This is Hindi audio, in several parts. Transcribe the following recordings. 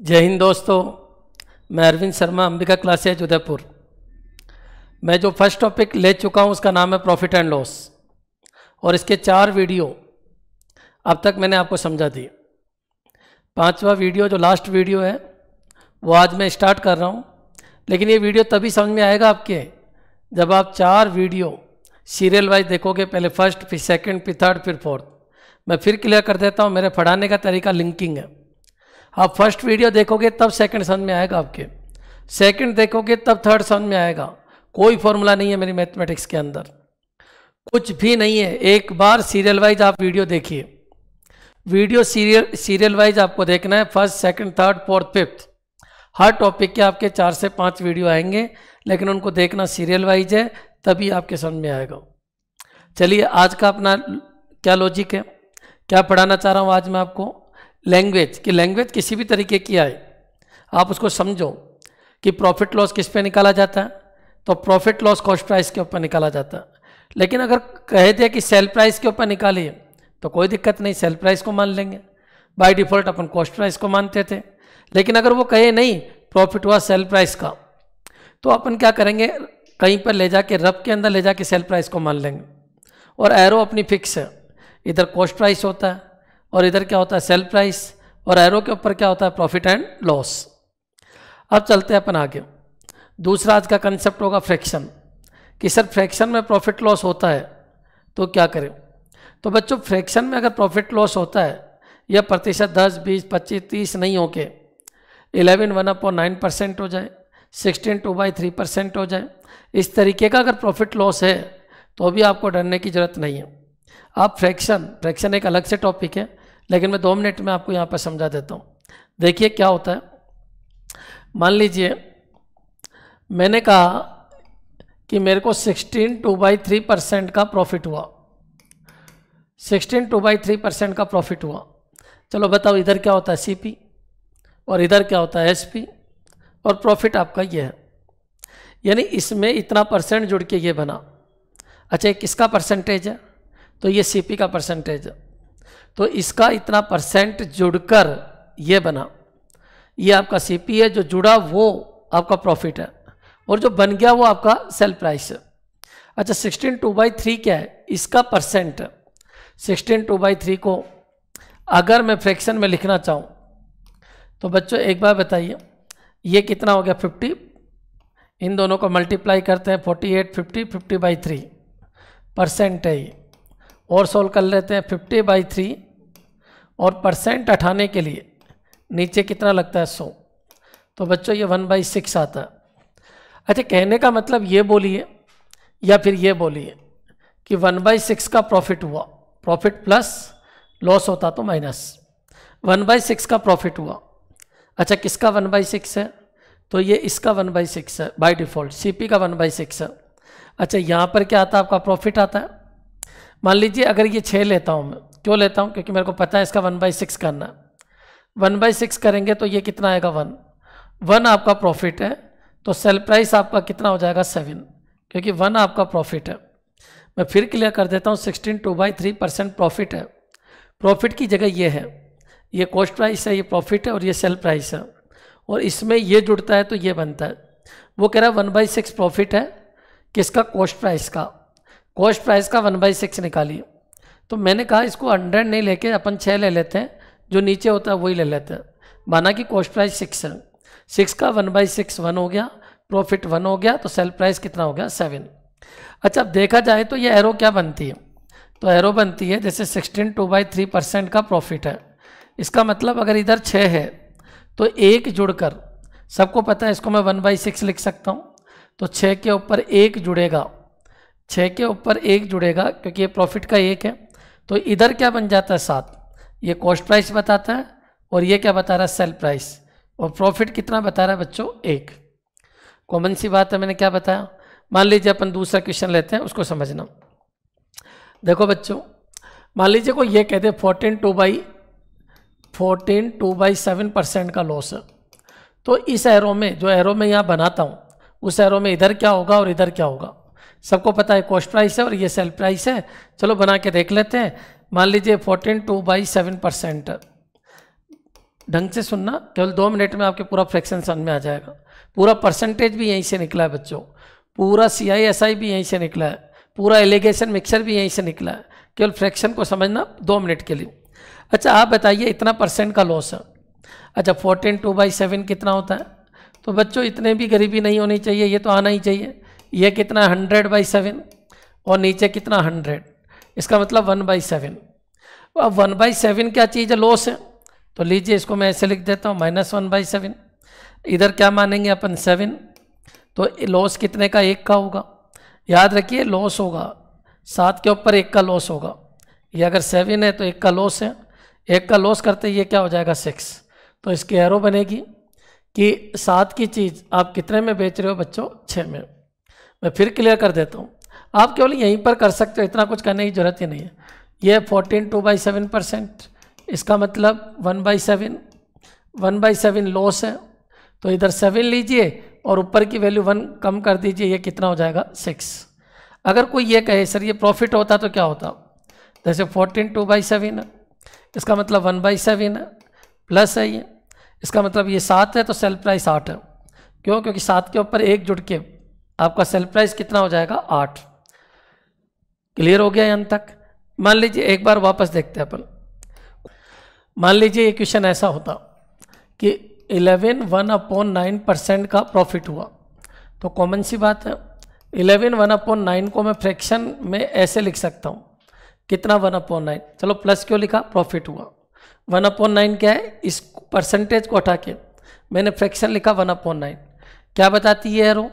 जय हिंद दोस्तों मैं अरविंद शर्मा अंबिका क्लासेज जोधपुर मैं जो फर्स्ट टॉपिक ले चुका हूँ उसका नाम है प्रॉफिट एंड लॉस और इसके चार वीडियो अब तक मैंने आपको समझा दिए पांचवा वीडियो जो लास्ट वीडियो है वो आज मैं स्टार्ट कर रहा हूँ लेकिन ये वीडियो तभी समझ में आएगा आपके जब आप चार वीडियो सीरियल वाइज देखोगे पहले फर्स्ट फिर सेकेंड फिर थर्ड फिर फोर्थ मैं फिर क्लियर कर देता हूँ मेरे पढ़ाने का तरीका लिंकिंग है आप फर्स्ट वीडियो देखोगे तब सेकंड समझ में आएगा आपके सेकंड देखोगे तब थर्ड समझ में आएगा कोई फॉर्मूला नहीं है मेरी मैथमेटिक्स के अंदर कुछ भी नहीं है एक बार सीरियल वाइज आप वीडियो देखिए वीडियो सीरियल सीरियल वाइज आपको देखना है first second third fourth fifth हर टॉपिक के आपके चार से पाँच वीडियो आएंगे लेकिन उनको देखना सीरियल वाइज है तभी आपके समझ में आएगा चलिए आज का अपना क्या लॉजिक है क्या पढ़ाना चाह रहा हूँ आज मैं आपको लैंग्वेज कि लैंग्वेज किसी भी तरीके की आए आप उसको समझो कि प्रॉफिट लॉस किस पे निकाला जाता है तो प्रॉफिट लॉस कॉस्ट प्राइस के ऊपर निकाला जाता है लेकिन अगर कह दिया कि सेल प्राइस के ऊपर निकालिए तो कोई दिक्कत नहीं सेल प्राइस को मान लेंगे बाय डिफ़ॉल्ट अपन कॉस्ट प्राइस को मानते थे लेकिन अगर वो कहे नहीं प्रॉफिट हुआ सेल प्राइस का तो अपन क्या करेंगे कहीं पर ले जाके रब के अंदर ले जाके सेल प्राइस को मान लेंगे और एरो अपनी फिक्स है इधर कॉस्ट प्राइस होता है और इधर क्या होता है सेल प्राइस और एरो के ऊपर क्या होता है प्रॉफिट एंड लॉस अब चलते हैं अपन आगे दूसरा आज का कंसेप्ट होगा फ्रैक्शन कि सर फ्रैक्शन में प्रॉफिट लॉस होता है तो क्या करें तो बच्चों फ्रैक्शन में अगर प्रॉफिट लॉस होता है या प्रतिशत दस बीस पच्चीस तीस नहीं हो के eleven one upon nine percent हो जाए sixteen two by three percent हो जाए इस तरीके का अगर प्रॉफिट लॉस है तो भी आपको डरने की ज़रूरत नहीं है आप फ्रैक्शन फ्रैक्शन एक अलग से टॉपिक है लेकिन मैं दो मिनट में आपको यहाँ पर समझा देता हूँ देखिए क्या होता है मान लीजिए मैंने कहा कि मेरे को 16 टू बाई थ्री परसेंट का प्रॉफिट हुआ 16 टू बाई थ्री परसेंट का प्रॉफिट हुआ चलो बताओ इधर क्या होता है सीपी और इधर क्या होता है एसपी और प्रॉफिट आपका ये है यानी इसमें इतना परसेंट जुड़ के ये बना अच्छा ये किसका परसेंटेज है तो ये सीपी का परसेंटेज है तो इसका इतना परसेंट जुड़कर ये बना ये आपका सीपी है जो जुड़ा वो आपका प्रॉफिट है और जो बन गया वो आपका सेल प्राइस है अच्छा सिक्सटीन टू बाई थ्री क्या है इसका percent sixteen two by three को अगर मैं फ्रैक्शन में लिखना चाहूँ तो बच्चों एक बार बताइए ये कितना हो गया फिफ्टी इन दोनों को मल्टीप्लाई करते हैं forty eight fifty fifty by three percent है ये और सोल्व कर लेते हैं फिफ्टी बाई थ्री और परसेंट हटाने के लिए नीचे कितना लगता है सौ तो बच्चों ये वन बाई सिक्स आता है अच्छा कहने का मतलब ये बोलिए या फिर ये बोलिए कि वन बाई सिक्स का प्रॉफिट हुआ प्रॉफिट प्लस लॉस होता तो माइनस वन बाई सिक्स का प्रॉफिट हुआ अच्छा किसका वन बाई सिक्स है तो ये इसका वन बाई सिक्स है बाई डिफ़ॉल्ट पी का वन बाई सिक्स है अच्छा यहाँ पर क्या आता है आपका प्रॉफिट आता है मान लीजिए अगर ये छः लेता हूँ मैं क्यों लेता हूँ क्योंकि मेरे को पता है इसका वन बाई सिक्स करना वन बाई सिक्स करेंगे तो ये कितना आएगा वन वन आपका प्रॉफिट है तो सेल प्राइस आपका कितना हो जाएगा सेवन क्योंकि वन आपका प्रॉफिट है मैं फिर क्लियर कर देता हूँ sixteen two by three percent profit है प्रॉफिट की जगह ये है ये कॉस्ट प्राइस है ये प्रॉफिट है और ये सेल प्राइस है और इसमें ये जुड़ता है तो ये बनता है वो कह रहा है वन बाई सिक्स प्रॉफिट है किसका कॉस्ट प्राइस का कॉस्ट प्राइस का वन बाई सिक्स निकालिए तो मैंने कहा इसको हंड्रेड नहीं लेके अपन छः ले लेते हैं जो नीचे होता है वही ले लेते हैं माना कि कॉस्ट प्राइस सिक्स है सिक्स का वन बाई सिक्स वन हो गया प्रॉफिट वन हो गया तो सेल प्राइस कितना हो गया सेवन अच्छा अब देखा जाए तो ये एरो क्या बनती है तो एरो बनती है जैसे sixteen two by three percent का प्रॉफिट है इसका मतलब अगर इधर छः है तो एक जुड़कर सबको पता है इसको मैं वन बाई सिक्स लिख सकता हूँ तो छः के ऊपर एक जुड़ेगा छः के ऊपर एक जुड़ेगा क्योंकि ये प्रॉफिट का एक है तो इधर क्या बन जाता है सात ये कॉस्ट प्राइस बताता है और ये क्या बता रहा है सेल प्राइस और प्रॉफिट कितना बता रहा है बच्चों एक कॉमन सी बात है मैंने क्या बताया मान लीजिए अपन दूसरा क्वेश्चन लेते हैं उसको समझना देखो बच्चों मान लीजिए को ये कहते हैं fourteen two by fourteen two by seven percent का लॉस है तो इस एरो में जो एरो में यहाँ बनाता हूँ उस एरो में इधर क्या होगा और इधर क्या होगा सबको पता है कॉस्ट प्राइस है और ये सेल प्राइस है चलो बना के देख लेते हैं मान लीजिए fourteen two by seven percent ढंग से सुनना केवल दो मिनट में आपके पूरा फ्रैक्शन समझ में आ जाएगा पूरा परसेंटेज भी यहीं से निकला है बच्चों पूरा सी आई एस आई भी यहीं से निकला है पूरा एलिगेशन मिक्सर भी यहीं से निकला है केवल फ्रैक्शन को समझना दो मिनट के लिए अच्छा आप बताइए इतना परसेंट का लॉस है अच्छा फोर्टीन टू बाई सेवन कितना होता है तो बच्चों इतने भी गरीबी नहीं होनी चाहिए ये तो आना ही चाहिए ये कितना हंड्रेड बाई सेवन और नीचे कितना हंड्रेड इसका मतलब वन बाई सेवन अब वन बाई सेवन क्या चीज़ है लॉस है तो लीजिए इसको मैं ऐसे लिख देता हूँ माइनस वन बाई सेवन इधर क्या मानेंगे अपन सेवन तो लॉस कितने का एक का होगा याद रखिए लॉस होगा सात के ऊपर एक का लॉस होगा ये अगर सेवन है तो एक का लॉस है एक का लॉस करते ये क्या हो जाएगा सिक्स तो इसकी एरो बनेगी कि सात की चीज़ आप कितने में बेच रहे हो बच्चों छः में मैं फिर क्लियर कर देता हूँ आप केवल यहीं पर कर सकते हो इतना कुछ करने की ज़रूरत ही नहीं है ये fourteen two by seven percent इसका मतलब one by seven one by seven loss है तो इधर सेवन लीजिए और ऊपर की वैल्यू वन कम कर दीजिए ये कितना हो जाएगा सिक्स अगर कोई ये कहे सर ये प्रॉफिट होता तो क्या होता जैसे फोर्टीन टू बाई सेवन है इसका मतलब वन बाई सेवन है प्लस है ये इसका मतलब ये सात है तो सेल प्राइस आठ है क्यों क्योंकि सात के ऊपर एक जुट के आपका सेल प्राइस कितना हो जाएगा आठ क्लियर हो गया यहां तक मान लीजिए एक बार वापस देखते हैं अपन मान लीजिए ये क्वेश्चन ऐसा होता कि eleven one upon nine percent का प्रॉफिट हुआ तो कॉमन सी बात है इलेवन वन अपॉन नाइन को मैं फ्रैक्शन में ऐसे लिख सकता हूँ कितना वन अपॉन नाइन चलो प्लस क्यों लिखा प्रॉफिट हुआ वन अपॉन नाइन क्या है इस परसेंटेज को हटा के मैंने फ्रैक्शन लिखा वन अपॉन नाइन क्या बताती है रो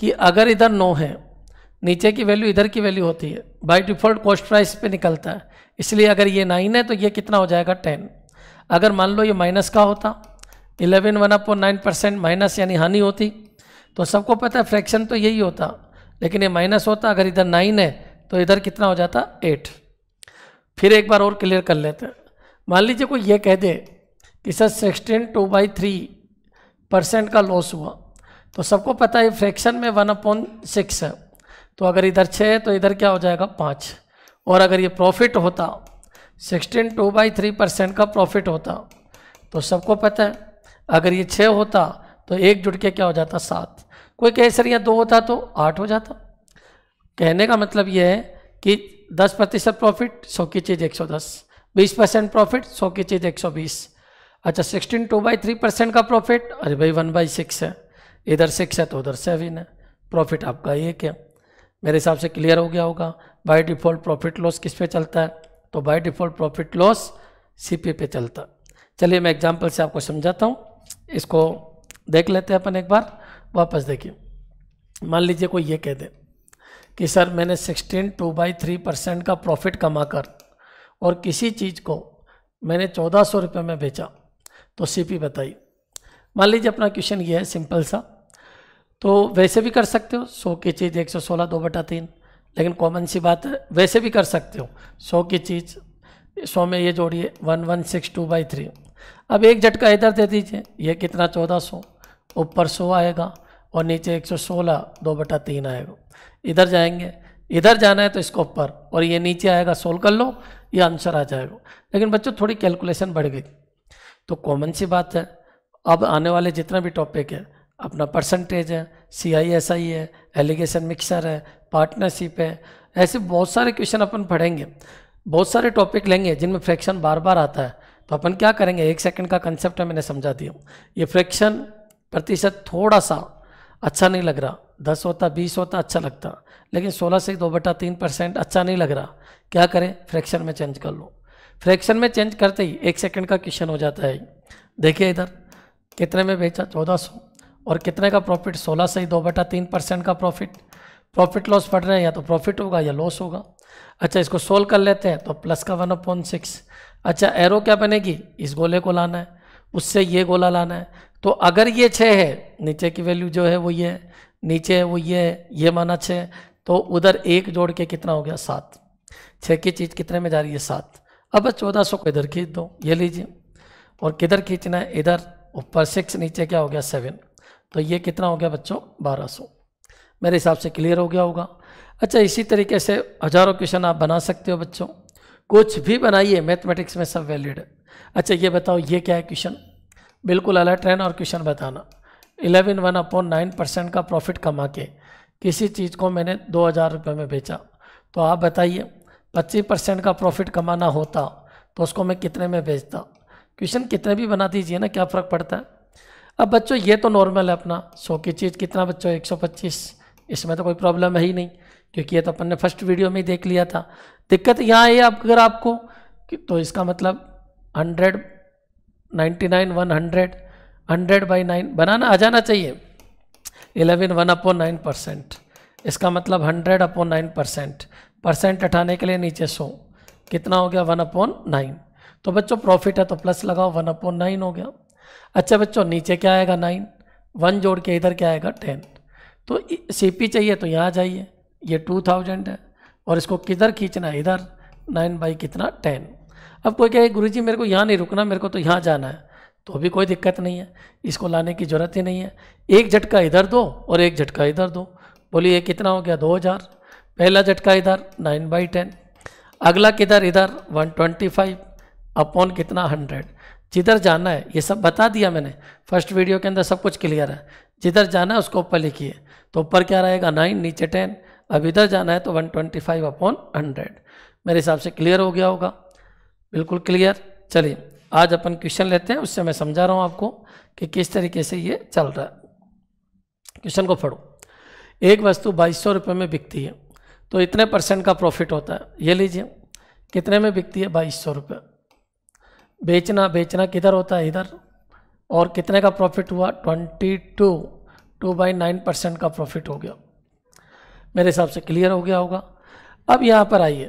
कि अगर इधर नो है नीचे की वैल्यू इधर की वैल्यू होती है बाई डिफॉल्ट कॉस्ट प्राइस पे निकलता है इसलिए अगर ये नाइन है तो ये कितना हो जाएगा टेन अगर मान लो ये माइनस का होता eleven one upon nine percent minus यानी हानि होती तो सबको पता है फ्रैक्शन तो यही होता लेकिन ये माइनस होता अगर इधर नाइन है तो इधर कितना हो जाता एट फिर एक बार और क्लियर कर लेते हैं मान लीजिए कोई ये कह दे कि sir sixteen two by three percent का लॉस हुआ तो सबको पता है फ्रैक्शन में वन अपॉन सिक्स है तो अगर इधर छः है तो इधर क्या हो जाएगा पाँच और अगर ये प्रॉफिट होता sixteen two by three percent का प्रॉफिट होता तो सबको पता है अगर ये छः होता तो एक जुट के क्या हो जाता सात कोई कहे सर यहाँ दो होता तो आठ हो जाता कहने का मतलब ये है कि दस प्रतिशत प्रॉफिट सौ की चीज़ एक सौ दस बीस परसेंट प्रॉफिट सौ की चीज़ एक सौ बीस अच्छा sixteen two by three percent का प्रॉफिट अरे भाई वन बाई सिक्स है इधर सिक्स है तो उधर सेवन है प्रॉफिट आपका ये क्या मेरे हिसाब से क्लियर हो गया होगा बाय डिफ़ॉल्ट प्रॉफिट लॉस किस पे चलता है तो by default profit loss C पे चलता चलिए मैं एग्जाम्पल से आपको समझाता हूँ इसको देख लेते हैं अपन एक बार वापस देखिए मान लीजिए कोई ये कह दे कि सर मैंने sixteen two by three percent का प्रॉफिट कमा कर और किसी चीज़ को मैंने चौदह सौ रुपये में बेचा तो सीपी बताइए मान लीजिए अपना क्वेश्चन ये है सिंपल सा तो वैसे भी कर सकते हो सौ की चीज़ एक सौ सोलह दो बटा तीन लेकिन कॉमन सी बात है वैसे भी कर सकते हो सौ की चीज़ सौ में ये जोड़िए one one six two by three अब एक झटका इधर दे दीजिए ये कितना चौदह सौ ऊपर सौ आएगा और नीचे एक सौ सोलह दो बटा तीन आएगा इधर जाएंगे इधर जाना है तो इसको ऊपर और ये नीचे आएगा सोल्व कर लो ये आंसर आ जाएगा लेकिन बच्चों थोड़ी कैलकुलेशन बढ़ गई तो कॉमन सी बात है अब आने वाले जितना भी टॉपिक है अपना परसेंटेज है सी आई एस आई है एलिगेशन मिक्सर है पार्टनरशिप है ऐसे बहुत सारे क्वेश्चन अपन पढ़ेंगे बहुत सारे टॉपिक लेंगे जिनमें फ्रैक्शन बार बार आता है तो अपन क्या करेंगे एक सेकंड का कंसेप्ट है मैंने समझा दिया ये फ्रैक्शन प्रतिशत थोड़ा सा अच्छा नहीं लग रहा दस होता बीस होता अच्छा लगता लेकिन सोलह से दो बटा तीन परसेंट अच्छा नहीं लग रहा क्या करें फ्रैक्शन में चेंज कर लो फ्रैक्शन में चेंज करते ही एक सेकंड का क्वेश्चन हो जाता है देखिए इधर कितने में बेचा चौदह सौ और कितने का प्रॉफिट सोलह से ही दो बटा तीन परसेंट का प्रॉफिट प्रॉफिट लॉस पढ़ रहे हैं या तो प्रॉफिट होगा या लॉस होगा अच्छा इसको सोल्व कर लेते हैं तो प्लस का वन पॉइंट सिक्स अच्छा एरो क्या बनेगी इस गोले को लाना है उससे ये गोला लाना है तो अगर ये छः है नीचे की वैल्यू जो है वो ये नीचे वो ये है ये माना छः तो उधर एक जोड़ के कितना हो गया सात छः की चीज़ कितने में जा रही है सात अब चौदह सौ को इधर खींच दो ये लीजिए और किधर खींचना है इधर ऊपर सिक्स नीचे क्या हो गया सेवन तो ये कितना हो गया बच्चों बारह सौ मेरे हिसाब से क्लियर हो गया होगा अच्छा इसी तरीके से हजारों क्वेश्चन आप बना सकते हो बच्चों कुछ भी बनाइए मैथमेटिक्स में सब वैलिड है अच्छा ये बताओ ये क्या है क्वेश्चन बिल्कुल अलग ट्रेन और क्वेश्चन बताना eleven one upon nine percent का प्रॉफिट कमा के किसी चीज़ को मैंने दो हज़ार रुपये में बेचा तो आप बताइए पच्चीस परसेंट का प्रॉफिट कमाना होता तो उसको मैं कितने में बेचता क्वेश्चन कितने भी बना दीजिए ना क्या फ़र्क पड़ता है अब बच्चों ये तो नॉर्मल है अपना सौ की चीज़ कितना बच्चों 125 इसमें तो कोई प्रॉब्लम है ही नहीं क्योंकि ये तो अपन ने फर्स्ट वीडियो में ही देख लिया था दिक्कत यहाँ आई आप अगर आपको तो इसका मतलब hundred ninety nine one hundred hundred by nine बनाना आ जाना चाहिए eleven one upon nine percent इसका मतलब hundred upon nine percent percent उठाने के लिए नीचे सो कितना हो गया वन अपॉन नाइन तो बच्चों प्रॉफिट है तो प्लस लगाओ वन अपॉन नाइन हो गया अच्छा बच्चों नीचे क्या आएगा नाइन वन जोड़ के इधर क्या आएगा टेन तो सीपी चाहिए तो यहाँ जाइए ये टू थाउजेंड है और इसको किधर खींचना है इधर नाइन बाई कितना टेन अब कोई कहे गुरु जी मेरे को यहाँ नहीं रुकना मेरे को तो यहाँ जाना है तो भी कोई दिक्कत नहीं है इसको लाने की ज़रूरत ही नहीं है एक झटका इधर दो और एक झटका इधर दो बोलिए कितना हो गया दो हज़ार पहला झटका इधर नाइन बाई टेन अगला किधर इधर वन ट्वेंटी फाइव अपॉन कितना हंड्रेड जिधर जाना है ये सब बता दिया मैंने फर्स्ट वीडियो के अंदर सब कुछ क्लियर है जिधर जाना है उसको ऊपर लिखिए तो ऊपर क्या रहेगा नाइन नीचे टेन अब इधर जाना है तो one twenty five upon hundred मेरे हिसाब से क्लियर हो गया होगा बिल्कुल क्लियर चलिए आज अपन क्वेश्चन लेते हैं उससे मैं समझा रहा हूँ आपको कि किस तरीके से ये चल रहा है क्वेश्चन को पढ़ो एक वस्तु बाईस सौ रुपये में बिकती है तो इतने परसेंट का प्रॉफिट होता है ये लीजिए कितने में बिकती है बाईस सौ रुपये बेचना बेचना किधर होता है इधर और कितने का प्रॉफिट हुआ twenty two two by nine percent का प्रॉफिट हो गया मेरे हिसाब से क्लियर हो गया होगा अब यहाँ पर आइए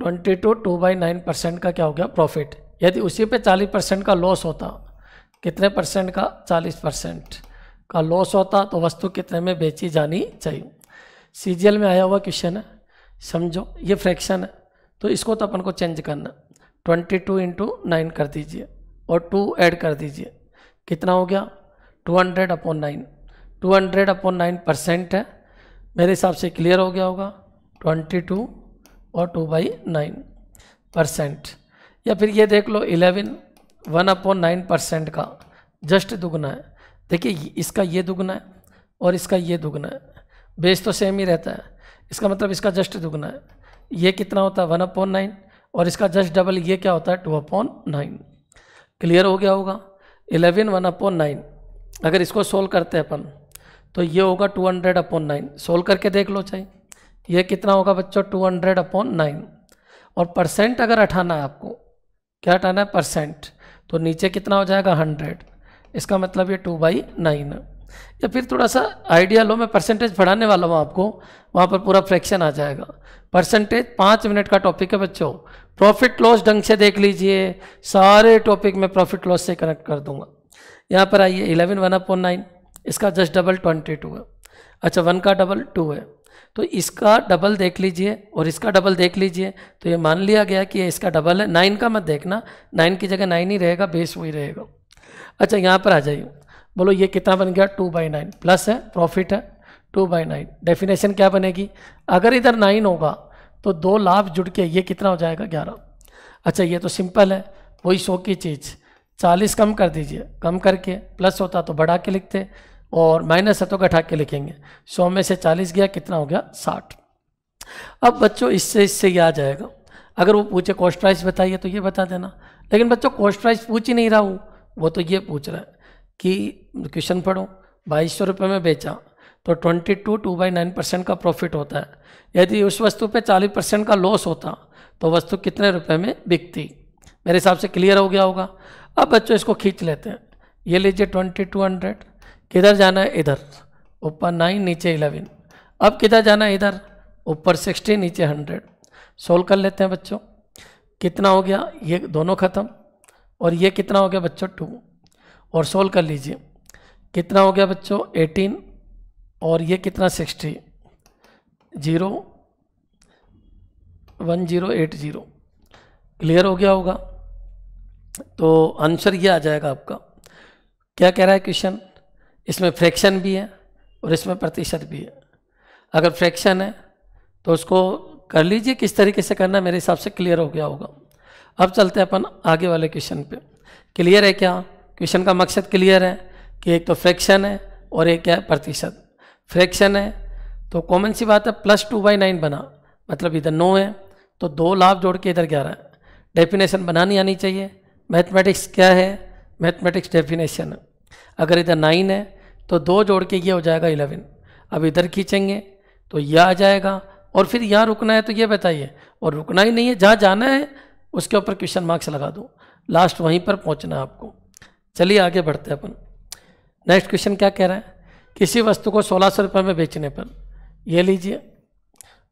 twenty two two by nine percent का क्या हो गया प्रॉफिट यदि उसी पे चालीस परसेंट का लॉस होता कितने परसेंट का चालीस परसेंट का लॉस होता तो वस्तु कितने में बेची जानी चाहिए सी में आया हुआ क्वेश्चन है समझो ये फ्रैक्शन है तो इसको तो अपन को चेंज करना ट्वेंटी टू इंटू नाइन कर दीजिए और टू ऐड कर दीजिए कितना हो गया two hundred upon nine two hundred upon nine percent है मेरे हिसाब से क्लियर हो गया होगा ट्वेंटी टू और टू बाई नाइन परसेंट या फिर ये देख लो eleven one upon nine percent का जस्ट दुगना है देखिए इसका ये दुगना है और इसका ये दुगना है बेस तो सेम ही रहता है इसका मतलब इसका जस्ट दुगना है ये कितना होता है वन अपॉन नाइन और इसका जस्ट डबल ये क्या होता है टू अपॉन नाइन क्लियर हो गया होगा इलेवन वन अपॉन नाइन अगर इसको सोल्व करते हैं अपन तो ये होगा two hundred upon nine solve करके देख लो चाहिए ये कितना होगा बच्चों टू हंड्रेड अपॉन नाइन और परसेंट अगर हटाना है आपको क्या हटाना है परसेंट तो नीचे कितना हो जाएगा हंड्रेड इसका मतलब ये टू बाई नाइन या फिर थोड़ा सा आइडिया लो मैं परसेंटेज बढ़ाने वाला हूँ आपको वहाँ पर पूरा फ्रैक्शन आ जाएगा परसेंटेज पाँच मिनट का टॉपिक है बच्चों प्रॉफिट लॉस ढंग से देख लीजिए सारे टॉपिक में प्रॉफिट लॉस से कनेक्ट कर दूंगा यहाँ पर आइए इलेवन वन अपॉन नाइन इसका जस्ट डबल ट्वेंटी टू है अच्छा वन का डबल टू है तो इसका डबल देख लीजिए और इसका डबल देख लीजिए तो ये मान लिया गया कि ये इसका डबल है नाइन का मत देखना नाइन की जगह नाइन ही रहेगा बेस वही रहेगा अच्छा यहाँ पर आ जाइए बोलो ये कितना बन गया टू बाई नाइन प्लस है प्रॉफिट है टू बाई नाइन डेफिनेशन क्या बनेगी अगर इधर नाइन होगा तो दो लाभ जुड़ के ये कितना हो जाएगा ग्यारह अच्छा ये तो सिंपल है वही सौ की चीज़ चालीस कम कर दीजिए कम करके प्लस होता तो बढ़ा के लिखते और माइनस है तो घटा के लिखेंगे सौ में से चालीस गया कितना हो गया साठ अब बच्चों इससे इससे ये आ जाएगा अगर वो पूछे कॉस्ट प्राइस बताइए तो ये बता देना लेकिन बच्चों कॉस्ट प्राइस पूछ ही नहीं रहा हूँ वो तो ये पूछ रहा है कि क्वेश्चन पढ़ो बाईस सौ रुपये में बेचा तो 22 two two by nine percent का प्रॉफिट होता है यदि उस वस्तु पे 40 परसेंट का लॉस होता तो वस्तु कितने रुपए में बिकती मेरे हिसाब से क्लियर हो गया होगा अब बच्चों इसको खींच लेते हैं ये लीजिए ट्वेंटी टू हंड्रेड किधर जाना है इधर ऊपर नाइन नीचे इलेवन अब किधर जाना है इधर ऊपर सिक्सटी नीचे हंड्रेड सोल्व कर लेते हैं बच्चों कितना हो गया ये दोनों ख़त्म और ये कितना हो गया बच्चों टू और सोल्व कर लीजिए कितना हो गया बच्चों एटीन और ये कितना sixty zero one zero eight zero clear हो गया होगा तो आंसर ये आ जाएगा आपका क्या कह रहा है क्वेश्चन इसमें फ्रैक्शन भी है और इसमें प्रतिशत भी है अगर फ्रैक्शन है तो उसको कर लीजिए किस तरीके से करना मेरे हिसाब से क्लियर हो गया होगा अब चलते हैं अपन आगे वाले क्वेश्चन पे क्लियर है क्या क्वेश्चन का मकसद क्लियर है कि एक तो फ्रैक्शन है और एक क्या है प्रतिशत फ्रैक्शन है तो कॉमन सी बात है प्लस टू बाई नाइन बना मतलब इधर नौ है तो दो लाभ जोड़ के इधर ग्यारह डेफिनेशन बनानी आनी चाहिए मैथमेटिक्स क्या है मैथमेटिक्स डेफिनेशन अगर इधर नाइन है तो दो जोड़ के ये हो जाएगा इलेवन अब इधर खींचेंगे तो यह आ जाएगा और फिर यहाँ रुकना है तो ये बताइए और रुकना ही नहीं है जहाँ जाना है उसके ऊपर क्वेश्चन मार्क्स लगा दो लास्ट वहीं पर पहुँचना है आपको चलिए आगे बढ़ते हैं अपन नेक्स्ट क्वेश्चन क्या कह रहा है किसी वस्तु को सोलह सौ रुपये में बेचने पर ये लीजिए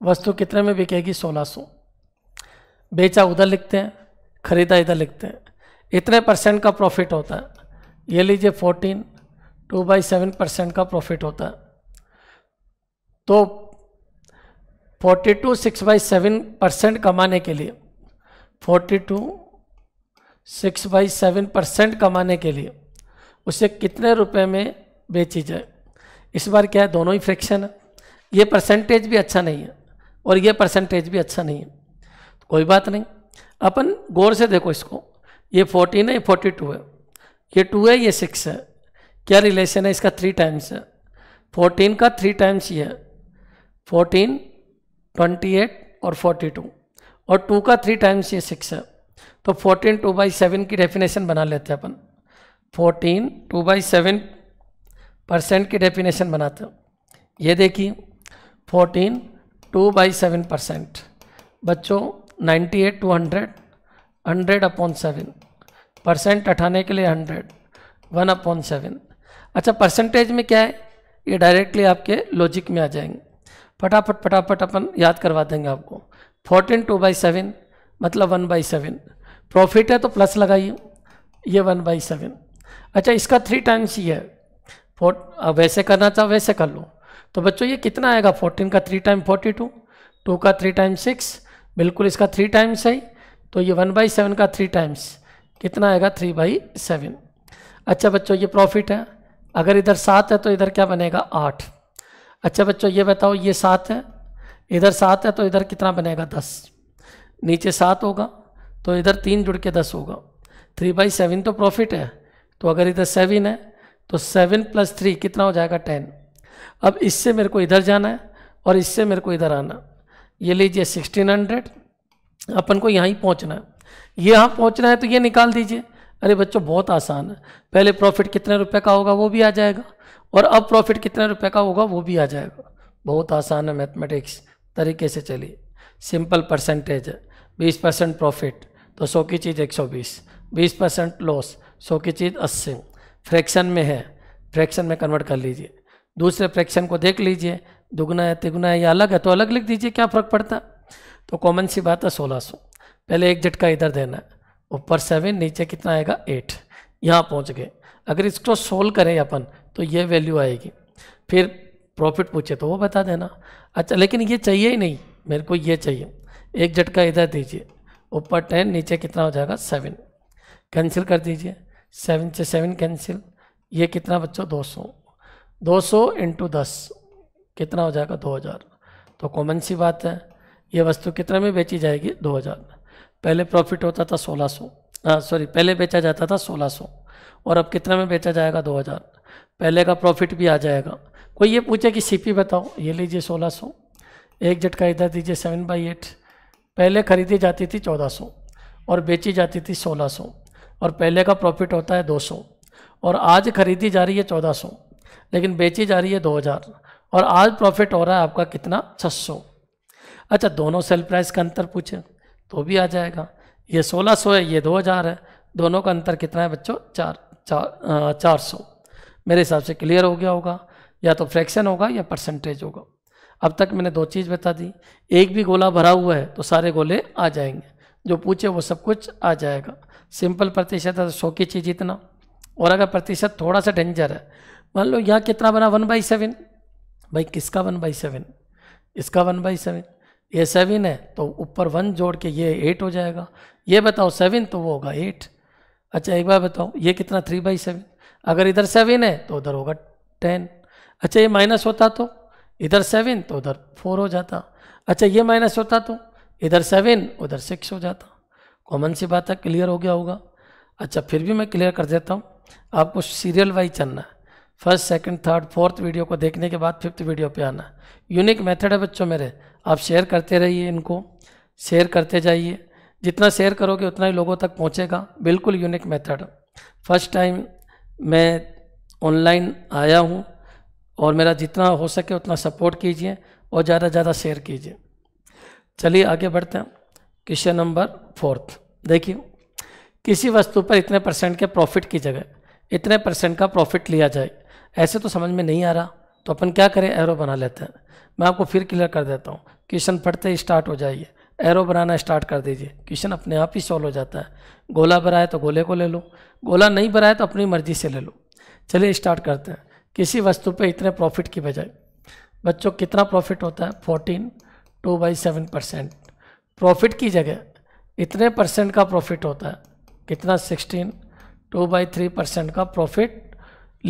वस्तु कितने में बिकेगी सोलह सौ बेचा उधर लिखते हैं खरीदा इधर लिखते हैं इतने परसेंट का प्रॉफिट होता है ये लीजिए fourteen two by seven percent का प्रॉफिट होता है तो forty two six by seven percent कमाने के लिए forty two six by seven percent कमाने के लिए उसे कितने रुपए में बेची जाए इस बार क्या है दोनों ही फ्रैक्शन है ये परसेंटेज भी अच्छा नहीं है और ये परसेंटेज भी अच्छा नहीं है तो कोई बात नहीं अपन गौर से देखो इसको ये फोर्टीन है ये फोर्टी टू है ये टू है ये सिक्स है क्या रिलेशन है इसका थ्री टाइम्स है फोर्टीन का थ्री टाइम्स ये है फोर्टीन ट्वेंटी एट और फोर्टी टू और टू का थ्री टाइम्स ये सिक्स है तो फोर्टीन टू बाई सेवन की डेफिनेशन बना लेते हैं अपन fourteen two by seven percent की डेफिनेशन बनाते हो ये देखिए fourteen two by seven percent बच्चों ninety eight two hundred hundred upon seven percent अठाने के लिए हंड्रेड वन अपॉन सेवन अच्छा परसेंटेज में क्या है ये डायरेक्टली आपके लॉजिक में आ जाएंगे फटाफट फटाफट अपन याद करवा देंगे आपको फोर्टीन टू बाई सेवन मतलब वन बाई सेवन प्रॉफिट है तो प्लस लगाइए ये वन बाई सेवन अच्छा इसका थ्री टाइम्स ये है फोर वैसे करना चाहो वैसे कर लो तो बच्चों ये कितना आएगा फोर्टीन का three time forty two two का थ्री टाइम सिक्स बिल्कुल इसका थ्री टाइम्स है तो ये वन बाई सेवन का थ्री टाइम्स कितना आएगा थ्री बाई सेवन अच्छा बच्चों ये प्रॉफिट है अगर इधर सात है तो इधर क्या बनेगा आठ अच्छा बच्चों ये बताओ ये सात है इधर सात है तो इधर कितना बनेगा दस नीचे सात होगा तो इधर तीन जुड़ के दस होगा थ्री बाई सेवन तो प्रॉफिट है तो अगर इधर सेवन है तो सेवन प्लस थ्री कितना हो जाएगा टेन अब इससे मेरे को इधर जाना है और इससे मेरे को इधर आना ये लीजिए सिक्सटीन हंड्रेड अपन को यहाँ ही पहुँचना है ये यहाँ पहुँचना है तो ये निकाल दीजिए अरे बच्चों बहुत आसान है पहले प्रॉफिट कितने रुपए का होगा वो भी आ जाएगा और अब प्रॉफिट कितने रुपए का होगा वो भी आ जाएगा बहुत आसान है मैथमेटिक्स तरीके से चलिए सिंपल परसेंटेज है बीस परसेंट प्रॉफिट तो सौ की चीज़ एक सौ बीस बीस परसेंट लॉस सौ की चीज़ अस्सी फ्रैक्शन में है फ्रैक्शन में कन्वर्ट कर लीजिए दूसरे फ्रैक्शन को देख लीजिए दुगना है तिगुना है या अलग है तो अलग लिख दीजिए क्या फ़र्क पड़ता तो कॉमन सी बात है सोलह सौ पहले एक झटका इधर देना है ऊपर सेवन नीचे कितना आएगा एट यहाँ पहुँच गए अगर इसको सोल्व करें अपन तो ये वैल्यू आएगी फिर प्रॉफिट पूछे तो वो बता देना अच्छा लेकिन ये चाहिए ही नहीं मेरे को ये चाहिए एक झटका इधर दीजिए ऊपर टेन नीचे कितना हो जाएगा सेवन कैंसिल कर दीजिए सेवन से सेवन कैंसिल ये कितना बच्चों दो सौ दो सौ इंटू दस कितना हो जाएगा दो हज़ार तो कॉमन सी बात है ये वस्तु कितने में बेची जाएगी दो हज़ार पहले प्रॉफिट होता था सोलह सौ सॉरी हाँ, पहले बेचा जाता था सोलह सौ और अब कितने में बेचा जाएगा दो हज़ार पहले का प्रॉफिट भी आ जाएगा कोई ये पूछे कि सीपी बताओ ये लीजिए सोलह सौ एक झटका इधर दीजिए सेवन बाई एट पहले खरीदी जाती थी चौदह सौ और बेची जाती थी सोलह सौ और पहले का प्रॉफिट होता है 200 और आज खरीदी जा रही है 1400 लेकिन बेची जा रही है 2000 और आज प्रॉफिट हो रहा है आपका कितना 600 अच्छा दोनों सेल प्राइस का अंतर पूछे तो भी आ जाएगा ये 1600 है ये 2000 है दोनों का अंतर कितना है बच्चों चार चार चार सौ मेरे हिसाब से क्लियर हो गया होगा या तो फ्रैक्शन होगा या परसेंटेज होगा अब तक मैंने दो चीज़ बता दी एक भी गोला भरा हुआ है तो सारे गोले आ जाएंगे जो पूछे वो सब कुछ आ जाएगा सिंपल प्रतिशत है तो सौ की चीज़ इतना और अगर प्रतिशत थोड़ा सा डेंजर है मान लो यहाँ कितना बना वन बाई सेवन भाई किसका वन बाई सेवन इसका वन बाई सेवन ये सेवन है तो ऊपर वन जोड़ के ये एट हो जाएगा ये बताओ सेवन तो वो होगा एट अच्छा एक बार बताओ ये कितना थ्री बाई सेवन अगर इधर सेवन है तो उधर होगा टेन अच्छा ये माइनस होता तो इधर सेवन तो उधर फोर हो जाता अच्छा ये माइनस होता तो इधर सेवन उधर सिक्स हो जाता कॉमन सी बात है क्लियर हो गया होगा अच्छा फिर भी मैं क्लियर कर देता हूँ आपको सीरियल वाइज चलना है first second third fourth video को देखने के बाद फिफ्थ वीडियो पे आना यूनिक मेथड है बच्चों मेरे आप शेयर करते रहिए इनको शेयर करते जाइए जितना शेयर करोगे उतना ही लोगों तक पहुँचेगा बिल्कुल यूनिक मेथड फर्स्ट टाइम मैं ऑनलाइन आया हूँ और मेरा जितना हो सके उतना सपोर्ट कीजिए और ज़्यादा से ज़्यादा शेयर कीजिए चलिए आगे बढ़ते हैं क्वेश्चन नंबर फोर्थ देखिए किसी वस्तु पर इतने परसेंट के प्रॉफिट की जगह इतने परसेंट का प्रॉफिट लिया जाए ऐसे तो समझ में नहीं आ रहा तो अपन क्या करें एरो बना लेते हैं मैं आपको फिर क्लियर कर देता हूँ क्वेश्चन पढ़ते ही स्टार्ट हो जाइए एरो बनाना स्टार्ट कर दीजिए क्वेश्चन अपने आप ही सॉल्व हो जाता है गोला बनाए तो गोले को ले लो गोला नहीं बनाए तो अपनी मर्जी से ले लो चलिए स्टार्ट करते हैं किसी वस्तु पर इतने प्रॉफिट की बजाय बच्चों कितना प्रॉफिट होता है fourteen two by seven percent profit की जगह इतने परसेंट का प्रॉफिट होता है कितना sixteen two by three percent का प्रॉफिट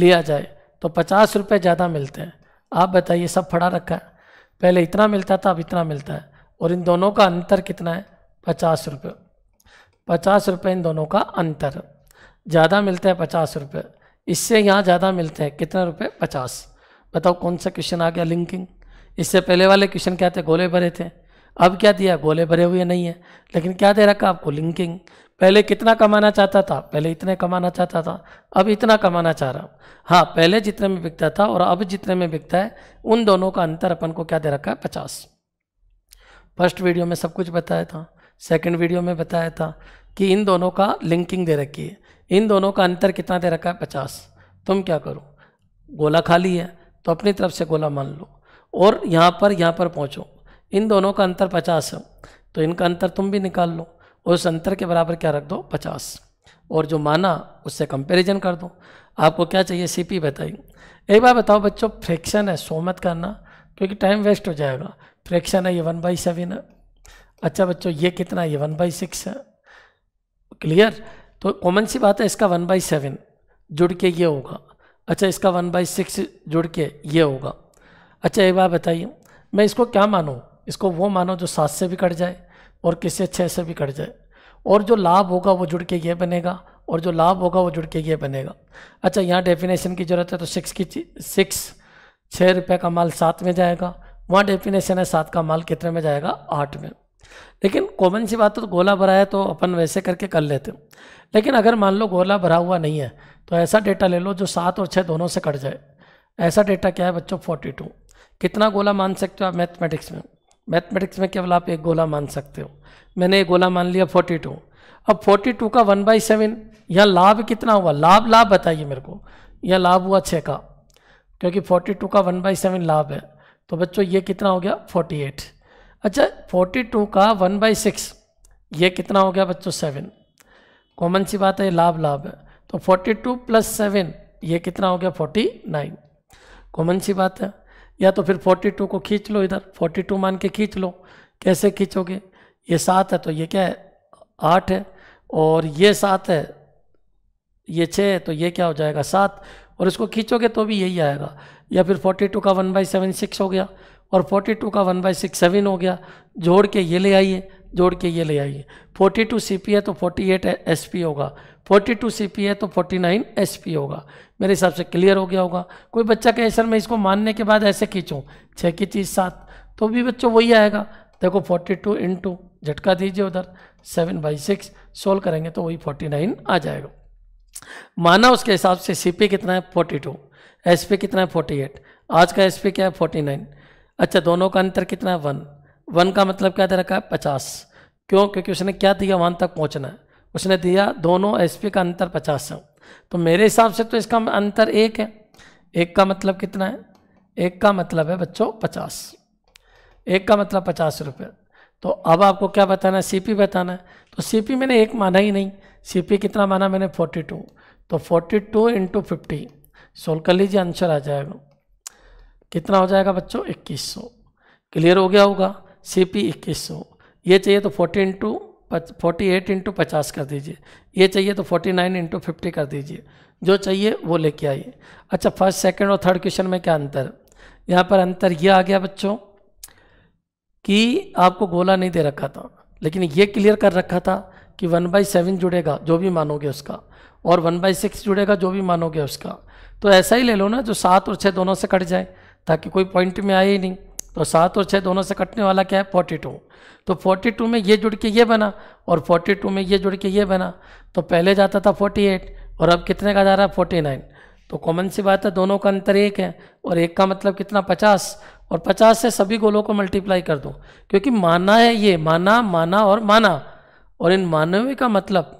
लिया जाए तो पचास रुपये ज़्यादा मिलते हैं आप बताइए सब फड़ा रखा है पहले इतना मिलता था अब इतना मिलता है और इन दोनों का अंतर कितना है पचास रुपये पचास रुपये इन दोनों का अंतर ज़्यादा मिलता है पचास रुपये इससे यहाँ ज़्यादा मिलते हैं कितने रुपये पचास बताओ कौन सा क्वेश्चन आ गया लिंकिंग इससे पहले वाले क्वेश्चन क्या थे गोले भरे थे अब क्या दिया गोले भरे हुए नहीं है लेकिन क्या दे रखा आपको लिंकिंग पहले कितना कमाना चाहता था पहले इतने कमाना चाहता था अब इतना कमाना चाह रहा हूँ हाँ पहले जितने में बिकता था और अब जितने में बिकता है उन दोनों का अंतर अपन को क्या दे रखा है पचास फर्स्ट वीडियो में सब कुछ बताया था सेकंड वीडियो में बताया था कि इन दोनों का लिंकिंग दे रखी है इन दोनों का अंतर कितना दे रखा है पचास तुम क्या करो गोला खाली है तो अपनी तरफ से गोला मान लो और यहाँ पर यहाँ पर पहुँचो इन दोनों का अंतर पचास है तो इनका अंतर तुम भी निकाल लो और उस अंतर के बराबर क्या रख दो पचास और जो माना उससे कंपेरिजन कर दो आपको क्या चाहिए सी पी बताइए एक बार बताओ बच्चों फ्रैक्शन है सो मत करना क्योंकि टाइम वेस्ट हो जाएगा फ्रैक्शन है ये वन बाई सेवन है अच्छा बच्चों ये कितना है ये वन बाई सिक्स है क्लियर तो कॉमन सी बात है इसका वन बाई सेवन जुड़ के ये होगा अच्छा इसका वन बाई सिक्स जुड़ के ये होगा अच्छा एक बार बताइए मैं इसको क्या मानूँ इसको वो मानो जो सात से भी कट जाए और किसी छः से भी कट जाए और जो लाभ होगा वो जुड़ के ये बनेगा और जो लाभ होगा वो जुड़ के ये बनेगा अच्छा यहाँ डेफिनेशन की ज़रूरत है तो सिक्स की सिक्स छः रुपये का माल सात में जाएगा वहाँ डेफिनेशन है सात का माल कितने में जाएगा आठ में लेकिन कॉमन सी बात तो गोला भरा है तो अपन वैसे करके कर लेते लेकिन अगर मान लो गोला भरा हुआ नहीं है तो ऐसा डेटा ले लो जो सात और छः दोनों से कट जाए ऐसा डेटा क्या है बच्चों फोर्टी टू कितना गोला मान सकते हो आप मैथमेटिक्स में मैथमेटिक्स में केवल आप एक गोला मान सकते हो मैंने एक गोला मान लिया फोर्टी टू अब फोर्टी टू का वन बाई सेवन यहाँ लाभ कितना हुआ लाभ लाभ बताइए मेरे को यह लाभ हुआ छः का क्योंकि फोर्टी टू का वन बाई सेवन लाभ है तो बच्चों ये कितना हो गया फोर्टी एट अच्छा फोर्टी टू का वन बाई सिक्स ये कितना हो गया बच्चों सेवन कॉमन सी बात है लाभ लाभ है तो फोर्टी टू प्लस सेवन ये कितना हो गया फोर्टी नाइन कॉमन सी बात है या तो फिर 42 को खींच लो इधर 42 मान के खींच लो कैसे खींचोगे ये सात है तो ये क्या है आठ है और ये सात है ये छः है तो ये क्या हो जाएगा सात और इसको खींचोगे तो भी यही आएगा या फिर 42 का वन बाई सेवन सिक्स हो गया और 42 का वन बाई सिक्स सेवन हो गया जोड़ के ये ले आइए जोड़ के ये ले आइए 42 टू है तो 48 एट होगा फोर्टी टू सी है तो फोर्टी नाइन एस पी होगा मेरे हिसाब से क्लियर हो गया होगा कोई बच्चा कहे सर मैं इसको मानने के बाद ऐसे खींचूँ छः की चीज़ सात तो भी बच्चों वही आएगा देखो फोर्टी टू इन टू झटका दीजिए उधर सेवन बाई सिक्स सोल्व करेंगे तो वही फोर्टी नाइन आ जाएगा माना उसके हिसाब से सी पी कितना है फोर्टी टू एस पी कितना है फोर्टी एट आज का एस पी क्या है फोर्टी नाइन अच्छा दोनों का अंतर कितना है वन वन का मतलब क्या दे रखा है पचास क्यों क्योंकि उसने क्या दिया वहाँ तक पहुँचना है उसने दिया दोनों एसपी का अंतर पचास सौ तो मेरे हिसाब से तो इसका अंतर एक है एक का मतलब कितना है एक का मतलब है बच्चों पचास एक का मतलब पचास रुपये तो अब आपको क्या बताना है सीपी बताना है तो सीपी मैंने एक माना ही नहीं सीपी कितना माना मैंने फोर्टी टू तो forty two into fifty solve कर लीजिए आंसर आ जाएगा कितना हो जाएगा बच्चों इक्कीस सौ क्लियर हो गया होगा सी पी इक्कीस सौ ये चाहिए तो forty into forty eight into पचास कर दीजिए ये चाहिए तो फोर्टी नाइन इंटू फिफ्टी कर दीजिए जो चाहिए वो लेके आइए अच्छा फर्स्ट सेकंड और थर्ड क्वेश्चन में क्या अंतर है यहाँ पर अंतर यह आ गया बच्चों कि आपको गोला नहीं दे रखा था लेकिन ये क्लियर कर रखा था कि वन बाई सेवन जुड़ेगा जो भी मानोगे उसका और वन बाई सिक्स जुड़ेगा जो भी मानोगे उसका तो ऐसा ही ले लो ना जो सात और छः दोनों से कट जाए ताकि कोई पॉइंट में आए ही नहीं तो सात और छः दोनों से कटने वाला क्या है फोर्टी टू तो फोर्टी टू में ये जुड़ के ये बना और फोर्टी टू में ये जुड़ के ये बना तो पहले जाता था फोर्टी एट और अब कितने का जा रहा है फोर्टी नाइन तो कॉमन सी बात है दोनों का अंतर एक है और एक का मतलब कितना पचास और पचास से सभी गोलों को मल्टीप्लाई कर दो क्योंकि माना है ये माना माना और माना और इन मानवी का मतलब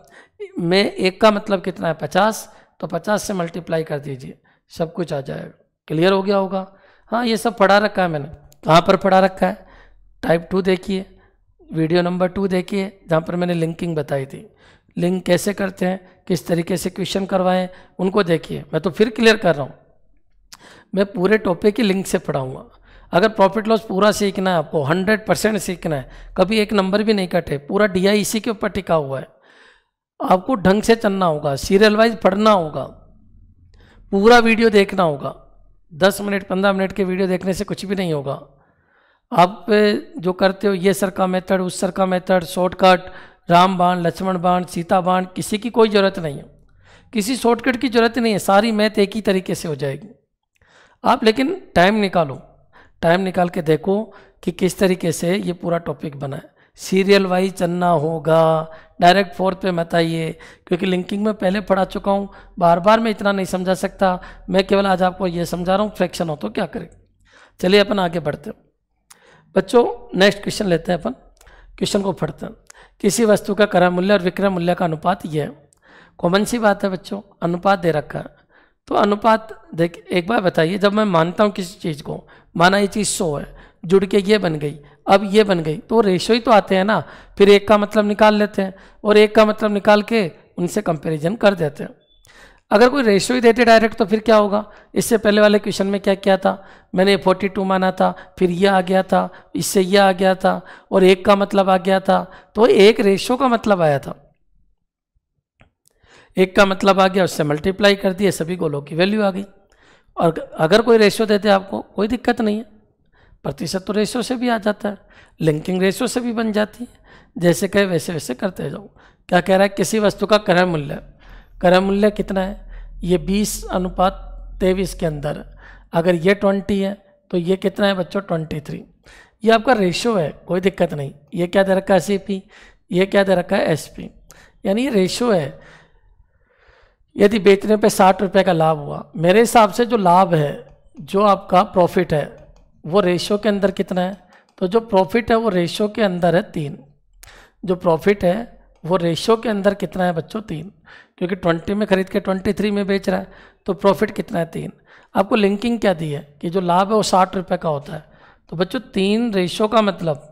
में एक का मतलब कितना है पचास तो पचास से मल्टीप्लाई कर दीजिए सब कुछ आ जाएगा क्लियर हो गया होगा हाँ ये सब पढ़ा रखा है मैंने कहाँ पर पढ़ा रखा है टाइप टू देखिए वीडियो नंबर टू देखिए जहाँ पर मैंने लिंकिंग बताई थी लिंक कैसे करते हैं किस तरीके से क्वेश्चन करवाएं उनको देखिए मैं तो फिर क्लियर कर रहा हूँ मैं पूरे टॉपिक की लिंक से पढ़ाऊँगा अगर प्रॉफिट लॉस पूरा सीखना है आपको हंड्रेड परसेंट सीखना है कभी एक नंबर भी नहीं कटे पूरा डी आई इसी के ऊपर टिका हुआ है आपको ढंग से चलना होगा सीरियल वाइज पढ़ना होगा पूरा वीडियो देखना होगा दस मिनट पंद्रह मिनट के वीडियो देखने से कुछ भी नहीं होगा आप जो करते हो ये सर का मेथड उस सर का मेथड शॉर्टकट राम बाण लक्ष्मण बाण सीता बाण किसी की कोई ज़रूरत नहीं है किसी शॉर्टकट की ज़रूरत नहीं है सारी मैथ एक ही तरीके से हो जाएगी आप लेकिन टाइम निकालो टाइम निकाल के देखो कि किस तरीके से ये पूरा टॉपिक बनाए सीरियल वाइज चलना होगा डायरेक्ट फोर्थ पे मत आइए क्योंकि लिंकिंग में पहले पढ़ा चुका हूँ बार बार मैं इतना नहीं समझा सकता मैं केवल आज आपको ये समझा रहा हूँ फ्रैक्शन हो तो क्या करें चलिए अपन आगे बढ़ते हैं बच्चों नेक्स्ट क्वेश्चन लेते हैं अपन क्वेश्चन को पढ़ते हैं किसी वस्तु का क्रय मूल्य और विक्रय मूल्य का अनुपात यह है कॉमन सी बात है बच्चों अनुपात दे रखा है तो अनुपात देख एक बार बताइए जब मैं मानता हूँ किसी चीज़ को माना ये चीज़ सौ है जुड़ के ये बन गई अब ये बन गई तो रेशो ही तो आते हैं ना फिर एक का मतलब निकाल लेते हैं और एक का मतलब निकाल के उनसे कंपेरिजन कर देते हैं अगर कोई रेशो ही देते डायरेक्ट तो फिर क्या होगा इससे पहले वाले क्वेश्चन में क्या क्या था मैंने फोर्टी टू माना था फिर यह आ गया था इससे यह आ गया था और एक का मतलब आ गया था तो एक रेशो का मतलब आया था एक का मतलब आ गया उससे मल्टीप्लाई कर दिए सभी गोलों की वैल्यू आ गई और अगर कोई रेशो देते आपको कोई दिक्कत नहीं है प्रतिशत तो रेशो से भी आ जाता है लिंकिंग रेशो से भी बन जाती है जैसे कहे वैसे वैसे करते जाओ क्या कह रहा है किसी वस्तु का क्रय मूल्य क्रय मूल्य कितना है ये 20 अनुपात तेईस के अंदर अगर ये 20 है तो ये कितना है बच्चों 23 ये आपका रेशो है कोई दिक्कत नहीं ये क्या दे रखा है सी पी ये क्या दे रखा है एस पी यानी ये रेशो है यदि बेचने पे साठ रुपये का लाभ हुआ मेरे हिसाब से जो लाभ है जो आपका प्रॉफिट है वो रेशो के अंदर कितना है तो जो प्रॉफिट है वो रेशो के अंदर है तीन जो प्रॉफिट है वो रेशो के अंदर कितना है बच्चों तीन क्योंकि ट्वेंटी में खरीद के ट्वेंटी थ्री में बेच रहा है तो प्रॉफिट कितना है तीन आपको लिंकिंग क्या दी है कि जो लाभ है वो साठ रुपये का होता है तो बच्चों तीन रेशो का मतलब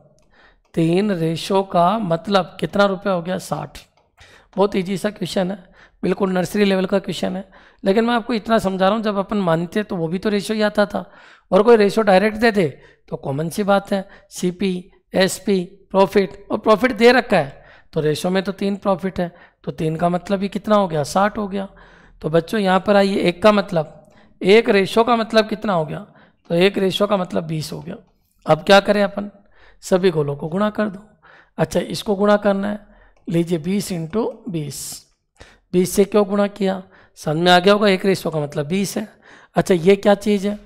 तीन रेशो का मतलब कितना रुपया हो गया साठ बहुत ईजी सा क्वेश्चन है बिल्कुल नर्सरी लेवल का क्वेश्चन है लेकिन मैं आपको इतना समझा रहा हूँ जब अपन मानते तो वो भी तो रेशो ही आता था और कोई रेशो डायरेक्ट दे दे तो कॉमन सी बात है C P S P profit और प्रॉफिट दे रखा है तो रेशो में तो तीन प्रॉफिट है तो तीन का मतलब ही कितना हो गया साठ हो गया तो बच्चों यहाँ पर आइए एक का मतलब एक रेशो का मतलब कितना हो गया तो एक रेशो का मतलब बीस हो गया अब क्या करें अपन सभी गोलों को गुणा कर दो अच्छा इसको गुणा करना है लीजिए बीस इंटू बीस बीस से क्यों गुणा किया समझ में आ गया होगा एक रेशो का मतलब बीस है अच्छा ये क्या चीज़ है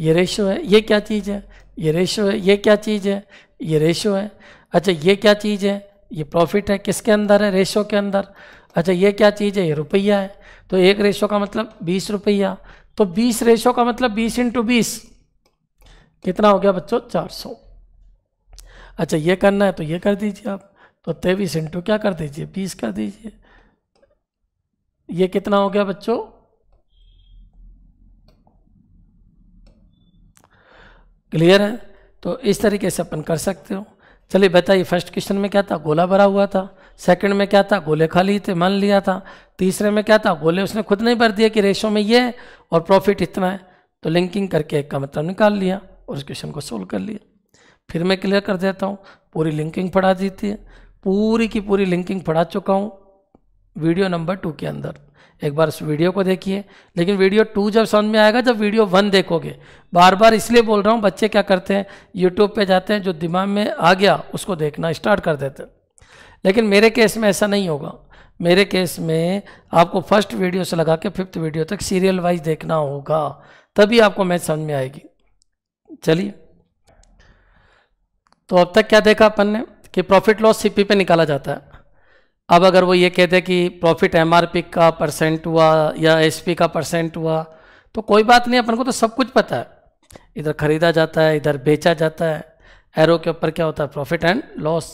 ये रेशो है ये क्या चीज़ है ये रेशो है ये क्या चीज़ है ये रेशो है अच्छा ये क्या चीज़ है ये प्रॉफिट है किसके अंदर है रेशो के अंदर अच्छा ये क्या चीज़ है ये रुपया है तो एक रेशो का मतलब बीस रुपया तो बीस रेशो का मतलब बीस इंटू बीस कितना हो गया बच्चों चार सौ अच्छा ये करना है तो ये कर दीजिए आप तो तेईस इंटू क्या कर दीजिए बीस कर दीजिए ये कितना हो गया बच्चों क्लियर है तो इस तरीके से अपन कर सकते हो चलिए बताइए फर्स्ट क्वेश्चन में क्या था गोला भरा हुआ था सेकंड में क्या था गोले खाली थे मान लिया था तीसरे में क्या था गोले उसने खुद नहीं भर दिया कि रेशो में ये और प्रॉफिट इतना है तो लिंकिंग करके एक का मतलब निकाल लिया और उस क्वेश्चन को सोल्व कर लिया फिर मैं क्लियर कर देता हूँ पूरी लिंकिंग पढ़ा दी थी पूरी की पूरी लिंकिंग पढ़ा चुका हूँ वीडियो नंबर टू के अंदर एक बार उस वीडियो को देखिए लेकिन वीडियो टू जब समझ में आएगा जब वीडियो वन देखोगे बार बार इसलिए बोल रहा हूँ बच्चे क्या करते हैं यूट्यूब पे जाते हैं जो दिमाग में आ गया उसको देखना स्टार्ट कर देते हैं लेकिन मेरे केस में ऐसा नहीं होगा मेरे केस में आपको फर्स्ट वीडियो से लगा के फिफ्थ वीडियो तक सीरियल वाइज देखना होगा तभी आपको मैच समझ में आएगी चलिए तो अब तक क्या देखा अपन ने कि प्रॉफिट लॉस सीपी पे निकाला जाता है अब अगर वो ये कहते कि प्रॉफिट एम का परसेंट हुआ या एस का परसेंट हुआ तो कोई बात नहीं अपन को तो सब कुछ पता है इधर ख़रीदा जाता है इधर बेचा जाता है एरो के ऊपर क्या होता है प्रॉफिट एंड लॉस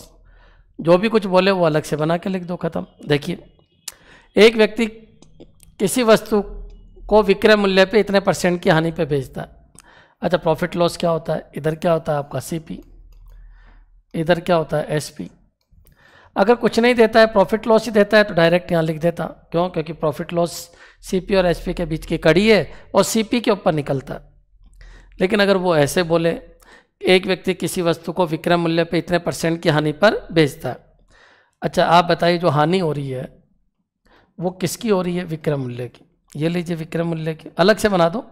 जो भी कुछ बोले वो अलग से बना के लिख दो खत्म देखिए एक व्यक्ति किसी वस्तु को विक्रय मूल्य पे इतने परसेंट की हानि पे बेचता है अच्छा प्रॉफिट लॉस क्या होता है इधर क्या होता है आपका सीपी इधर क्या होता है एसपी अगर कुछ नहीं देता है प्रॉफिट लॉस ही देता है तो डायरेक्ट यहाँ लिख देता क्यों क्योंकि प्रॉफिट लॉस सीपी और एसपी के बीच की कड़ी है और सीपी के ऊपर निकलता लेकिन अगर वो ऐसे बोले एक व्यक्ति किसी वस्तु को विक्रय मूल्य पर इतने परसेंट की हानि पर बेचता है अच्छा आप बताइए जो हानि हो रही है वो किसकी हो रही है विक्रम मूल्य की ये लीजिए विक्रम मूल्य की अलग से बना दो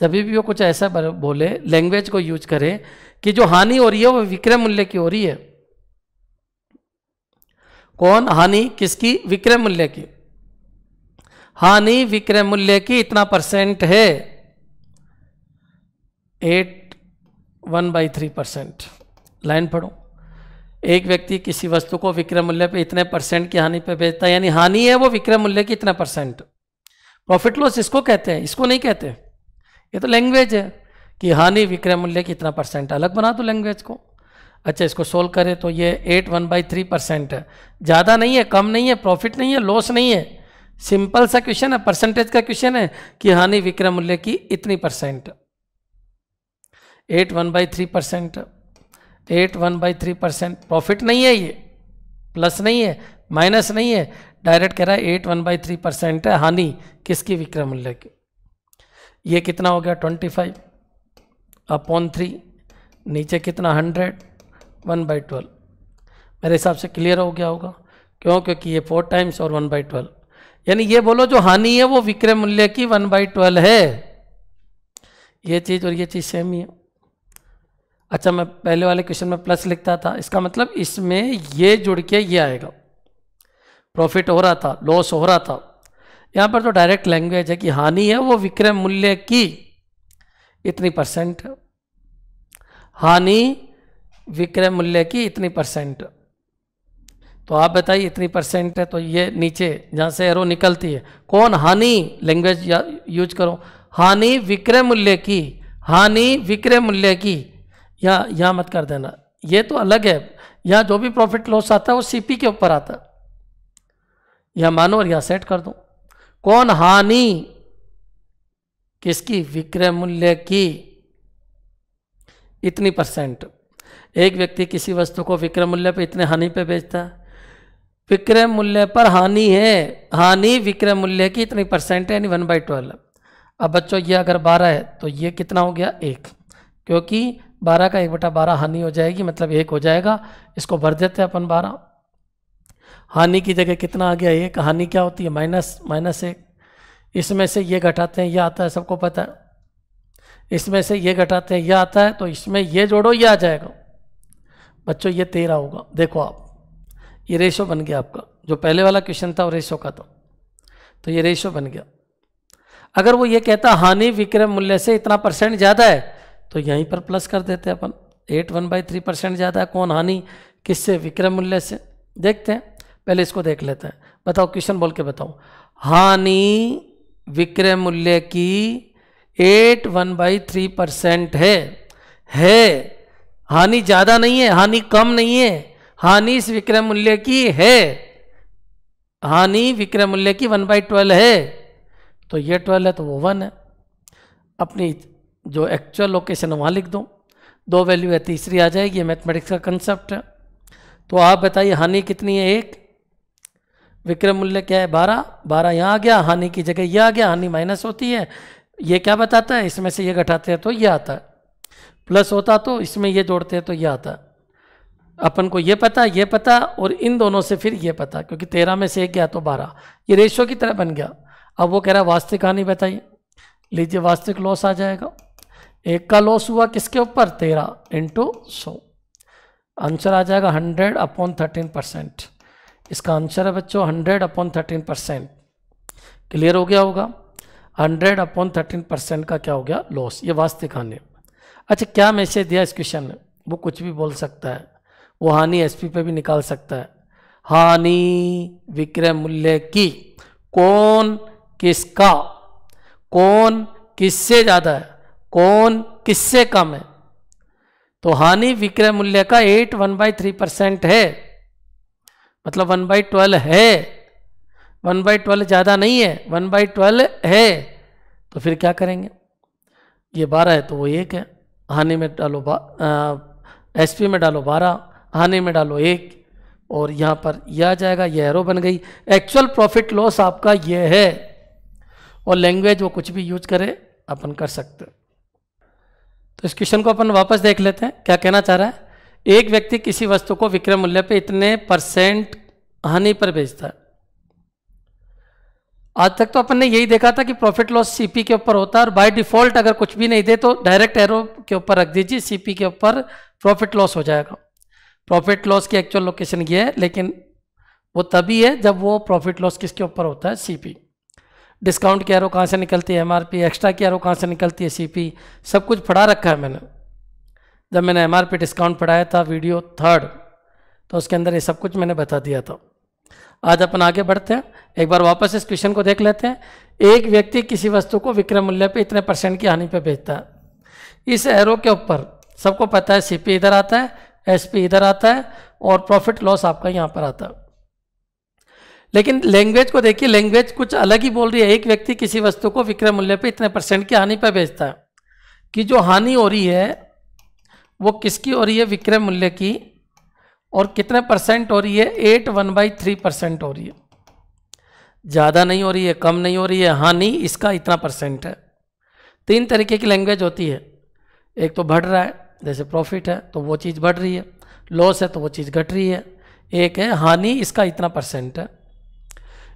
जब भी वो कुछ ऐसा बोले लैंग्वेज को यूज करें कि जो हानि हो रही है वो विक्रय मूल्य की हो रही है कौन हानि किसकी विक्रय मूल्य की हानि विक्रय मूल्य की इतना परसेंट है eight one by three percent line पढ़ो एक व्यक्ति किसी वस्तु को विक्रय मूल्य पे इतने परसेंट की हानि पे बेचता है यानी हानि है वो विक्रय मूल्य की इतना परसेंट प्रॉफिट लॉस इसको कहते हैं इसको नहीं कहते ये तो लैंग्वेज है कि हानि विक्रय मूल्य की इतना परसेंट अलग बना दो लैंग्वेज को अच्छा इसको सोल्व करें तो ये eight one by three percent है ज़्यादा नहीं है कम नहीं है प्रॉफिट नहीं है लॉस नहीं है सिंपल सा क्वेश्चन है परसेंटेज का क्वेश्चन है कि हानि विक्रय मूल्य की इतनी percent eight one by three percent eight one by three percent profit नहीं है ये प्लस नहीं है माइनस नहीं है डायरेक्ट कह रहा है eight one by three percent है हानि किसकी विक्रय मूल्य की ये कितना हो गया ट्वेंटी फाइव अपॉन थ्री नीचे कितना हंड्रेड वन बाई ट्वेल्व मेरे हिसाब से क्लियर हो गया होगा क्यों क्योंकि ये फोर टाइम्स और वन बाई ट्वेल्व यानी ये बोलो जो हानि है वो विक्रय मूल्य की वन बाई ट्वेल्व है ये चीज़ और ये चीज़ सेम ही है अच्छा मैं पहले वाले क्वेश्चन में प्लस लिखता था इसका मतलब इसमें ये जुड़ के ये आएगा प्रॉफिट हो रहा था लॉस हो रहा था यहाँ पर तो डायरेक्ट लैंग्वेज है कि हानि है वो विक्रय मूल्य की इतनी परसेंट हानि विक्रय मूल्य की इतनी परसेंट तो आप बताइए इतनी परसेंट है तो ये नीचे जहाँ से एरो निकलती है कौन हानि लैंग्वेज यूज करो हानि विक्रय मूल्य की हानि विक्रय मूल्य की या यहाँ मत कर देना ये तो अलग है यहाँ जो भी प्रॉफिट लॉस आता है वो सीपी के ऊपर आता यह मानो और यहां सेट कर दो कौन हानि किसकी विक्रय मूल्य की इतनी परसेंट एक व्यक्ति किसी वस्तु को विक्रय मूल्य पर इतने हानि पे बेचता है विक्रय मूल्य पर हानि है हानि विक्रय मूल्य की इतनी परसेंट है यानी वन बाई ट्वेल्व अब बच्चों ये अगर बारह है तो ये कितना हो गया एक क्योंकि बारह का एक बटा बारह हानि हो जाएगी मतलब एक हो जाएगा इसको भर देते हैं अपन बारह हानि की जगह कितना आ गया एक हानि क्या होती है माइनस माइनस एक इसमें से ये घटाते हैं यह आता है सबको पता है इसमें से ये घटाते हैं यह आता है तो इसमें ये जोड़ो यह आ जाएगा बच्चों ये तेरह होगा देखो आप ये रेशो बन गया आपका जो पहले वाला क्वेश्चन था वो रेशो का था तो ये रेशो बन गया अगर वो ये कहता हानि विक्रय मूल्य से इतना परसेंट ज़्यादा है तो यहीं पर प्लस कर देते अपन eight one by three percent ज़्यादा है कौन हानि किससे विक्रय मूल्य से देखते हैं पहले इसको देख लेते हैं बताओ क्वेश्चन बोल के बताओ हानि विक्रय मूल्य की eight one by three percent है है हानि ज़्यादा नहीं है हानि कम नहीं है हानि इस विक्रय मूल्य की है हानि विक्रय मूल्य की वन बाई ट्वेल्व है तो ये ट्वेल्व है तो वो वन है अपनी जो एक्चुअल लोकेशन है वहाँ लिख दो दो वैल्यू है तीसरी आ जाएगी मैथमेटिक्स का कंसेप्ट है तो आप बताइए हानि कितनी है एक विक्रय मूल्य क्या है बारह बारह यहाँ आ गया हानि की जगह यह आ गया हानि माइनस होती है ये क्या बताता है इसमें से ये घटाते हैं तो ये आता है प्लस होता तो इसमें ये जोड़ते हैं तो ये आता अपन को ये पता ये पता और इन दोनों से फिर ये पता क्योंकि तेरह में से एक गया तो बारह ये रेशो की तरह बन गया अब वो कह रहा है वास्तविक हानि बताइए लीजिए वास्तविक लॉस आ जाएगा एक का लॉस हुआ किसके ऊपर तेरह इंटू सौ आंसर आ जाएगा हंड्रेड अपॉन थर्टीन परसेंट इसका आंसर है बच्चों hundred upon thirteen percent clear हो गया होगा हंड्रेड अपॉन थर्टीन परसेंट का क्या हो गया लॉस ये वास्तविक हानि अच्छा क्या मैसेज दिया इस क्वेश्चन में वो कुछ भी बोल सकता है वो हानि एसपी पे भी निकाल सकता है हानि विक्रय मूल्य की कौन किसका कौन किससे ज़्यादा है कौन किससे कम है तो हानि विक्रय मूल्य का eight one by three percent है मतलब वन बाई ट्वेल्व है वन बाई ट्वेल्व ज़्यादा नहीं है वन बाई ट्वेल्व है तो फिर क्या करेंगे ये बारह है तो वो एक है आने में डालो एस पी में डालो बारह आने में डालो एक और यहाँ पर यह आ जाएगा यह एरो बन गई एक्चुअल प्रॉफिट लॉस आपका यह है और लैंग्वेज वो कुछ भी यूज करे अपन कर सकते तो इस क्वेश्चन को अपन वापस देख लेते हैं क्या कहना चाह रहा है एक व्यक्ति किसी वस्तु को विक्रय मूल्य पे इतने परसेंट हानि पर बेचता है आज तक तो अपन ने यही देखा था कि प्रॉफिट लॉस सीपी के ऊपर होता है और बाय डिफॉल्ट अगर कुछ भी नहीं दे तो डायरेक्ट एरो के ऊपर रख दीजिए सीपी के ऊपर प्रॉफिट लॉस हो जाएगा प्रॉफिट लॉस की एक्चुअल लोकेशन ये है लेकिन वो तभी है जब वो प्रॉफिट लॉस किसके ऊपर होता है सी डिस्काउंट की एरो कहाँ से निकलती है एम एक्स्ट्रा की एरो कहाँ से निकलती है सी सब कुछ पढ़ा रखा है मैंने जब मैंने एम डिस्काउंट पढ़ाया था वीडियो थर्ड तो उसके अंदर ये सब कुछ मैंने बता दिया था आज अपन आगे बढ़ते हैं एक बार वापस इस क्वेश्चन को देख लेते हैं एक व्यक्ति किसी वस्तु को विक्रय मूल्य पे इतने परसेंट की हानि पे बेचता है इस एरो के ऊपर सबको पता है सीपी इधर आता है एसपी इधर आता है और प्रॉफिट लॉस आपका यहाँ पर आता है लेकिन लैंग्वेज को देखिए लैंग्वेज कुछ अलग ही बोल रही है एक व्यक्ति किसी वस्तु को विक्रय मूल्य पे इतने परसेंट की हानि पर बेचता है कि जो हानि हो रही है वो किसकी हो रही है विक्रय मूल्य की और कितने परसेंट हो रही है eight one by three percent हो रही है ज़्यादा नहीं हो रही है कम नहीं हो रही है हाँ नहीं इसका इतना परसेंट है तीन तरीके की लैंग्वेज होती है एक तो बढ़ रहा है जैसे प्रॉफिट है तो वो चीज़ बढ़ रही है लॉस है तो वो चीज़ घट रही है एक है हानि इसका इतना परसेंट है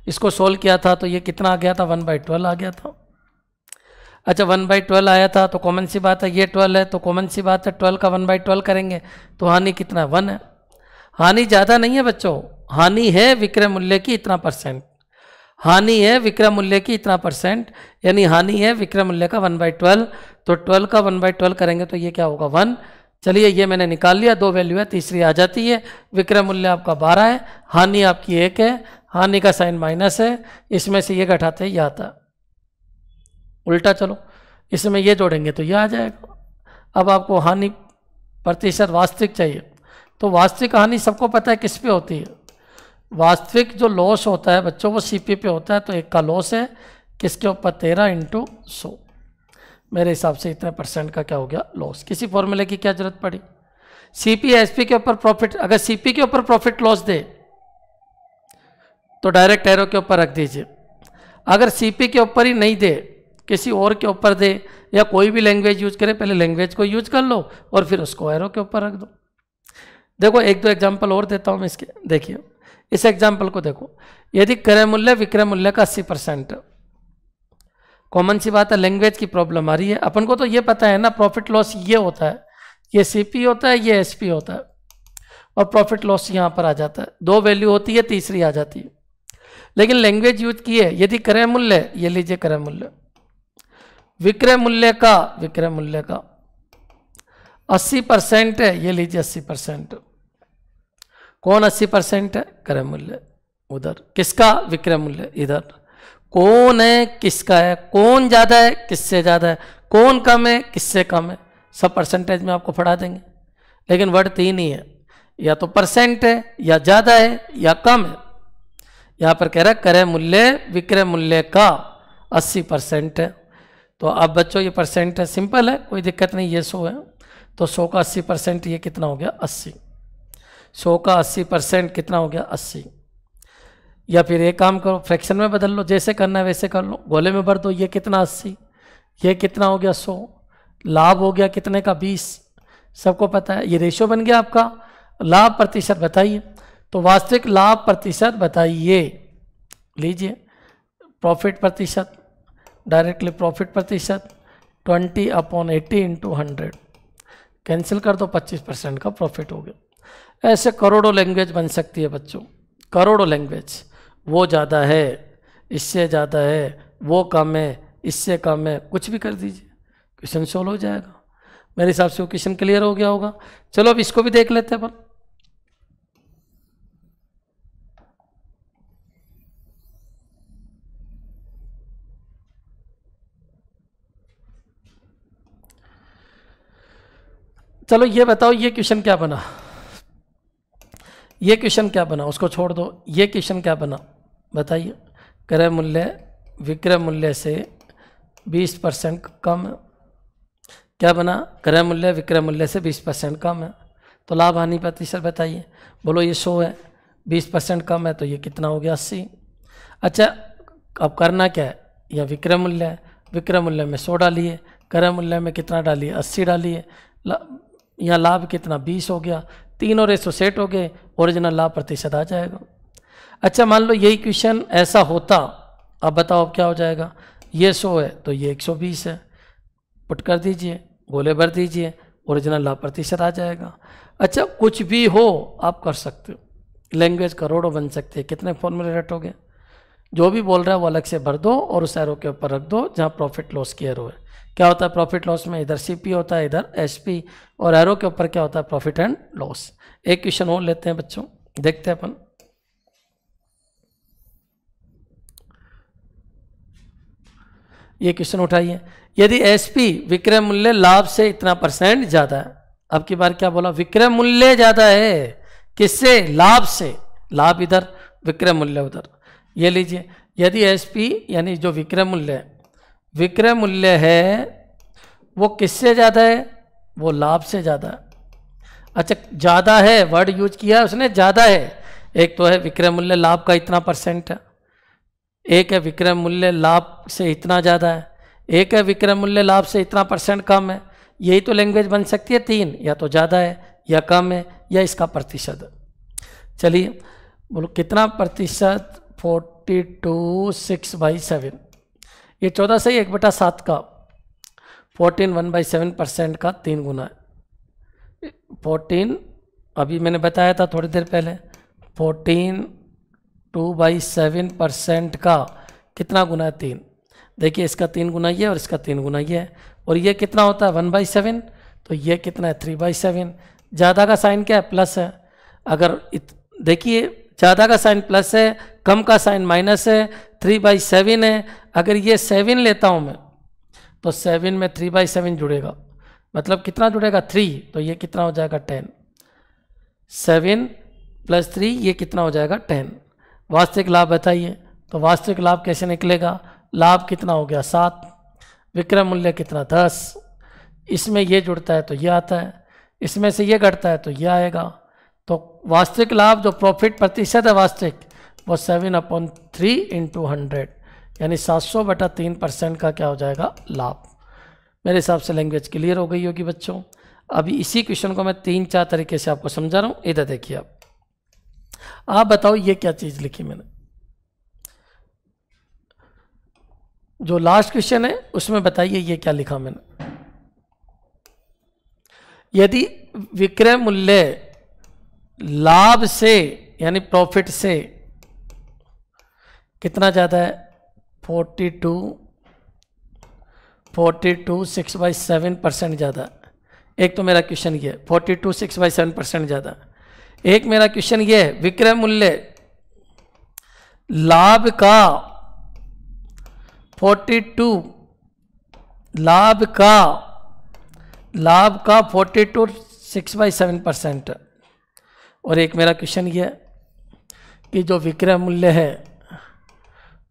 इसको सोल्व किया था तो ये कितना आ गया था वन बाई ट्वेल्व आ गया था अच्छा वन बाई ट्वेल्व आया था तो कॉमन सी बात है ये ट्वेल्व है तो कॉमन सी बात है ट्वेल्व का वन बाई ट्वेल्व करेंगे तो हानि कितना वन है हानि ज़्यादा नहीं है बच्चों हानि है विक्रय मूल्य की इतना परसेंट हानि है विक्रय मूल्य की इतना परसेंट यानी हानि है विक्रय मूल्य का वन बाई ट्वेल्व तो ट्वेल्व का वन बाई ट्वेल्व करेंगे तो ये क्या होगा वन चलिए ये मैंने निकाल लिया दो वैल्यू है तीसरी आ जाती है विक्रय मूल्य आपका बारह है हानि आपकी एक है हानि का साइन माइनस है इसमें से ये घटाते ये आता उल्टा चलो इसमें ये जोड़ेंगे तो ये आ जाएगा अब आपको हानि प्रतिशत वास्तविक चाहिए तो वास्तविक कहानी सबको पता है किस पे होती है वास्तविक जो लॉस होता है बच्चों वो सीपी पे होता है तो एक का लॉस है किसके ऊपर तेरह इंटू सौ मेरे हिसाब से इतने परसेंट का क्या हो गया लॉस किसी फॉर्मूले की क्या जरूरत पड़ी सीपी एसपी के ऊपर प्रॉफिट अगर सीपी के ऊपर प्रॉफिट लॉस दे तो डायरेक्ट एरो के ऊपर रख दीजिए अगर सीपी के ऊपर ही नहीं दे किसी और के ऊपर दे या कोई भी लैंग्वेज यूज करे पहले लैंग्वेज को यूज कर लो और फिर उसको एरो के ऊपर रख दो देखो एक दो एग्जाम्पल और देता हूँ मैं इसके देखिए इस एग्जाम्पल को देखो यदि क्रय मूल्य विक्रय मूल्य का अस्सी परसेंट कॉमन सी बात है लैंग्वेज की प्रॉब्लम आ रही है अपन को तो ये पता है ना प्रॉफिट लॉस ये होता है ये सीपी होता है ये एसपी होता है और प्रॉफिट लॉस यहाँ पर आ जाता है दो वैल्यू होती है तीसरी आ जाती है लेकिन लैंग्वेज यूज की है यदि क्रय मूल्य ये लीजिए क्रय मूल्य विक्रय मूल्य का विक्रय मूल्य का अस्सी परसेंट है ये लीजिए अस्सी परसेंट कौन अस्सी परसेंट है क्रय मूल्य उधर किसका विक्रय मूल्य इधर कौन है किसका है कौन ज़्यादा है किससे ज़्यादा है कौन कम है किससे कम है सब परसेंटेज में आपको पढ़ा देंगे लेकिन वर्ड तीन ही है या तो परसेंट है या ज़्यादा है या कम है यहाँ पर कह रहा है क्रय मूल्य विक्रय मूल्य का अस्सी परसेंट है तो अब बच्चों ये परसेंट है सिंपल है कोई दिक्कत नहीं ये सो है तो सौ का अस्सी परसेंट ये कितना हो गया अस्सी सौ का अस्सी परसेंट कितना हो गया अस्सी या फिर एक काम करो फ्रैक्शन में बदल लो जैसे करना है वैसे कर लो गोले में भर दो ये कितना अस्सी ये कितना हो गया सौ लाभ हो गया कितने का बीस सबको पता है ये रेशियो बन गया आपका लाभ प्रतिशत बताइए तो वास्तविक लाभ प्रतिशत बताइए लीजिए प्रॉफिट प्रतिशत डायरेक्टली प्रॉफिट प्रतिशत twenty upon eighty into hundred cancel कर दो पच्चीस परसेंट का प्रॉफिट हो गया ऐसे करोड़ों लैंग्वेज बन सकती है बच्चों करोड़ों लैंग्वेज वो ज़्यादा है इससे ज़्यादा है वो कम है इससे कम है कुछ भी कर दीजिए क्वेश्चन सोल्व हो जाएगा मेरे हिसाब से वो क्वेश्चन क्लियर हो गया होगा चलो अब इसको भी देख लेते हैं अपन चलो ये बताओ ये क्वेश्चन क्या बना ये क्वेश्चन क्या बना उसको छोड़ दो ये क्वेश्चन क्या बना बताइए क्रय मूल्य विक्रय मूल्य से 20 परसेंट कम है क्या बना क्रय मूल्य विक्रय मूल्य से 20 परसेंट कम है तो लाभ हानि प्रतिशत बताइए बोलो ये सौ है 20 परसेंट कम है तो ये कितना हो गया अस्सी अच्छा अब करना क्या है यह विक्रय मूल्य है विक्रय मूल्य में सौ डालिए क्रय मूल्य में कितना डालिए अस्सी डालिए यहाँ लाभ कितना बीस हो गया तीन और एक सौ सेठ हो गए ओरिजिनल लाभ प्रतिशत आ जाएगा अच्छा मान लो यही क्वेश्चन ऐसा होता अब बताओ क्या हो जाएगा ये सौ है तो ये एक सौ बीस है पुट कर दीजिए गोले भर दीजिए ओरिजिनल लाभ प्रतिशत आ जाएगा अच्छा कुछ भी हो आप कर सकते हो लैंग्वेज करोड़ों बन सकते हैं कितने फॉर्मूले रटोगे जो भी बोल रहा है वो अलग से भर दो और उस एरो के ऊपर रख दो जहाँ प्रॉफिट लॉस की एरो है क्या होता है प्रॉफिट लॉस में इधर सीपी होता है इधर एसपी और एरो के ऊपर क्या होता है प्रॉफिट एंड लॉस एक क्वेश्चन और लेते हैं बच्चों देखते हैं अपन ये क्वेश्चन उठाइए यदि एसपी विक्रय मूल्य लाभ से इतना परसेंट ज्यादा है अब की बार क्या बोला विक्रय मूल्य ज्यादा है किससे लाभ से लाभ इधर विक्रय मूल्य उधर ये लीजिए यदि एसपी यानी जो विक्रय मूल्य है विक्रय मूल्य है वो किससे ज़्यादा है वो लाभ से ज़्यादा अच्छा ज़्यादा है वर्ड यूज किया उसने ज़्यादा है एक तो है विक्रय मूल्य लाभ का इतना परसेंट है एक है विक्रय मूल्य लाभ से इतना ज़्यादा है एक है विक्रय मूल्य लाभ से इतना परसेंट कम है यही तो लैंग्वेज बन सकती है तीन या तो ज़्यादा है या कम है या इसका प्रतिशत चलिए बोलो कितना प्रतिशत forty two six by seven ये चौदह से एक बटा सात का fourteen one by seven percent का तीन गुना है फोर्टीन अभी मैंने बताया था थोड़ी देर पहले fourteen two by seven percent का कितना गुना है तीन देखिए इसका तीन गुना ये और इसका तीन गुना ये है और ये कितना होता है वन बाई सेवन तो ये कितना है थ्री बाई सेवन ज़्यादा का साइन क्या है प्लस है अगर देखिए ज़्यादा का साइन प्लस है कम का साइन माइनस है थ्री बाई सेवन है अगर ये सेवन लेता हूँ मैं तो सेवन में थ्री बाई सेवन जुड़ेगा मतलब कितना जुड़ेगा थ्री तो ये कितना हो जाएगा टेन सेवन प्लस थ्री ये कितना हो जाएगा टेन वास्तविक लाभ बताइए तो वास्तविक लाभ कैसे निकलेगा लाभ कितना हो गया सात विक्रम मूल्य कितना दस इसमें ये जुड़ता है तो ये आता है इसमें से ये घटता है तो ये आएगा वास्तविक लाभ जो प्रॉफिट प्रतिशत है वास्तविक वो seven upon three into hundred यानी सात सौ बटा तीन परसेंट का क्या हो जाएगा लाभ मेरे हिसाब से लैंग्वेज क्लियर हो गई होगी बच्चों अभी इसी क्वेश्चन को मैं तीन चार तरीके से आपको समझा रहा हूँ इधर देखिए आप आप बताओ ये क्या चीज़ लिखी मैंने जो लास्ट क्वेश्चन है उसमें बताइए ये क्या लिखा मैंने यदि विक्रय मूल्य लाभ से यानी प्रॉफिट से कितना ज़्यादा है forty two forty two six by seven percent ज़्यादा एक तो मेरा क्वेश्चन ये है forty two six by seven percent ज़्यादा एक मेरा क्वेश्चन ये है विक्रय मूल्य लाभ का फोर्टी टू लाभ का लाभ का forty two six by seven percent और एक मेरा क्वेश्चन ये कि जो विक्रय मूल्य है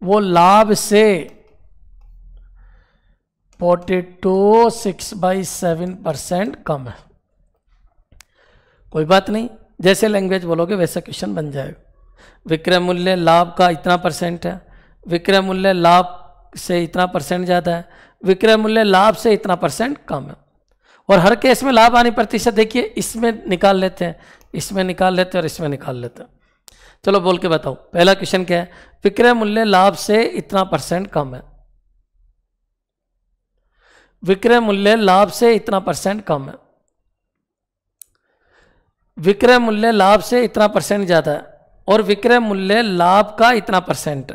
वो लाभ से forty two six by seven percent कम है कोई बात नहीं जैसे लैंग्वेज बोलोगे वैसा क्वेश्चन बन जाएगा विक्रय मूल्य लाभ का इतना परसेंट है विक्रय मूल्य लाभ से इतना परसेंट ज़्यादा है विक्रय मूल्य लाभ से इतना परसेंट कम है और हर केस में लाभ आने प्रतिशत देखिए इसमें निकाल लेते हैं इसमें निकाल लेते और इसमें निकाल लेते चलो बोल के बताओ पहला क्वेश्चन क्या है विक्रय मूल्य लाभ से इतना परसेंट कम है विक्रय मूल्य लाभ से इतना परसेंट कम है विक्रय मूल्य लाभ से इतना परसेंट ज़्यादा है और विक्रय मूल्य लाभ का इतना परसेंट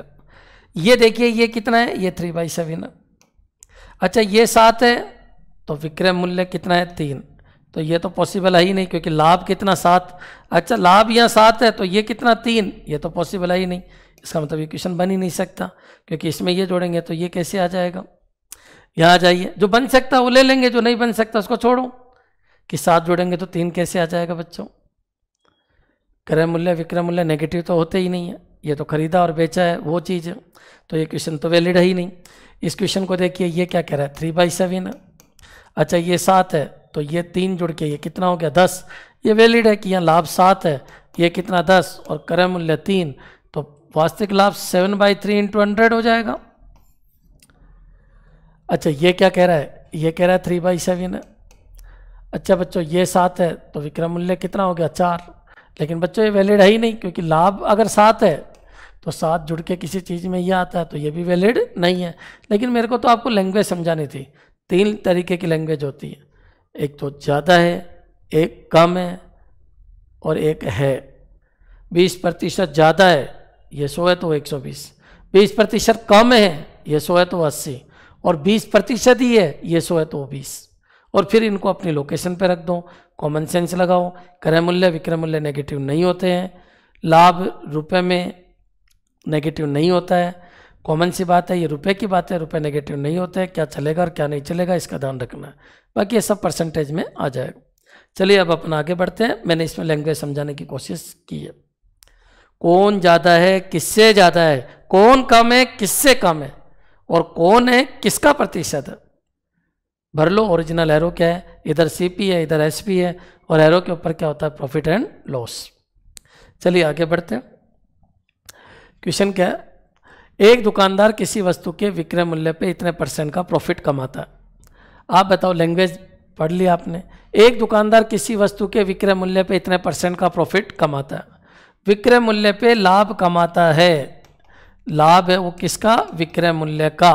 ये देखिए ये कितना है ये थ्री बाई सेवन अच्छा ये सात है तो विक्रय मूल्य कितना है तीन तो ये तो पॉसिबल है ही नहीं क्योंकि लाभ कितना सात अच्छा लाभ यहाँ सात है तो ये कितना तीन ये तो पॉसिबल है ही नहीं इसका मतलब ये क्वेश्चन बन ही नहीं सकता क्योंकि इसमें ये जोड़ेंगे तो ये कैसे आ जाएगा यहाँ आ जाइए जो बन सकता है वो ले लेंगे जो नहीं बन सकता उसको छोड़ो कि सात जोड़ेंगे तो तीन कैसे आ जाएगा बच्चों क्रय मूल्य विक्रय मूल्य नेगेटिव तो होते ही नहीं है ये तो खरीदा और बेचा है वो चीज़ है तो ये क्वेश्चन तो वैलिड है ही नहीं इस क्वेश्चन को देखिए ये क्या कह रहा है थ्री बाई सेवन अच्छा ये सात है तो ये तीन जुड़ के ये कितना हो गया दस ये वैलिड है कि यहाँ लाभ सात है तो ये कितना दस और क्रय मूल्य तीन तो वास्तविक लाभ seven by three into hundred हो जाएगा अच्छा ये क्या कह रहा है ये कह रहा है थ्री बाई सेवन है अच्छा बच्चों ये सात है तो विक्रम मूल्य कितना हो गया चार लेकिन बच्चों ये वैलिड है ही नहीं क्योंकि लाभ अगर सात है तो सात जुड़ के किसी चीज़ में ये आता है तो ये भी वैलिड नहीं है लेकिन मेरे को तो आपको लैंग्वेज समझानी थी तीन तरीके की लैंग्वेज होती है एक तो ज़्यादा है एक कम है और एक है बीस प्रतिशत ज़्यादा है ये सो है तो एक सौ बीस बीस प्रतिशत कम है ये सो है तो अस्सी और बीस प्रतिशत ही है ये सो है तो बीस और फिर इनको अपनी लोकेशन पर रख दो कॉमन सेंस लगाओ क्रय मूल्य विक्रय मूल्य नेगेटिव नहीं होते हैं लाभ रुपए में नेगेटिव नहीं होता है कॉमन सी बात है ये रुपए की बात है रुपए नेगेटिव नहीं होते हैं क्या चलेगा और क्या नहीं चलेगा इसका ध्यान रखना है बाकी ये सब परसेंटेज में आ जाएगा चलिए अब अपन आगे बढ़ते हैं मैंने इसमें लैंग्वेज समझाने की कोशिश की है कौन ज़्यादा है किससे ज़्यादा है कौन कम है किससे कम है और कौन है किसका प्रतिशत है भर लो ओरिजिनल एरो क्या है इधर सीपी है इधर एसपी है और एरो के ऊपर क्या होता है प्रॉफिट एंड लॉस चलिए आगे बढ़ते हैं क्वेश्चन क्या है एक दुकानदार किसी वस्तु के विक्रय मूल्य पे इतने परसेंट का प्रॉफिट कमाता है आप बताओ लैंग्वेज पढ़ लिया आपने एक दुकानदार किसी वस्तु के विक्रय मूल्य पे इतने परसेंट का प्रॉफिट कमाता है विक्रय मूल्य पे लाभ कमाता है लाभ है वो किसका विक्रय मूल्य का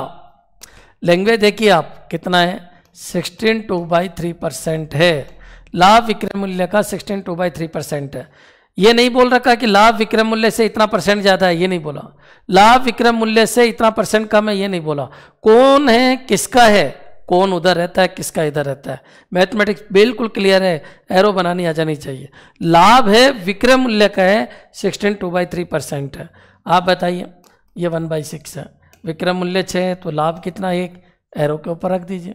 लैंग्वेज देखिए आप कितना है sixteen two by three percent है लाभ विक्रय मूल्य का sixteen two by three percent है ये नहीं बोल रखा कि लाभ विक्रम मूल्य से इतना परसेंट ज़्यादा है ये नहीं बोला लाभ विक्रम मूल्य से इतना परसेंट कम है ये नहीं बोला कौन है किसका है कौन उधर रहता है किसका इधर रहता है मैथमेटिक्स बिल्कुल क्लियर है एरो बनानी आ जानी चाहिए लाभ है विक्रम मूल्य का है sixteen two by three percent है आप बताइए ये वन बाई सिक्स है विक्रम मूल्य छः है तो लाभ कितना एक एरो के ऊपर रख दीजिए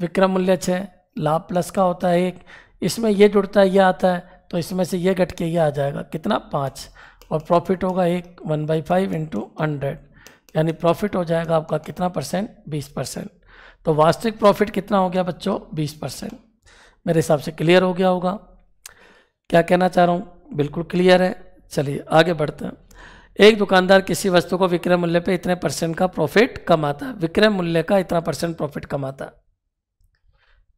विक्रम मूल्य छः लाभ प्लस का होता है एक इसमें यह जुड़ता है यह आता है तो इसमें से ये घट के ये आ जाएगा कितना पाँच और प्रॉफिट होगा एक one by five into hundred यानी प्रॉफिट हो जाएगा आपका कितना परसेंट बीस परसेंट तो वास्तविक प्रॉफिट कितना हो गया बच्चों बीस परसेंट मेरे हिसाब से क्लियर हो गया होगा क्या कहना चाह रहा हूँ बिल्कुल क्लियर है चलिए आगे बढ़ते हैं एक दुकानदार किसी वस्तु को विक्रय मूल्य पे इतने परसेंट का प्रॉफिट कमाता है विक्रय मूल्य का इतना परसेंट प्रॉफिट कमाता है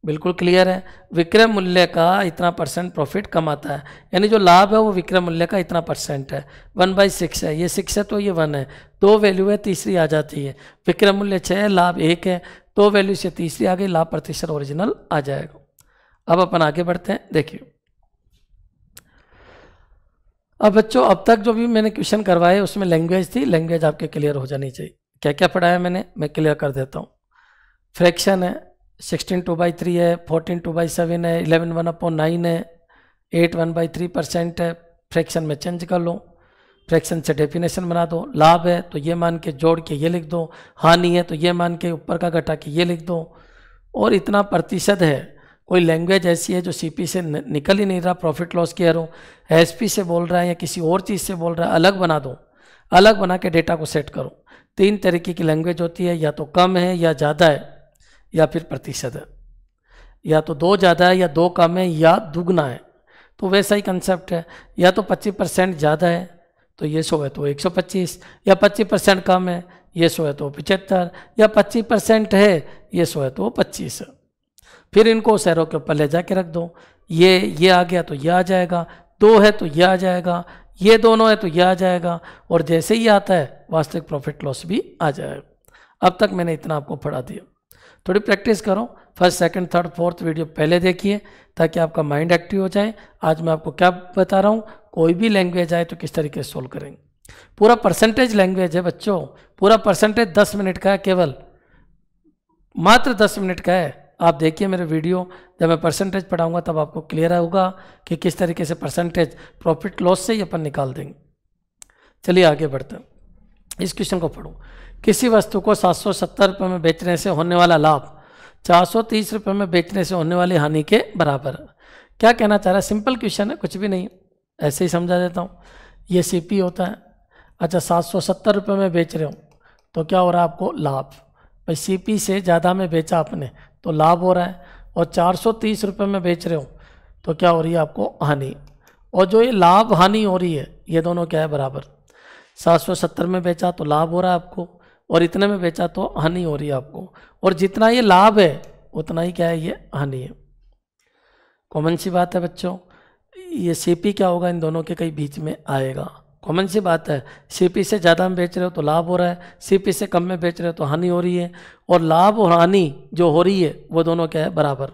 बिल्कुल क्लियर है विक्रय मूल्य का इतना परसेंट प्रॉफिट कमाता है यानी जो लाभ है वो विक्रय मूल्य का इतना परसेंट है वन बाई सिक्स है ये सिक्स है तो ये वन है दो वैल्यू है तीसरी आ जाती है विक्रय मूल्य छः है लाभ एक है दो वैल्यू से तीसरी आ गई लाभ प्रतिशत ओरिजिनल आ जाएगा अब अपन आगे बढ़ते हैं देखिए अब बच्चों अब तक जो भी मैंने क्वेश्चन करवाए उसमें लैंग्वेज थी लैंग्वेज आपके क्लियर हो जानी चाहिए क्या क्या पढ़ाया मैंने मैं क्लियर कर देता हूँ फ्रैक्शन है सिक्सटीन टू बाई थ्री है फोर्टीन टू बाई सेवन है इलेवन वन अपॉन नाइन है eight one by three percent है फ्रैक्शन में चेंज कर लो फ्रैक्शन से डेफिनेशन बना दो लाभ है तो ये मान के जोड़ के ये लिख दो हानि है तो ये मान के ऊपर का घटा के ये लिख दो और इतना प्रतिशत है कोई लैंग्वेज ऐसी है जो सीपी से निकल ही नहीं रहा प्रॉफिट लॉस के एस एसपी से बोल रहा है या किसी और चीज़ से बोल रहा है अलग बना दो अलग बना के डेटा को सेट करो तीन तरीके की लैंग्वेज होती है या तो कम है या ज़्यादा है या फिर प्रतिशत है या तो दो ज़्यादा है या दो कम है या दुगना है तो वैसा ही कंसेप्ट है या तो 25 परसेंट ज़्यादा है तो ये सो है तो 125 या 25 परसेंट कम है ये सो है तो पिचहत्तर या 25 परसेंट है ये सो है तो पच्चीस फिर इनको शहरों के ऊपर ले जा कर रख दो ये ये आ गया तो ये आ जाएगा दो है तो ये आ जाएगा ये दोनों है तो ये आ जाएगा और जैसे ही आता है वास्तविक प्रॉफिट लॉस भी आ जाएगा अब तक मैंने इतना आपको पढ़ा दिया थोड़ी प्रैक्टिस करो first second third fourth video पहले देखिए ताकि आपका माइंड एक्टिव हो जाए आज मैं आपको क्या बता रहा हूँ कोई भी लैंग्वेज आए तो किस तरीके से सोल्व करेंगे पूरा परसेंटेज लैंग्वेज है बच्चों पूरा परसेंटेज दस मिनट का है केवल मात्र दस मिनट का है आप देखिए मेरे वीडियो जब मैं परसेंटेज पढ़ाऊंगा तब आपको क्लियर होगा कि किस तरीके से परसेंटेज प्रॉफिट लॉस से ही अपन निकाल देंगे चलिए आगे बढ़ते हैं इस क्वेश्चन को पढ़ू किसी वस्तु को सात सौ सत्तर रुपये में बेचने से होने वाला लाभ चार सौ तीस रुपये में बेचने से होने वाली हानि के बराबर क्या कहना चाह रहा है सिंपल क्वेश्चन है कुछ भी नहीं ऐसे ही समझा देता हूँ ये सी पी होता है अच्छा सात सौ सत्तर रुपये में बेच रहे हो तो क्या हो रहा है आपको लाभ भाई सी पी से ज़्यादा में बेचा आपने तो लाभ हो रहा है और चार सौ तीस रुपये में बेच रहे हो तो क्या हो रही है आपको हानि और जो ये लाभ हानि हो रही है ये दोनों क्या है बराबर सात सौ सत्तर में बेचा तो लाभ हो रहा है आपको और इतने में बेचा तो हानि हो रही है आपको और जितना ये लाभ है उतना ही क्या है ये हानि है कॉमन सी बात है बच्चों ये सीपी क्या होगा इन दोनों के कई बीच में आएगा कॉमन सी बात है सीपी से ज़्यादा में बेच रहे हो तो लाभ हो रहा है सीपी से कम में बेच रहे हो तो हानि हो रही है और लाभ और हानि जो हो रही है वो दोनों क्या है बराबर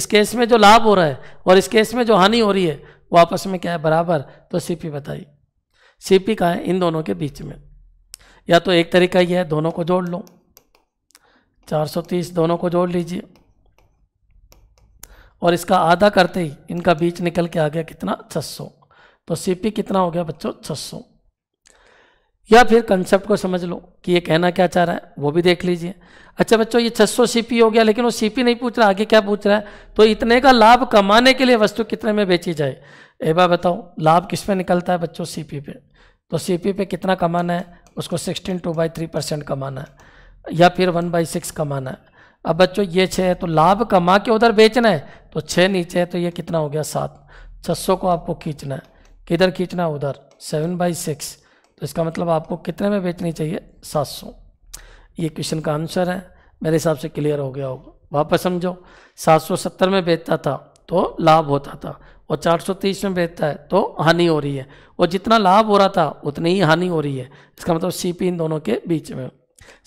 इस केस में जो लाभ हो रहा है और इस केस में जो हानि हो रही है वो आपस में क्या है बराबर तो सीपी बताइए सीपी का है इन दोनों के बीच में या तो एक तरीका यह है दोनों को जोड़ लो 430 दोनों को जोड़ लीजिए और इसका आधा करते ही इनका बीच निकल के आ गया कितना 600 तो सीपी कितना हो गया बच्चों 600 या फिर कंसेप्ट को समझ लो कि ये कहना क्या चाह रहा है वो भी देख लीजिए अच्छा बच्चों ये 600 सीपी हो गया लेकिन वो सीपी नहीं पूछ रहा आगे क्या पूछ रहा है तो इतने का लाभ कमाने के लिए वस्तु कितने में बेची जाए ऐबा बताओ लाभ किस पे निकलता है बच्चों सीपी पे तो सीपी पे कितना कमाना है उसको sixteen two by three percent कमाना है या फिर वन बाई सिक्स कमाना है अब बच्चों ये छः है तो लाभ कमा के उधर बेचना है तो छः नीचे है तो ये कितना हो गया सात छः को आपको खींचना है किधर खींचना है उधर सेवन बाई सिक्स तो इसका मतलब आपको कितने में बेचनी चाहिए सात सौ ये क्वेश्चन का आंसर है मेरे हिसाब से क्लियर हो गया होगा वापस समझो सात सौ सत्तर में बेचता था तो लाभ होता था और चार सौ तीस में बेचता है तो हानि हो रही है और जितना लाभ हो रहा था उतनी ही हानि हो रही है इसका मतलब सीपी इन दोनों के बीच में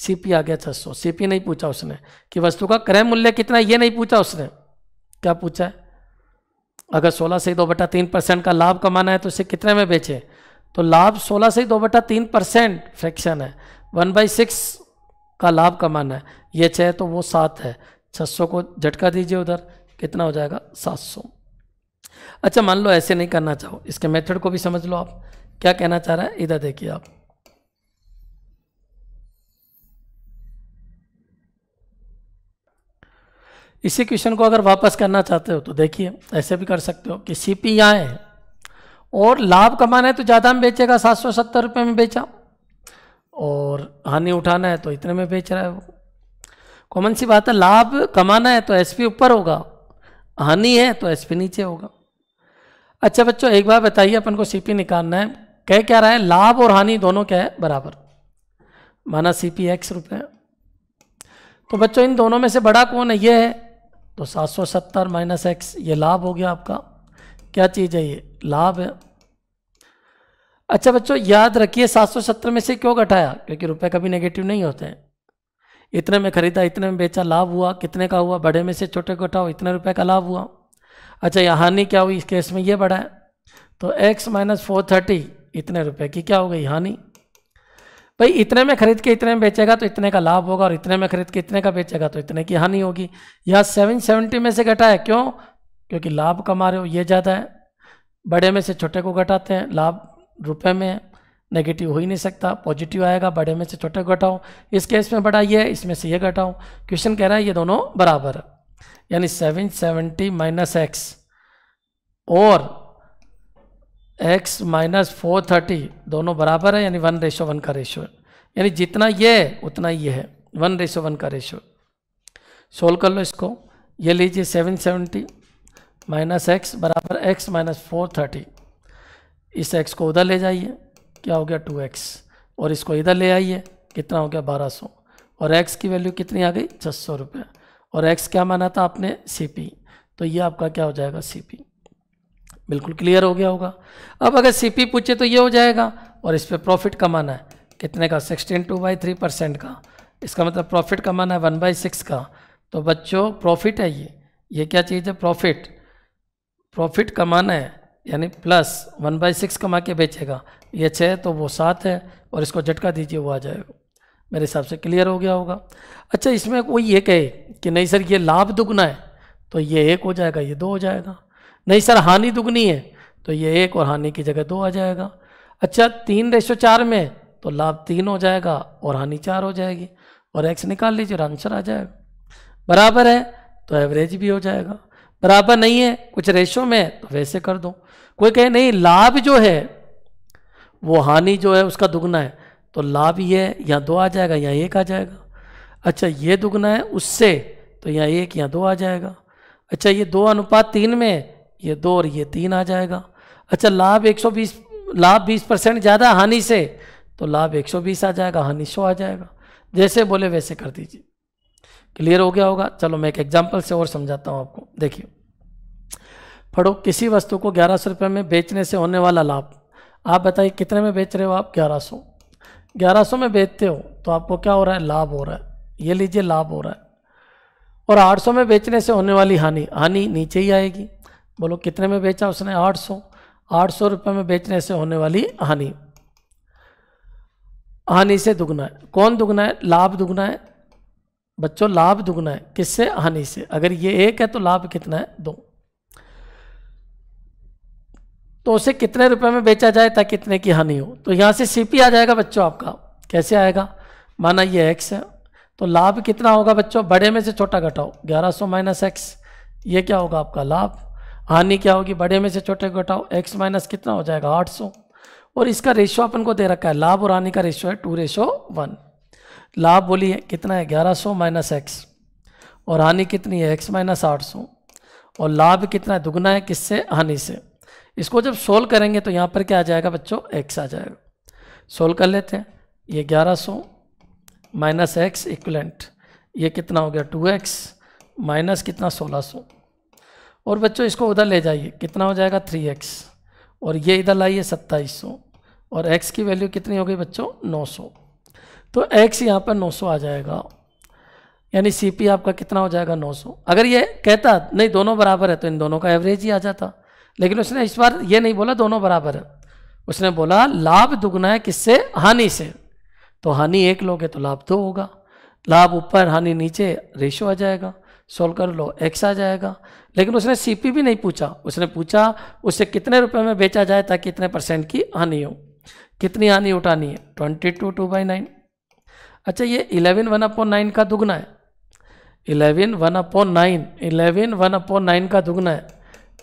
सीपी आ गया छः सौ सीपी नहीं पूछा उसने कि वस्तु का क्रय मूल्य कितना ये नहीं पूछा उसने क्या पूछा है अगर सोलह से दो बटा तीन परसेंट का लाभ कमाना है तो इसे कितने में बेचे तो लाभ सोलह से दो बटा तीन परसेंट फ्रैक्शन है वन बाई सिक्स का लाभ कमाना है ये छः तो वो सात है छह सौ को झटका दीजिए उधर कितना हो जाएगा सात सौ अच्छा मान लो ऐसे नहीं करना चाहो इसके मेथड को भी समझ लो आप क्या कहना चाह रहा है इधर देखिए आप इसी क्वेश्चन को अगर वापस करना चाहते हो तो देखिए ऐसे भी कर सकते हो कि सीपी पी है और लाभ कमाना है तो ज़्यादा में बेचेगा सात सौ सत्तर रुपये में बेचा और हानि उठाना है तो इतने में बेच रहा है वो कॉमन सी बात है लाभ कमाना है तो एसपी ऊपर होगा हानि है तो एसपी नीचे होगा अच्छा बच्चों एक बार बताइए अपन को सीपी निकालना है कह क्या रहा है लाभ और हानि दोनों क्या है बराबर माना सी पी एक्स रुपये तो बच्चों इन दोनों में से बड़ा कौन है ये है तो सात सौ सत्तर माइनस एक्स ये लाभ हो गया आपका क्या चीज़ है ये लाभ है अच्छा बच्चों याद रखिए सात सौ सत्तर में से क्यों घटाया क्योंकि रुपए कभी नेगेटिव नहीं होते हैं इतने में खरीदा इतने में बेचा लाभ हुआ कितने का हुआ बड़े में से छोटे को घटाओ इतने रुपए का लाभ हुआ अच्छा यहाँ हानि क्या हुई इस केस में ये बढ़ा है तो x माइनस फोर थर्टी इतने रुपए की क्या हो गई हानि भाई इतने में खरीद के इतने में बेचेगा तो इतने का लाभ होगा और इतने में खरीद के इतने का बेचेगा तो इतने की हानि होगी यहाँ सेवन सेवेंटी में से घटा है क्यों क्योंकि लाभ कमा रहे हो ये ज़्यादा है बड़े में से छोटे को घटाते हैं लाभ रुपए में नेगेटिव हो ही नहीं सकता पॉजिटिव आएगा बड़े में से छोटे को घटाओ इस केस में बड़ा ये इसमें से ये घटाओ क्वेश्चन कह रहा है ये दोनों बराबर यानी सेवन सेवेंटी माइनस एक्स और एक्स माइनस फोर थर्टी दोनों बराबर है यानी वन रेशो वन का रेशो यानी जितना ये है उतना ये है वन रेशो वन का रेशो सोल्व कर लो इसको ये लीजिए सेवन सेवेंटी माइनस एक्स बराबर एक्स माइनस फोर थर्टी इस एक्स को उधर ले जाइए क्या हो गया टू एक्स और इसको इधर ले आइए कितना हो गया बारह सौ और एक्स की वैल्यू कितनी आ गई छः सौ रुपये और एक्स क्या माना था आपने सी तो ये आपका क्या हो जाएगा सी बिल्कुल क्लियर हो गया होगा अब अगर सी पूछे तो ये हो जाएगा और इस पर प्रॉफिट कमाना है कितने का sixteen two by three percent का इसका मतलब प्रॉफिट कमाना है वन बाई सिक्स का तो बच्चों प्रॉफिट है ये ये क्या चीज़ है प्रॉफिट प्रॉफिट कमाना है यानी प्लस वन बाई सिक्स कमा के बेचेगा ये छः तो वो सात है और इसको झटका दीजिए वो आ जाएगा मेरे हिसाब से क्लियर हो गया होगा अच्छा इसमें कोई ये कहे कि नहीं सर ये लाभ दुगना है तो ये एक हो जाएगा ये दो हो जाएगा नहीं सर हानि दुगनी है तो ये एक और हानि की जगह दो आ जाएगा अच्छा तीन रेशो चार में तो लाभ तीन हो जाएगा और हानि चार हो जाएगी और एक्स निकाल लीजिए और आंसर आ जाएगा बराबर है तो एवरेज भी हो जाएगा बराबर नहीं है कुछ रेशो में तो वैसे कर दो कोई कहे नहीं लाभ जो है वो हानि जो है उसका दुगना है तो लाभ ये है या दो आ जाएगा या एक आ जाएगा अच्छा ये दुगना है उससे तो यहाँ एक या दो आ जाएगा अच्छा ये दो अनुपात तीन में ये दो और ये तीन आ जाएगा अच्छा लाभ 120 लाभ 20 परसेंट ज़्यादा हानि से तो लाभ 120 आ जाएगा हानि सौ आ जाएगा जैसे बोले वैसे कर दीजिए क्लियर हो गया होगा चलो मैं एक एग्जाम्पल से और समझाता हूँ आपको देखिए पढ़ो किसी वस्तु को ग्यारह सौ रुपये में बेचने से होने वाला लाभ आप बताइए कितने में बेच रहे हो आप ग्यारह सौ 1100 में बेचते हो तो आपको क्या हो रहा है लाभ हो रहा है ये लीजिए लाभ हो रहा है और 800 में बेचने से होने वाली हानि हानि नीचे ही आएगी बोलो कितने में बेचा उसने 800 सौ रुपये में बेचने से होने वाली हानि हानि से दुगना है कौन दुगना है लाभ दुगना है बच्चों लाभ दुगना है किससे हानि से अगर ये एक है तो लाभ कितना है दो तो उसे कितने रुपए में बेचा जाए ताकि कितने की हानि हो तो यहाँ से सी आ जाएगा बच्चों आपका कैसे आएगा माना ये एक्स है तो लाभ कितना होगा बच्चों बड़े में से छोटा घटाओ 1100 सौ माइनस एक्स ये क्या होगा आपका लाभ हानि क्या होगी बड़े में से छोटे घटाओ एक्स माइनस कितना हो जाएगा 800 और इसका रेशो अपन को दे रखा है लाभ और हानि का रेशो है टू रेशो वन लाभ बोलिए कितना है ग्यारह सौ माइनस एक्स और हानि कितनी है एक्स माइनस आठ और लाभ कितना है दुगना है किससे हानि से इसको जब सोल्व करेंगे तो यहाँ पर क्या आ जाएगा बच्चों एक्स आ जाएगा सोल्व कर लेते हैं ये ग्यारह सौ माइनस एक्स इक्वलेंट ये कितना हो गया टू एक्स माइनस कितना सोलह सौ और बच्चों इसको उधर ले जाइए कितना हो जाएगा थ्री एक्स और ये इधर लाइए सत्ताईस सौ और एक्स की वैल्यू कितनी हो गई बच्चों नौ सौ तो एक्स यहाँ पर नौ सौ आ जाएगा यानी सी पी आपका कितना हो जाएगा नौ सौ अगर ये कहता नहीं दोनों बराबर है तो इन दोनों का एवरेज ही आ जाता लेकिन उसने इस बार ये नहीं बोला दोनों बराबर है उसने बोला लाभ दुगना है किससे हानि से तो हानि एक लोगे तो लाभ दो होगा लाभ ऊपर हानि नीचे रेशो आ जाएगा सोल्व कर लो एक्स आ जाएगा लेकिन उसने सीपी भी नहीं पूछा उसने पूछा उससे कितने रुपए में बेचा जाए ताकि इतने परसेंट की हानि हो कितनी हानि उठानी है twenty two two by nine अच्छा ये इलेवन वन अपॉन नाइन का दुगना है eleven one upon nine eleven one upon nine का दुगना है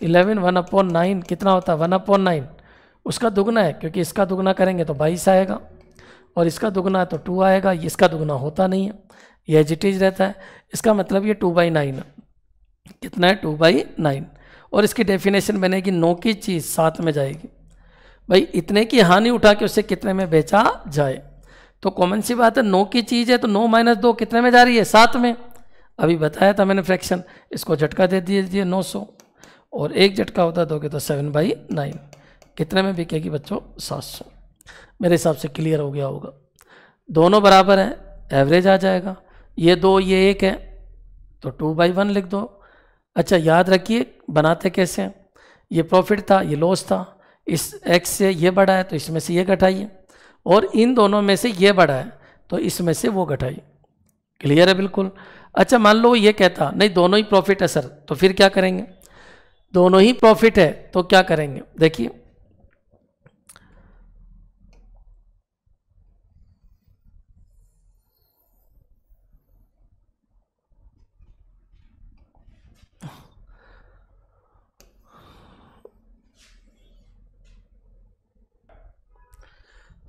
इलेवन वन अपॉन नाइन कितना होता है वन अपॉन नाइन उसका दुगना है क्योंकि इसका दुगना करेंगे तो बाईस आएगा और इसका दुगना है तो टू आएगा इसका दुगना होता नहीं है ये एज इट इज रहता है इसका मतलब ये टू बाई नाइन कितना है टू बाई नाइन और इसकी डेफिनेशन बनेगी नौ की चीज़ सात में जाएगी भाई इतने की हानि उठा के उसे कितने में बेचा जाए तो कॉमन सी बात है नौ की चीज़ है तो नौ माइनस दो कितने में जा रही है सात में अभी बताया था मैंने फ्रैक्शन इसको झटका दे दीजिए नौ सौ और एक झटका होता दोगे तो सेवन बाई नाइन कितने में बिकेगी बच्चों सात सौ मेरे हिसाब से क्लियर हो गया होगा दोनों बराबर हैं एवरेज आ जाएगा ये दो ये एक है तो टू बाई वन लिख दो अच्छा याद रखिए बनाते कैसे हैं ये प्रॉफिट था ये लॉस था इस एक्स से ये बढ़ा है तो इसमें से ये घटाइए और इन दोनों में से ये बढ़ा है तो इसमें से वो घटाइए क्लियर है बिल्कुल अच्छा मान लो ये कहता नहीं दोनों ही प्रॉफिट है सर तो फिर क्या करेंगे दोनों ही प्रॉफिट है तो क्या करेंगे देखिए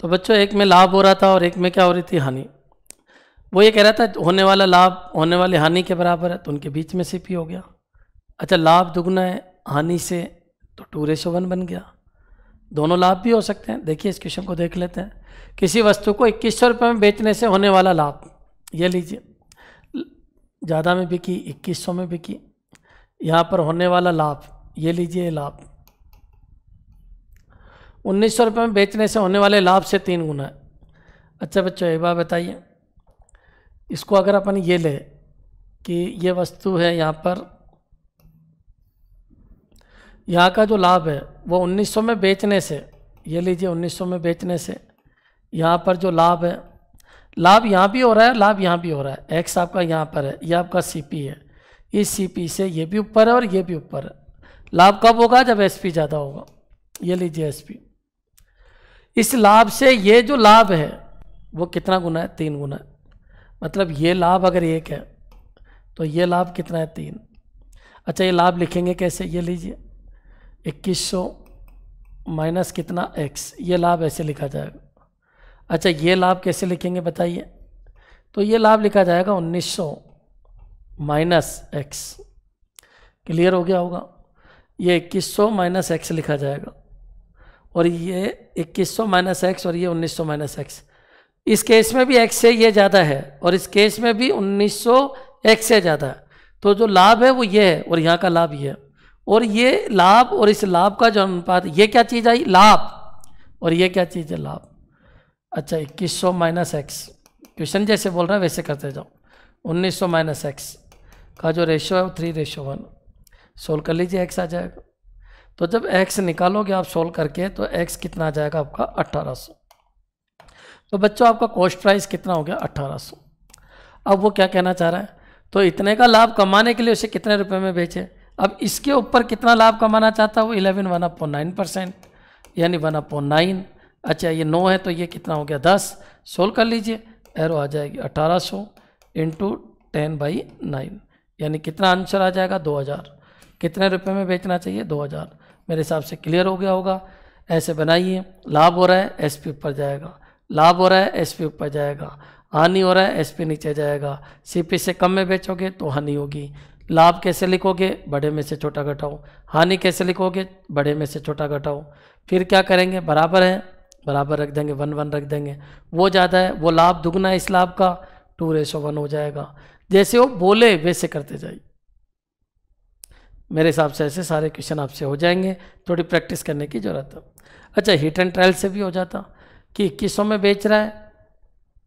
तो बच्चों एक में लाभ हो रहा था और एक में क्या हो रही थी हानि वो ये कह रहा था होने वाला लाभ होने वाली हानि के बराबर है तो उनके बीच में सी हो गया अच्छा लाभ दुगना है हानि से तो टू रेशो वन बन गया दोनों लाभ भी हो सकते हैं देखिए इस क्वेश्चन को देख लेते हैं किसी वस्तु को इक्कीस सौ रुपये में बेचने से होने वाला लाभ ये लीजिए ज़्यादा में बिकी इक्कीस सौ में बिकी यहाँ पर होने वाला लाभ ये लीजिए लाभ उन्नीस सौ रुपये में बेचने से होने वाले लाभ से तीन गुना है अच्छा बच्चों एक बार बताइए इसको अगर अपन ये ले कि ये वस्तु है यहाँ पर यहाँ का जो लाभ है वो 1900 में बेचने से ये लीजिए 1900 में बेचने से यहाँ पर जो लाभ है लाभ यहाँ भी हो रहा है लाभ यहाँ भी हो रहा है एक्स आपका यहाँ पर है ये आपका सीपी है इस सीपी से ये भी ऊपर है और ये भी ऊपर है लाभ कब होगा जब एसपी ज़्यादा होगा ये लीजिए एसपी इस लाभ से ये जो लाभ है वो कितना गुना है तीन गुना है मतलब ये लाभ अगर एक है तो ये लाभ कितना है तीन अच्छा ये लाभ लिखेंगे कैसे ये लीजिए इक्कीस सौ माइनस कितना एक्स ये लाभ ऐसे लिखा जाएगा अच्छा ये लाभ कैसे लिखेंगे बताइए तो ये लाभ लिखा जाएगा उन्नीस सौ माइनस एक्स क्लियर हो गया होगा ये इक्कीस सौ माइनस एक्स लिखा जाएगा और ये इक्कीस सौ माइनस एक्स और ये उन्नीस सौ माइनस एक्स इस केस में भी एक्स से ये ज़्यादा है और इस केस में भी उन्नीस सौ एक्स से ज़्यादा है तो जो लाभ है वो ये है और यहाँ का लाभ ये है और ये लाभ और इस लाभ का जो अनुपात ये क्या चीज़ आई लाभ और ये क्या चीज़ है लाभ अच्छा इक्कीस सौ माइनस एक्स क्वेश्चन जैसे बोल रहे हैं वैसे करते जाओ उन्नीस सौ माइनस एक्स का जो रेशो है वो थ्री रेशो वन सोल्व कर लीजिए एक्स आ जाएगा तो जब एक्स निकालोगे आप सोल्व करके तो एक्स कितना आ जाएगा आपका अट्ठारह सौ तो बच्चों आपका कॉस्ट प्राइस कितना हो गया अट्ठारह सौ अब वो क्या कहना चाह रहा है तो इतने का लाभ कमाने के लिए उसे कितने रुपए में बेचे अब इसके ऊपर कितना लाभ कमाना चाहता है वो eleven one upon nine percent यानी वन अपो नाइन अच्छा ये नौ है तो ये कितना हो गया दस सोल्व कर लीजिए एरो आ जाएगी अठारह सौ इंटू टेन बाई नाइन यानी कितना आंसर आ जाएगा दो हज़ार कितने रुपए में बेचना चाहिए दो हज़ार मेरे हिसाब से क्लियर हो गया होगा ऐसे बनाइए लाभ हो रहा है पी ऊपर जाएगा लाभ हो रहा है पी ऊपर जाएगा हानि हो रहा है पी नीचे जाएगा पी से कम में बेचोगे तो हानि होगी लाभ कैसे लिखोगे बड़े में से छोटा घटाओ हानि कैसे लिखोगे बड़े में से छोटा घटाओ फिर क्या करेंगे बराबर है बराबर रख देंगे वन वन रख देंगे वो ज़्यादा है वो लाभ दुगना है इस लाभ का टू रेशो वन हो जाएगा जैसे वो बोले वैसे करते जाइए मेरे हिसाब से ऐसे सारे क्वेश्चन आपसे हो जाएंगे थोड़ी प्रैक्टिस करने की ज़रूरत है अच्छा हिट एंड ट्रायल से भी हो जाता कि इक्कीस में बेच रहा है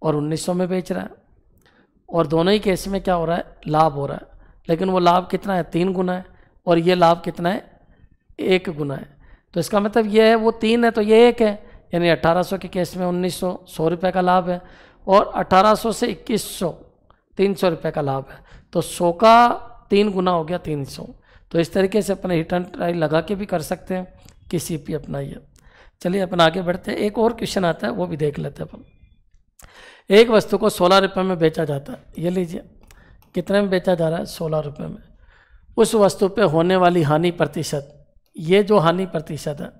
और उन्नीस में बेच रहा है और दोनों ही केस में क्या हो रहा है लाभ हो रहा है लेकिन वो लाभ कितना है तीन गुना है और ये लाभ कितना है एक गुना है तो इसका मतलब ये है वो तीन है तो ये एक है यानी 1800 के केस में 1900 सौ रुपये का लाभ है और 1800 से 2100 सौ रुपये का लाभ है तो 100 का तीन गुना हो गया 300 तो इस तरीके से अपने एंड ट्राई लगा के भी कर सकते हैं किसी भी अपना ये चलिए अपन आगे बढ़ते हैं एक और क्वेश्चन आता है वो भी देख लेते हैं अपन एक वस्तु को सोलह रुपये में बेचा जाता है ये लीजिए कितने में बेचा जा रहा है सोलह रुपये में उस वस्तु पे होने वाली हानि प्रतिशत ये जो हानि प्रतिशत है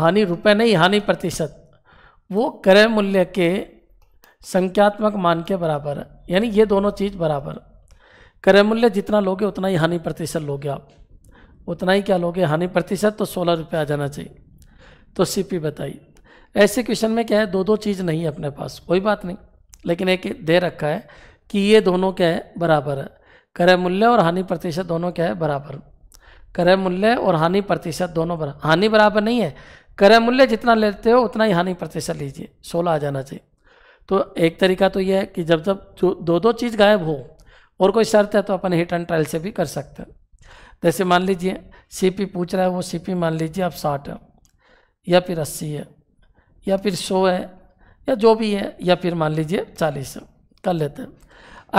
हानि रुपए नहीं हानि प्रतिशत वो क्रय मूल्य के संख्यात्मक मान के बराबर है यानी ये दोनों चीज़ बराबर क्रय मूल्य जितना लोगे उतना ही हानि प्रतिशत लोगे आप उतना ही क्या लोगे हानि प्रतिशत तो सोलह रुपये आ जाना चाहिए तो सीपी बताइए ऐसे क्वेश्चन में क्या है दो दो चीज़ नहीं है अपने पास कोई बात नहीं लेकिन एक दे रखा है कि ये दोनों क्या है बराबर है क्रय मूल्य और हानि प्रतिशत दोनों क्या है बराबर क्रय मूल्य और हानि प्रतिशत दोनों बराबर हानि बराबर नहीं है क्रय मूल्य जितना लेते हो उतना ही हानि प्रतिशत लीजिए सोलह आ जाना चाहिए तो एक तरीका तो यह है कि जब जब जो दो दो चीज़ गायब हो और कोई शर्त है तो अपन हिट एंड ट्रायल से भी कर सकते हैं जैसे मान लीजिए सीपी पूछ रहा है वो सीपी मान लीजिए आप साठ है या फिर अस्सी है या फिर सौ है या जो भी है या फिर मान लीजिए चालीस है कर लेते हैं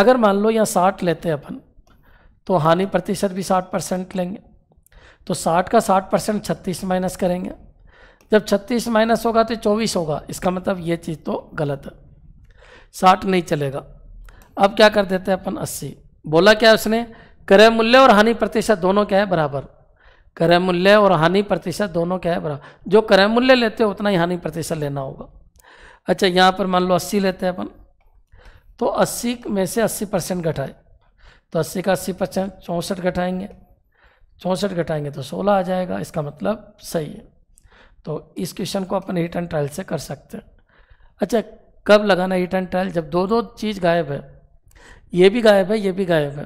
अगर मान लो यहाँ साठ लेते हैं अपन तो हानि प्रतिशत भी साठ परसेंट लेंगे तो साठ का साठ परसेंट छत्तीस माइनस करेंगे जब छत्तीस माइनस होगा तो चौबीस होगा इसका मतलब ये चीज़ तो गलत है साठ नहीं चलेगा अब क्या कर देते हैं अपन अस्सी बोला क्या उसने क्रय मूल्य और हानि प्रतिशत दोनों क्या है बराबर क्रय मूल्य और हानि प्रतिशत दोनों क्या है बराबर जो क्रय मूल्य लेते हो उतना ही हानि प्रतिशत लेना होगा अच्छा यहाँ पर मान लो अस्सी लेते हैं अपन तो 80 में से 80 परसेंट घटाए तो 80 का 80 परसेंट चौंसठ घटाएंगे चौंसठ घटाएंगे तो 16 आ जाएगा इसका मतलब सही है तो इस क्वेश्चन को अपन हिट एंड ट्रायल से कर सकते हैं अच्छा कब लगाना हिट एंड ट्रायल जब दो दो चीज़ गायब है ये भी गायब है ये भी गायब है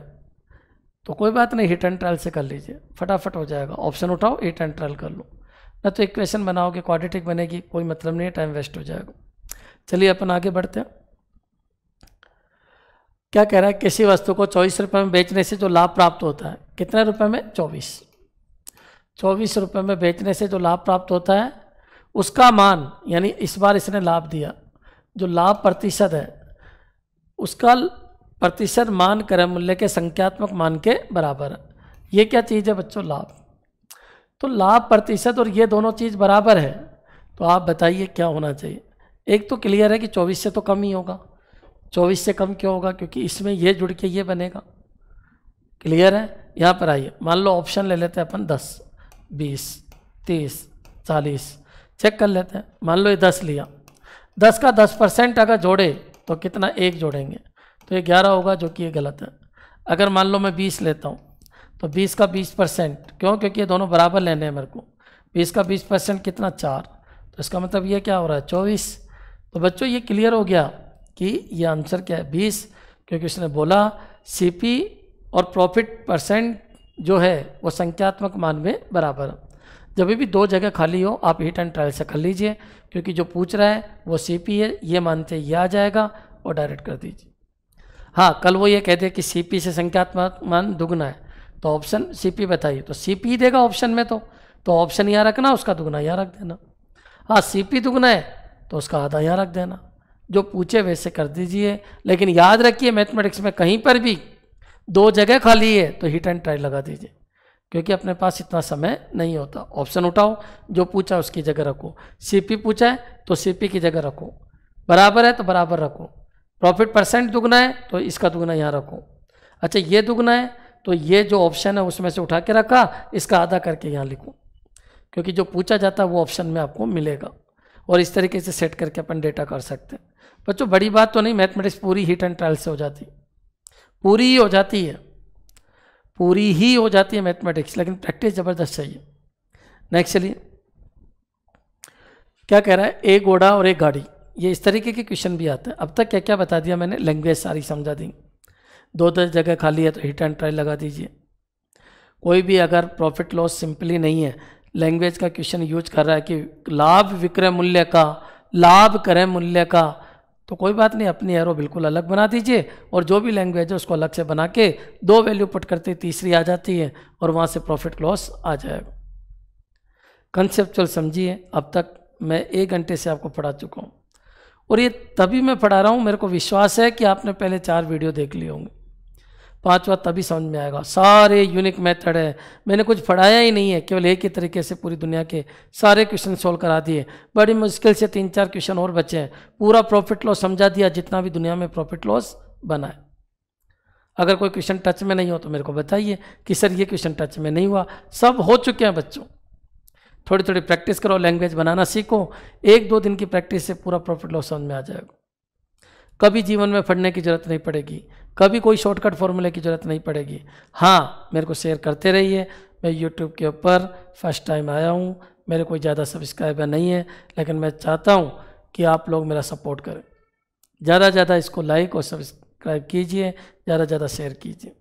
तो कोई बात नहीं हिट एंड ट्रायल से कर लीजिए फटाफट हो जाएगा ऑप्शन उठाओ हिट एंड ट्रायल कर लो ना तो इक्वेशन बनाओगे क्वाड्रेटिक बनेगी कोई मतलब नहीं टाइम वेस्ट हो जाएगा चलिए अपन आगे बढ़ते हैं क्या कह रहा है किसी वस्तु को चौबीस रुपये में बेचने से जो लाभ प्राप्त होता है कितने रुपए में चौबीस चौबीस रुपये में बेचने से जो लाभ प्राप्त होता है उसका मान यानी इस बार इसने लाभ दिया जो लाभ प्रतिशत है उसका प्रतिशत मान क्रय मूल्य के संख्यात्मक मान के बराबर है ये क्या चीज़ है बच्चों लाभ तो लाभ प्रतिशत और ये दोनों चीज़ बराबर है तो आप बताइए क्या होना चाहिए एक तो क्लियर है कि चौबीस से तो कम ही होगा चौबीस से कम क्यों होगा क्योंकि इसमें ये जुड़ के ये बनेगा क्लियर है यहाँ पर आइए मान लो ऑप्शन ले लेते हैं अपन दस बीस तीस चालीस चेक कर लेते हैं मान लो ये दस लिया दस का दस परसेंट अगर जोड़े तो कितना एक जोड़ेंगे तो ये ग्यारह होगा जो कि ये गलत है अगर मान लो मैं बीस लेता हूँ तो बीस का बीस परसेंट क्यों क्योंकि ये दोनों बराबर लेने हैं मेरे को बीस का बीस परसेंट कितना चार तो इसका मतलब ये क्या हो रहा है चौबीस तो बच्चों ये क्लियर हो गया कि ये आंसर क्या है बीस क्योंकि उसने बोला सीपी और प्रॉफिट परसेंट जो है वो संख्यात्मक मान में बराबर जब भी दो जगह खाली हो आप हिट एंड ट्रायल से कर लीजिए क्योंकि जो पूछ रहा है वो सी पी है ये मानते ये आ जाएगा और डायरेक्ट कर दीजिए हाँ कल वो ये कहते हैं कि सी पी से संख्यात्मक मान दुगना है तो ऑप्शन सी पी बताइए तो सी पी देगा ऑप्शन में तो तो ऑप्शन यहाँ रखना उसका दुगना यहाँ रख देना हाँ सी पी दुगना है तो उसका आधा यहाँ रख देना जो पूछे वैसे कर दीजिए लेकिन याद रखिए मैथमेटिक्स में कहीं पर भी दो जगह खाली है तो हिट एंड ट्राई लगा दीजिए क्योंकि अपने पास इतना समय नहीं होता ऑप्शन उठाओ जो पूछा उसकी जगह रखो सीपी पूछा है तो सीपी की जगह रखो बराबर है तो बराबर रखो प्रॉफिट परसेंट दुगना है तो इसका दुगना यहाँ रखो अच्छा ये दुगना है तो ये जो ऑप्शन है उसमें से उठा के रखा इसका आधा करके यहाँ लिखो क्योंकि जो पूछा जाता है वो ऑप्शन में आपको मिलेगा और इस तरीके से सेट करके अपन डेटा कर सकते हैं बच्चों बड़ी बात तो नहीं मैथमेटिक्स पूरी हीट एंड ट्रायल से हो जाती पूरी ही हो जाती है पूरी ही हो जाती है मैथमेटिक्स लेकिन प्रैक्टिस ज़बरदस्त चाहिए नेक्स्ट चलिए क्या कह रहा है एक घोड़ा और एक गाड़ी ये इस तरीके के क्वेश्चन भी आते हैं अब तक क्या क्या बता दिया मैंने लैंग्वेज सारी समझा दी दो दस जगह खाली है तो हिट एंड ट्रायल लगा दीजिए कोई भी अगर प्रॉफिट लॉस सिंपली नहीं है लैंग्वेज का क्वेश्चन यूज कर रहा है कि लाभ विक्रय मूल्य का लाभ क्रय मूल्य का तो कोई बात नहीं अपनी एरो बिल्कुल अलग बना दीजिए और जो भी लैंग्वेज है उसको अलग से बना के दो वैल्यू पुट करते तीसरी आ जाती है और वहाँ से प्रॉफिट लॉस आ जाएगा कंसेप्चुअल समझिए अब तक मैं एक घंटे से आपको पढ़ा चुका हूँ और ये तभी मैं पढ़ा रहा हूँ मेरे को विश्वास है कि आपने पहले चार वीडियो देख लिए होंगे पांचवा तभी समझ में आएगा सारे यूनिक मेथड है मैंने कुछ पढ़ाया ही नहीं है केवल एक ही तरीके से पूरी दुनिया के सारे क्वेश्चन सोल्व करा दिए बड़ी मुश्किल से तीन चार क्वेश्चन और बचे हैं पूरा प्रॉफिट लॉस समझा दिया जितना भी दुनिया में प्रॉफिट लॉस बना है अगर कोई क्वेश्चन टच में नहीं हो तो मेरे को बताइए कि सर ये क्वेश्चन टच में नहीं हुआ सब हो चुके हैं बच्चों थोड़ी थोड़ी प्रैक्टिस करो लैंग्वेज बनाना सीखो एक दो दिन की प्रैक्टिस से पूरा प्रॉफिट लॉस समझ में आ जाएगा कभी जीवन में पढ़ने की जरूरत नहीं पड़ेगी कभी कोई शॉर्टकट फॉर्मूले की ज़रूरत नहीं पड़ेगी हाँ मेरे को शेयर करते रहिए मैं यूट्यूब के ऊपर फर्स्ट टाइम आया हूँ मेरे कोई ज़्यादा सब्सक्राइबर नहीं है लेकिन मैं चाहता हूँ कि आप लोग मेरा सपोर्ट करें ज़्यादा से ज़्यादा इसको लाइक और सब्सक्राइब कीजिए ज़्यादा से ज़्यादा शेयर कीजिए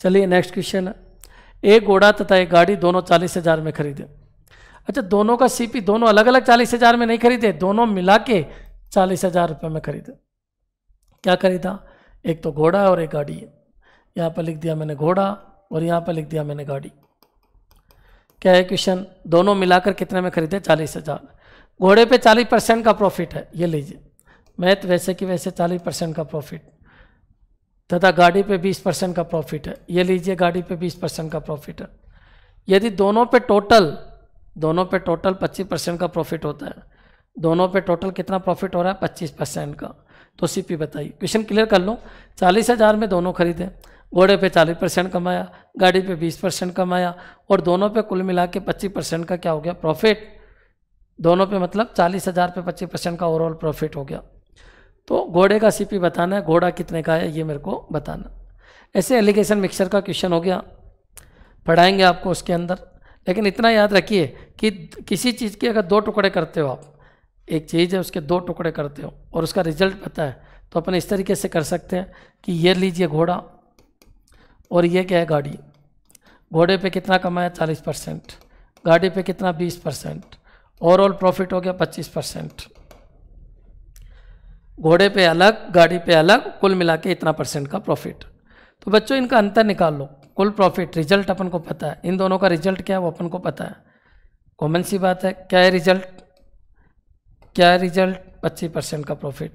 चलिए नेक्स्ट क्वेश्चन एक घोड़ा तथा एक गाड़ी दोनों चालीस हज़ार में खरीदे अच्छा दोनों का सीपी दोनों अलग अलग चालीस हज़ार में नहीं खरीदे दोनों मिला के चालीस हज़ार रुपये में खरीदे क्या खरीदा एक तो घोड़ा है और एक गाड़ी है यहाँ पर लिख दिया मैंने घोड़ा और यहाँ पर लिख दिया मैंने गाड़ी क्या है क्वेश्चन दोनों मिलाकर कितने में खरीदे चालीस हज़ार घोड़े पे चालीस परसेंट का प्रॉफिट है ये लीजिए मैथ वैसे कि वैसे चालीस परसेंट का प्रॉफिट तथा गाड़ी पे बीस परसेंट का प्रॉफिट है ये लीजिए गाड़ी पे बीस परसेंट का प्रॉफिट है यदि दोनों पे टोटल दोनों पे टोटल पच्चीस परसेंट का प्रॉफिट होता है दोनों पे टोटल कितना प्रॉफिट हो रहा है पच्चीस परसेंट का तो सी बताइए क्वेश्चन क्लियर कर लो चालीस हज़ार में दोनों खरीदे घोड़े पे चालीस परसेंट कमाया गाड़ी पे बीस परसेंट कमाया और दोनों पे कुल मिला के पच्चीस परसेंट का क्या हो गया प्रॉफिट दोनों पे मतलब चालीस हज़ार पे पच्चीस परसेंट का ओवरऑल प्रॉफिट हो गया तो घोड़े का सी बताना है घोड़ा कितने का है ये मेरे को बताना ऐसे एलिगेशन मिक्सर का क्वेश्चन हो गया पढ़ाएंगे आपको उसके अंदर लेकिन इतना याद रखिए कि किसी चीज़ के अगर दो टुकड़े करते हो आप एक चीज़ है उसके दो टुकड़े करते हो और उसका रिजल्ट पता है तो अपन इस तरीके से कर सकते हैं कि ये लीजिए घोड़ा और ये क्या है गाड़ी घोड़े पे कितना कमाया चालीस परसेंट गाड़ी पे कितना बीस परसेंट ओवरऑल प्रॉफिट हो गया पच्चीस परसेंट घोड़े पे अलग गाड़ी पे अलग कुल मिला के इतना परसेंट का प्रॉफिट तो बच्चों इनका अंतर निकाल लो कुल प्रॉफिट रिजल्ट अपन को पता है इन दोनों का रिजल्ट क्या है वो अपन को पता है कॉमन सी बात है क्या है रिजल्ट क्या रिजल्ट पच्चीस परसेंट का प्रॉफिट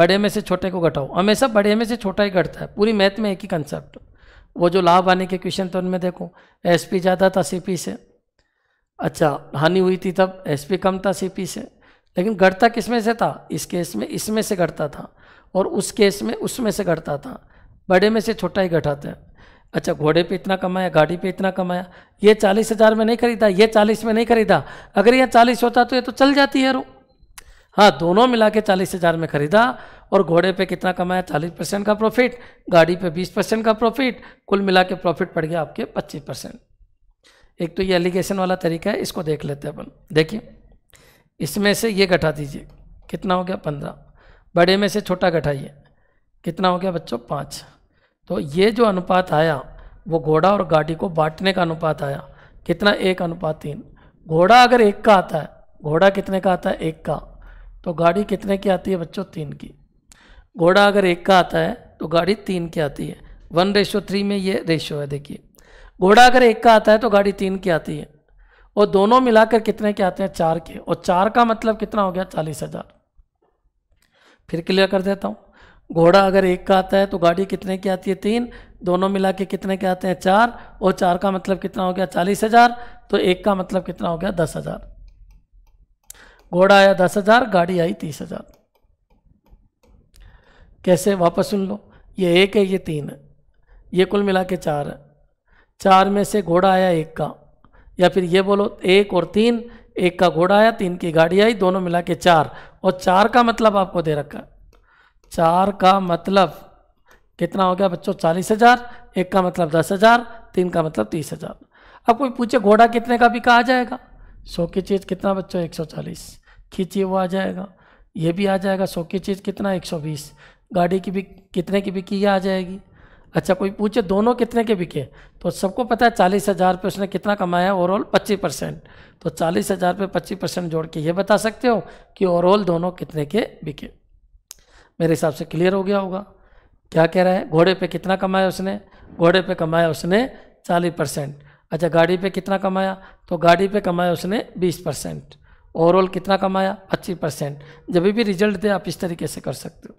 बड़े में से छोटे को घटाओ हमेशा बड़े में से छोटा ही घटता है पूरी मैथ में एक ही कंसेप्ट वो जो लाभ आने के क्वेश्चन थे तो उनमें देखो एस पी ज़्यादा था सी पी से अच्छा हानि हुई थी तब एस पी कम था सी पी से लेकिन घटता किस में से था इस केस में इसमें से घटता था और उस केस में उसमें से घटता था बड़े में से छोटा ही घटाते हैं अच्छा घोड़े पे इतना कमाया गाड़ी पे इतना कमाया ये चालीस हज़ार में नहीं खरीदा ये चालीस में नहीं खरीदा अगर यह चालीस होता तो ये तो चल जाती है रू हाँ दोनों मिला के चालीस हज़ार में ख़रीदा और घोड़े पे कितना कमाया चालीस परसेंट का प्रॉफिट गाड़ी पे बीस परसेंट का प्रॉफिट कुल मिला के प्रॉफिट पड़ गया आपके पच्चीस परसेंट एक तो ये एलिगेशन वाला तरीका है इसको देख लेते हैं अपन देखिए इसमें से ये घटा दीजिए कितना हो गया पंद्रह बड़े में से छोटा घटाइए कितना हो गया बच्चों पाँच तो ये जो अनुपात आया वो घोड़ा और गाड़ी को बांटने का अनुपात आया कितना एक अनुपात तीन घोड़ा अगर एक का आता है घोड़ा कितने का आता है एक का तो गाड़ी कितने की आती है बच्चों तीन की घोड़ा अगर एक का आता है तो गाड़ी तीन की आती है वन रेशो थ्री में ये रेशो है देखिए घोड़ा अगर एक का आता है तो गाड़ी तीन की आती है और दोनों मिलाकर कितने के आते हैं चार के और चार का मतलब कितना हो गया चालीस हज़ार फिर क्लियर कर देता हूँ घोड़ा अगर एक का आता है तो गाड़ी कितने की आती है तीन दोनों मिला के कितने के आते हैं चार और चार का मतलब कितना हो गया चालीस हज़ार तो एक का मतलब कितना हो गया दस हज़ार घोड़ा आया दस हजार गाड़ी आई तीस हजार कैसे वापस सुन लो ये एक है ये तीन है ये कुल मिला के चार है चार में से घोड़ा आया एक का या फिर ये बोलो एक और तीन एक का घोड़ा आया तीन की गाड़ी आई दोनों मिला के चार और चार का मतलब आपको दे रखा चार का मतलब कितना हो गया बच्चों चालीस हजार एक का मतलब दस हजार तीन का मतलब तीस हजार अब कोई पूछे घोड़ा कितने का भी कहा जाएगा सौ की चीज़ कितना बच्चों एक सौ चालीस खींचिए वो आ जाएगा ये भी आ जाएगा सौ की चीज़ कितना एक सौ बीस गाड़ी की भी कितने की बिकी ये आ जाएगी अच्छा कोई पूछे दोनों कितने के बिके तो सबको पता है चालीस हज़ार पे उसने कितना कमाया ओवरऑल पच्चीस परसेंट तो चालीस हज़ार पे पच्चीस परसेंट जोड़ के ये बता सकते हो कि ओवरऑल दोनों कितने के बिके मेरे हिसाब से क्लियर हो गया होगा क्या कह रहा है घोड़े पे कितना कमाया उसने घोड़े पे कमाया उसने चालीस परसेंट अच्छा गाड़ी पे कितना कमाया तो गाड़ी पे कमाया उसने बीस परसेंट ओवरऑल कितना कमाया 25 परसेंट जब भी रिजल्ट दे आप इस तरीके से कर सकते हो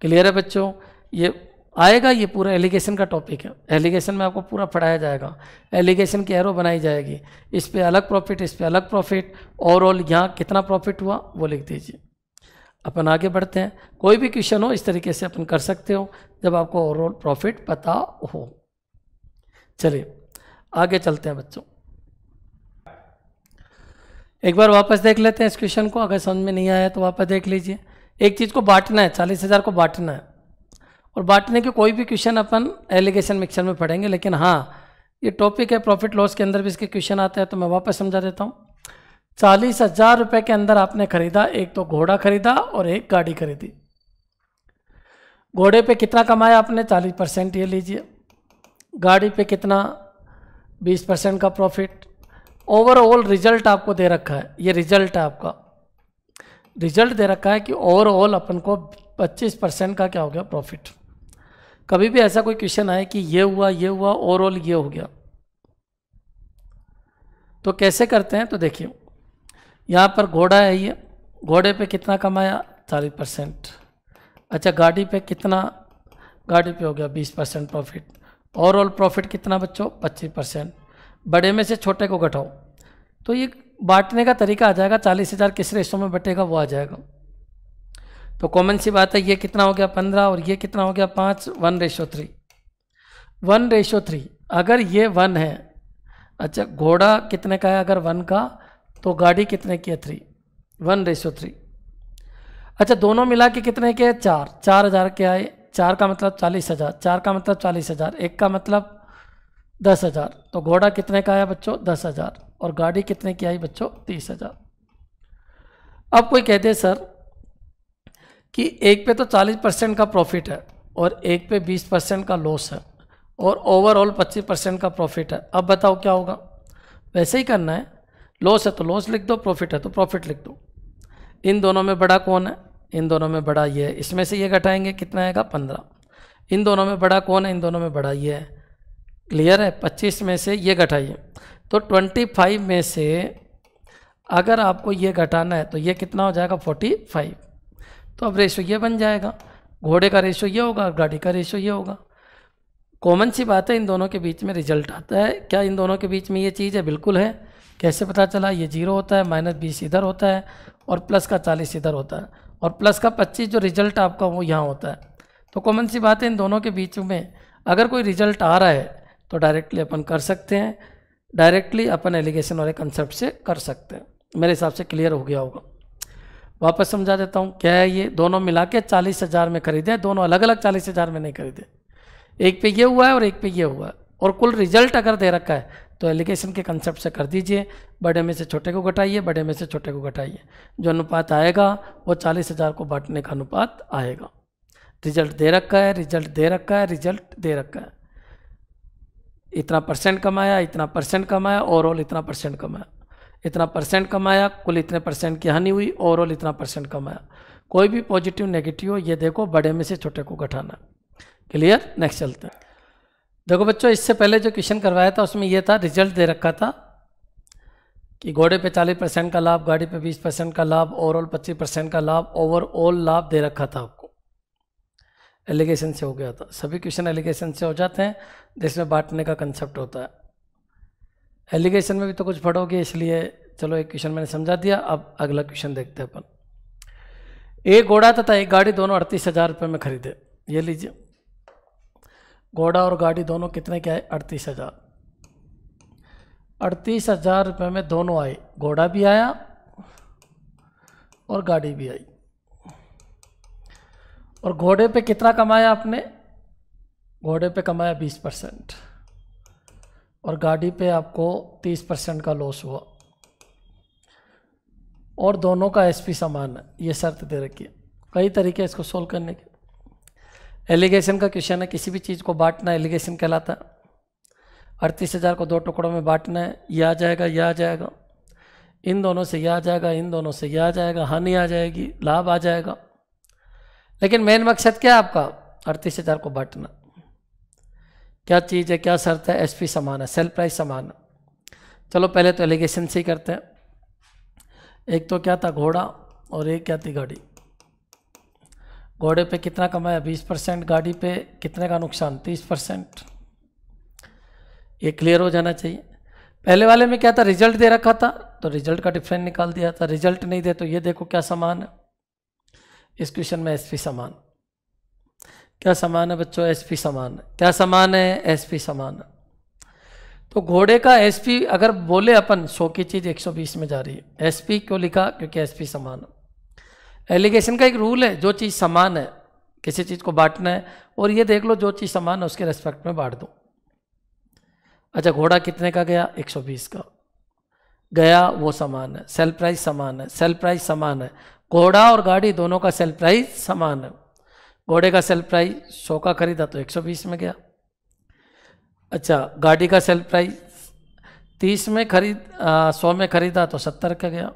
क्लियर है बच्चों ये आएगा ये पूरा एलिगेशन का टॉपिक है एलिगेशन में आपको पूरा पढ़ाया जाएगा एलिगेशन की एरो बनाई जाएगी इस पर अलग प्रॉफिट इस पर अलग प्रॉफिट ओवरऑल यहाँ कितना प्रॉफिट हुआ वो लिख दीजिए अपन आगे बढ़ते हैं कोई भी क्वेश्चन हो इस तरीके से अपन कर सकते हो जब आपको ओवरऑल प्रॉफिट पता हो चलिए आगे चलते हैं बच्चों एक बार वापस देख लेते हैं इस क्वेश्चन को अगर समझ में नहीं आया तो वापस देख लीजिए एक चीज़ को बांटना है चालीस हज़ार को बांटना है और बांटने के कोई भी क्वेश्चन अपन एलिगेशन मिक्सर में पढ़ेंगे लेकिन हाँ ये टॉपिक है प्रॉफिट लॉस के अंदर भी इसके क्वेश्चन आते हैं तो मैं वापस समझा देता हूँ चालीस हज़ार रुपये के अंदर आपने खरीदा एक तो घोड़ा खरीदा और एक गाड़ी खरीदी घोड़े पे कितना कमाया आपने चालीस परसेंट ये लीजिए गाड़ी पे कितना बीस परसेंट का प्रॉफिट ओवरऑल रिजल्ट आपको दे रखा है ये रिजल्ट है आपका रिजल्ट दे रखा है कि ओवरऑल अपन को 25 परसेंट का क्या हो गया प्रॉफिट कभी भी ऐसा कोई क्वेश्चन आए कि ये हुआ ये हुआ ओवरऑल ये हो गया तो कैसे करते हैं तो देखिए यहाँ पर घोड़ा है ये घोड़े पे कितना कमाया चालीस परसेंट अच्छा गाड़ी पे कितना गाड़ी पे हो गया बीस परसेंट प्रॉफिट ओवरऑल प्रॉफिट कितना बच्चों पच्चीस परसेंट बड़े में से छोटे को घटाओ तो ये बांटने का तरीका आ जाएगा चालीस हज़ार किस रेशों में बटेगा वो आ जाएगा तो कॉमन सी बात है ये कितना हो गया पंद्रह और ये कितना हो गया पाँच one ratio three one ratio three अगर ये वन है अच्छा घोड़ा कितने का है अगर वन का तो गाड़ी कितने की है थ्री वन रेशो थ्री अच्छा दोनों मिला के कितने के है चार चार हज़ार के आए चार का मतलब चालीस हज़ार चार का मतलब चालीस हज़ार एक का मतलब दस हज़ार तो घोड़ा कितने का आया बच्चों दस हज़ार और गाड़ी कितने की आई बच्चों तीस हज़ार अब कोई कहते सर कि एक पे तो चालीस परसेंट का प्रॉफिट है और एक पे बीस परसेंट का लॉस है और ओवरऑल पच्चीस परसेंट का प्रॉफिट है अब बताओ क्या होगा वैसे ही करना है लॉस है तो लॉस लिख दो प्रॉफिट है तो प्रॉफिट लिख दो इन दोनों में बड़ा कौन है इन दोनों में बड़ा ये है इसमें से ये घटाएंगे कितना आएगा पंद्रह इन दोनों में बड़ा कौन है इन दोनों में बड़ा ये है क्लियर है पच्चीस में से ये घटाइए तो ट्वेंटी फाइव में से अगर आपको ये घटाना है तो ये कितना हो जाएगा फोर्टी फाइव तो अब रेशो ये बन जाएगा घोड़े का रेशो ये होगा गाड़ी का रेशो ये होगा कॉमन सी बात है इन दोनों के बीच में रिजल्ट आता है क्या इन दोनों के बीच में ये चीज़ है बिल्कुल है कैसे पता चला ये जीरो होता है माइनस बीस इधर होता है और प्लस का चालीस इधर होता है और प्लस का पच्चीस जो रिजल्ट आपका वो यहाँ होता है तो कॉमन सी बात है इन दोनों के बीच में अगर कोई रिजल्ट आ रहा है तो डायरेक्टली अपन कर सकते हैं डायरेक्टली अपन एलिगेशन वाले कंसेप्ट से कर सकते हैं मेरे हिसाब से क्लियर हो गया होगा वापस समझा देता हूँ क्या है ये दोनों मिला के चालीस हज़ार में खरीदे दोनों अलग अलग चालीस हज़ार में नहीं खरीदे एक पे ये हुआ है और एक पे ये हुआ है और कुल रिजल्ट अगर दे रखा है तो एलिगेशन के कंसेप्ट से कर दीजिए बड़े में से छोटे को घटाइए बड़े में से छोटे को घटाइए जो अनुपात आएगा वो चालीस हज़ार को बांटने का अनुपात आएगा रिजल्ट दे रखा है रिजल्ट दे रखा है रिजल्ट दे रखा है इतना परसेंट कमाया इतना परसेंट कमाया ओवरऑल इतना परसेंट कमाया इतना परसेंट कमाया कुल इतने परसेंट की हानि हुई ओवरऑल इतना परसेंट कमाया कोई भी पॉजिटिव नेगेटिव हो ये देखो बड़े में से छोटे को घटाना क्लियर नेक्स्ट चलते हैं देखो बच्चों इससे पहले जो क्वेश्चन करवाया था उसमें यह था रिजल्ट दे रखा था कि घोड़े पे 40 परसेंट का लाभ गाड़ी पे 20 परसेंट का लाभ ओवरऑल 25 परसेंट का लाभ ओवरऑल लाभ दे रखा था आपको एलिगेशन से हो गया था सभी क्वेश्चन एलिगेशन से हो जाते हैं जिसमें तो बांटने का कंसेप्ट होता है एलिगेशन में भी तो कुछ पढ़ोगे इसलिए चलो एक क्वेश्चन मैंने समझा दिया अब अगला क्वेश्चन देखते हैं अपन एक घोड़ा तथा एक गाड़ी दोनों अड़तीस हज़ार रुपये में खरीदे ये लीजिए घोड़ा और गाड़ी दोनों कितने के आए अड़तीस हज़ार अड़तीस हज़ार रुपये में दोनों आए घोड़ा भी आया और गाड़ी भी आई और घोड़े पे कितना कमाया आपने घोड़े पे कमाया 20 परसेंट और गाड़ी पे आपको 30 परसेंट का लॉस हुआ और दोनों का एसपी समान है ये शर्त दे रखी है कई तरीके इसको सोल्व करने के एलिगेशन का क्वेश्चन है किसी भी चीज़ को बांटना एलिगेशन कहलाता है अड़तीस हज़ार को दो टुकड़ों में बांटना है यह आ जाएगा यह आ जाएगा इन दोनों से यह आ जाएगा इन दोनों से यह आ जाएगा हानि आ जाएगी लाभ आ जाएगा लेकिन मेन मकसद क्या है आपका अड़तीस हज़ार को बांटना क्या चीज़ है क्या शर्त है एस पी समान है सेल प्राइस समान है चलो पहले तो एलिगेशन से ही करते हैं एक तो क्या था घोड़ा और एक क्या थी गाड़ी घोड़े पे कितना कमाया बीस परसेंट गाड़ी पे कितने का नुकसान तीस परसेंट ये क्लियर हो जाना चाहिए पहले वाले में क्या था रिजल्ट दे रखा था तो रिजल्ट का डिफरेंस निकाल दिया था रिजल्ट नहीं दे तो ये देखो क्या समान है इस क्वेश्चन में एस पी समान क्या समान है बच्चों एसपी समान क्या समान है एसपी समान तो घोड़े का एस पी अगर बोले अपन सो की चीज़ 120 में जा रही है एसपी क्यों लिखा क्योंकि एसपी समान एलिगेशन का एक रूल है जो चीज़ समान है किसी चीज़ को बांटना है और ये देख लो जो चीज़ समान है उसके रेस्पेक्ट में बांट दो अच्छा घोड़ा कितने का गया 120 का गया वो समान है सेल प्राइस समान है सेल प्राइस समान है घोड़ा और गाड़ी दोनों का सेल प्राइस समान है घोड़े का सेल प्राइस सौ का खरीदा तो 120 में गया अच्छा गाड़ी का सेल प्राइस तीस में खरीद सौ में खरीदा तो सत्तर का गया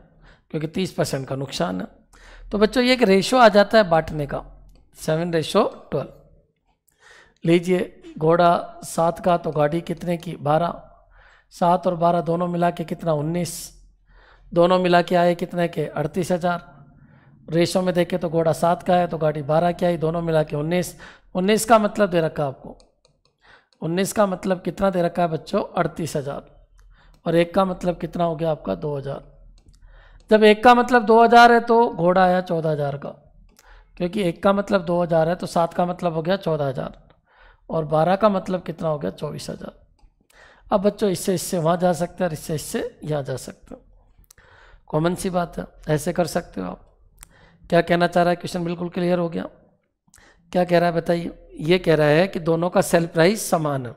क्योंकि तीस परसेंट का नुकसान है तो बच्चों ये एक रेशो आ जाता है बांटने का सेवन रेशो ट्वेल्व लीजिए घोड़ा सात का तो गाड़ी कितने की बारह सात और बारह दोनों मिला के कितना उन्नीस दोनों मिला के आए कितने के अड़तीस हज़ार रेशो में देखें तो घोड़ा सात का है तो गाड़ी बारह की आई दोनों मिला के उन्नीस उन्नीस का मतलब दे रखा आपको उन्नीस का मतलब कितना दे रखा है बच्चों अड़तीस हज़ार और एक का मतलब कितना हो गया आपका दो हज़ार जब एक का मतलब दो हज़ार है तो घोड़ा आया चौदह हज़ार का क्योंकि एक का मतलब दो हज़ार है तो सात का मतलब हो गया चौदह हज़ार और बारह का मतलब कितना हो गया चौबीस हज़ार अब बच्चों इससे इससे वहाँ जा सकते हैं और इससे इससे यहाँ जा सकते हो कॉमन सी बात है ऐसे कर सकते हो आप क्या कहना चाह रहा है क्वेश्चन बिल्कुल क्लियर हो गया क्या कह रहा है बताइए ये कह रहा है कि दोनों का सेल प्राइस समान है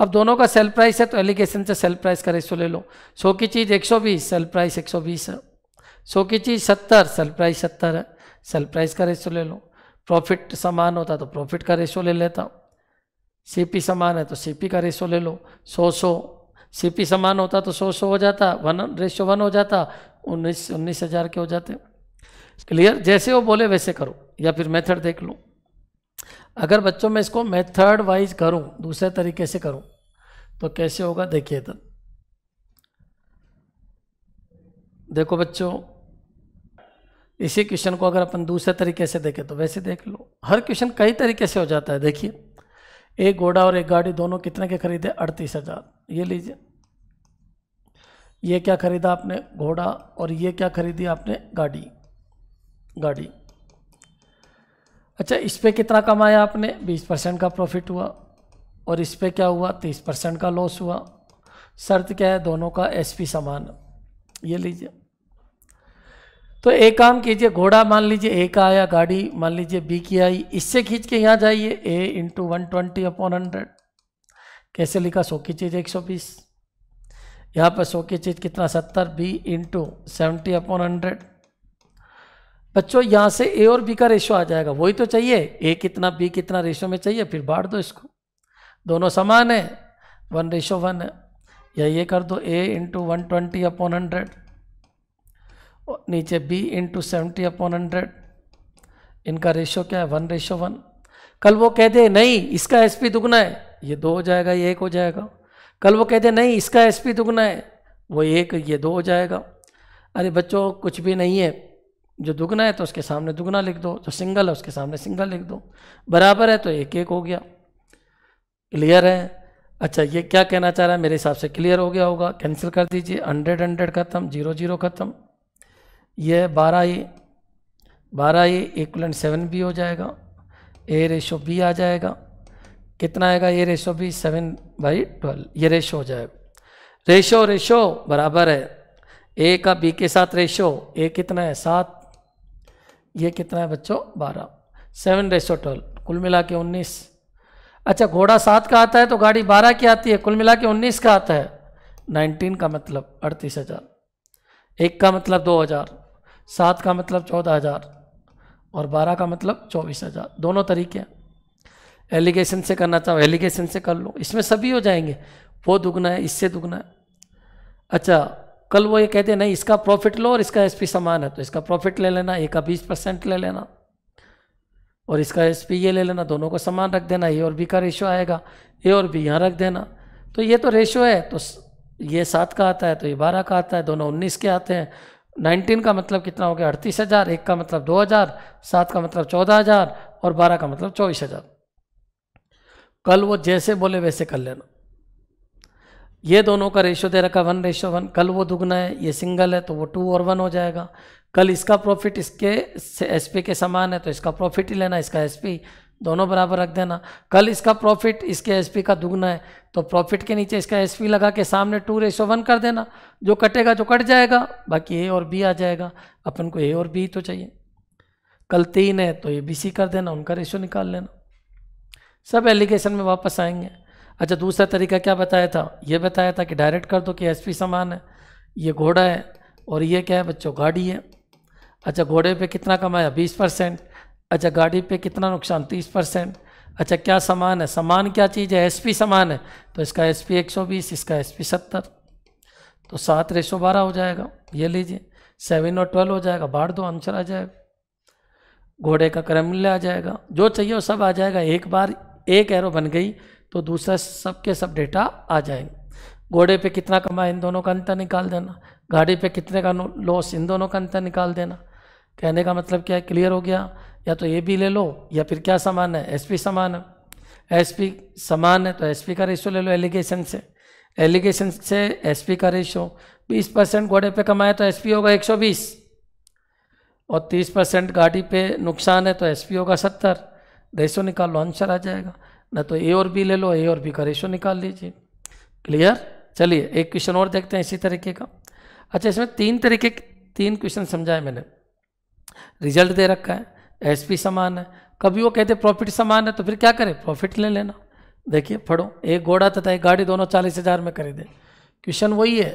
अब दोनों का सेल प्राइस है तो एलिगेशन से सेल प्राइस का रेशो ले लो सो की चीज़ 120 सेल प्राइस 120 है सो की चीज़ 70 सेल प्राइस 70 है सेल प्राइस का रेशो ले लो प्रॉफिट समान होता तो प्रॉफिट का रेशो ले लेता सीपी समान है तो सीपी का रेशो ले लो सौ सौ सीपी समान होता तो सौ सौ हो जाता वन रेशो वन हो जाता उन्नीस उन्नीस हज़ार के हो जाते क्लियर जैसे वो बोले वैसे करो या फिर मेथड देख लो अगर बच्चों में इसको मेथड वाइज करूं दूसरे तरीके से करूं तो कैसे होगा देखिए तब तो। देखो बच्चों इसी क्वेश्चन को अगर अपन दूसरे तरीके से देखें तो वैसे देख लो हर क्वेश्चन कई तरीके से हो जाता है देखिए एक घोड़ा और एक गाड़ी दोनों कितने के खरीदे अड़तीस हज़ार ये लीजिए ये क्या खरीदा आपने घोड़ा और ये क्या खरीदी आपने गाड़ी गाड़ी अच्छा इस पर कितना कमाया आपने 20 परसेंट का प्रॉफिट हुआ और इस पर क्या हुआ 30 परसेंट का लॉस हुआ शर्त क्या है दोनों का एसपी समान ये लीजिए तो एक काम कीजिए घोड़ा मान लीजिए ए का आया गाड़ी मान लीजिए बी की आई इससे खींच के यहाँ जाइए A into one twenty upon hundred कैसे लिखा सौ की चीज़ एक सौ बीस यहाँ पर सौ की चीज़ कितना सत्तर B into seventy upon hundred बच्चों यहाँ से ए और बी का रेशो आ जाएगा वही तो चाहिए ए कितना बी कितना रेशो में चाहिए फिर बांट दो इसको दोनों समान है वन रेशो वन है या ये कर दो A into one twenty upon hundred नीचे B into seventy upon hundred इनका रेशो क्या है वन रेशो वन कल वो कह दे नहीं इसका एस पी दुगना है ये दो हो जाएगा ये एक हो जाएगा कल वो कह दे नहीं इसका एस पी दुगना है वो एक ये दो हो जाएगा अरे बच्चों कुछ भी नहीं है जो दुगना है तो उसके सामने दुगना लिख दो जो सिंगल है उसके सामने सिंगल लिख दो बराबर है तो एक एक हो गया क्लियर है अच्छा ये क्या कहना चाह रहा है मेरे हिसाब से क्लियर हो गया होगा कैंसिल कर दीजिए हंड्रेड हंड्रेड खत्म जीरो जीरो खत्म ये बारह ए बारह ए इक्वलन सेवन बी हो जाएगा ए रेशो बी आ जाएगा कितना आएगा ये ratio B seven by twelve ये रेशो हो जाएगा रेशो रेशो बराबर है ए का बी के साथ रेशो ए कितना है सात ये कितना है बच्चों बारह सेवन रेसो ट्वेल्व कुल मिला के उन्नीस अच्छा घोड़ा सात का आता है तो गाड़ी बारह की आती है कुल मिला के उन्नीस का आता है नाइनटीन का मतलब अड़तीस हज़ार एक का मतलब दो हज़ार सात का मतलब चौदह हज़ार और बारह का मतलब चौबीस हज़ार दोनों तरीके हैं एलिगेशन से करना चाहो एलिगेशन से कर लो इसमें सभी हो जाएंगे वो दुगना है इससे दुगना है अच्छा कल वो ये कहते नहीं इसका प्रॉफिट लो और इसका एसपी समान है तो इसका प्रॉफिट ले लेना एक का बीस परसेंट ले लेना और इसका एसपी ये ले लेना दोनों को समान रख देना ए और बी का रेशो आएगा ए और बी यहाँ रख देना तो ये तो रेशो है तो ये सात का आता है तो ये बारह का आता है दोनों उन्नीस के आते हैं नाइनटीन का मतलब कितना हो गया अड़तीस हज़ार एक का मतलब दो हज़ार सात का मतलब चौदह हज़ार और बारह का मतलब चौबीस हज़ार कल वो जैसे बोले वैसे कर लेना ये दोनों का रेशो दे रखा वन रेशो वन कल वो दुगना है ये सिंगल है तो वो टू और वन हो जाएगा कल इसका प्रॉफिट इसके एस पी के समान है तो इसका प्रॉफिट ही लेना इसका एस पी दोनों बराबर रख देना कल इसका प्रॉफिट इसके एस पी का दुगना है तो प्रॉफिट के नीचे इसका एस पी लगा के सामने टू रेशो वन कर देना जो कटेगा जो कट जाएगा बाकी ए और बी आ जाएगा अपन को ए और बी तो चाहिए कल तीन है तो ये बी सी कर देना उनका रेशो निकाल लेना सब एलिगेशन में वापस आएंगे अच्छा दूसरा तरीका क्या बताया था ये बताया था कि डायरेक्ट कर दो कि एस सामान है ये घोड़ा है और ये क्या है बच्चों गाड़ी है अच्छा घोड़े पे कितना कमाया बीस परसेंट अच्छा गाड़ी पे कितना नुकसान तीस परसेंट अच्छा क्या सामान है सामान क्या चीज़ है एसपी सामान है तो इसका एसपी एक सौ बीस इसका एसपी सत्तर तो सात रेशो बारह हो जाएगा ये लीजिए सेवन और ट्वेल्व हो जाएगा बाढ़ दो आंसर आ जाएगा घोड़े का क्रम मूल्य आ जाएगा जो चाहिए वो सब आ जाएगा एक बार एक एरो बन गई तो दूसरा सब के सब डेटा आ जाएंगे घोड़े पे कितना कमा इन दोनों का अंतर निकाल देना गाड़ी पे कितने का लॉस इन दोनों का अंतर निकाल देना कहने का मतलब क्या है क्लियर हो गया या तो ये भी ले लो या फिर क्या समान है एसपी समान है एसपी समान है तो एसपी का रेशो ले लो एलिगेशन से एलिगेशन से एसपी का रेशो 20 परसेंट घोड़े पे कमाए तो एसपी होगा 120 और 30 परसेंट गाड़ी पे नुकसान है तो एसपी होगा 70 रेशो लो आंसर आ जाएगा ना तो ए और बी ले लो ए और बी का रेशो निकाल लीजिए क्लियर चलिए एक क्वेश्चन और देखते हैं इसी तरीके का अच्छा इसमें तीन तरीके तीन क्वेश्चन समझाए मैंने रिजल्ट दे रखा है एस पी समान है कभी वो कहते प्रॉफिट समान है तो फिर क्या करें प्रॉफिट ले लेना देखिए फड़ो एक घोड़ा तथा एक गाड़ी दोनों चालीस हज़ार में खरीदे क्वेश्चन वही है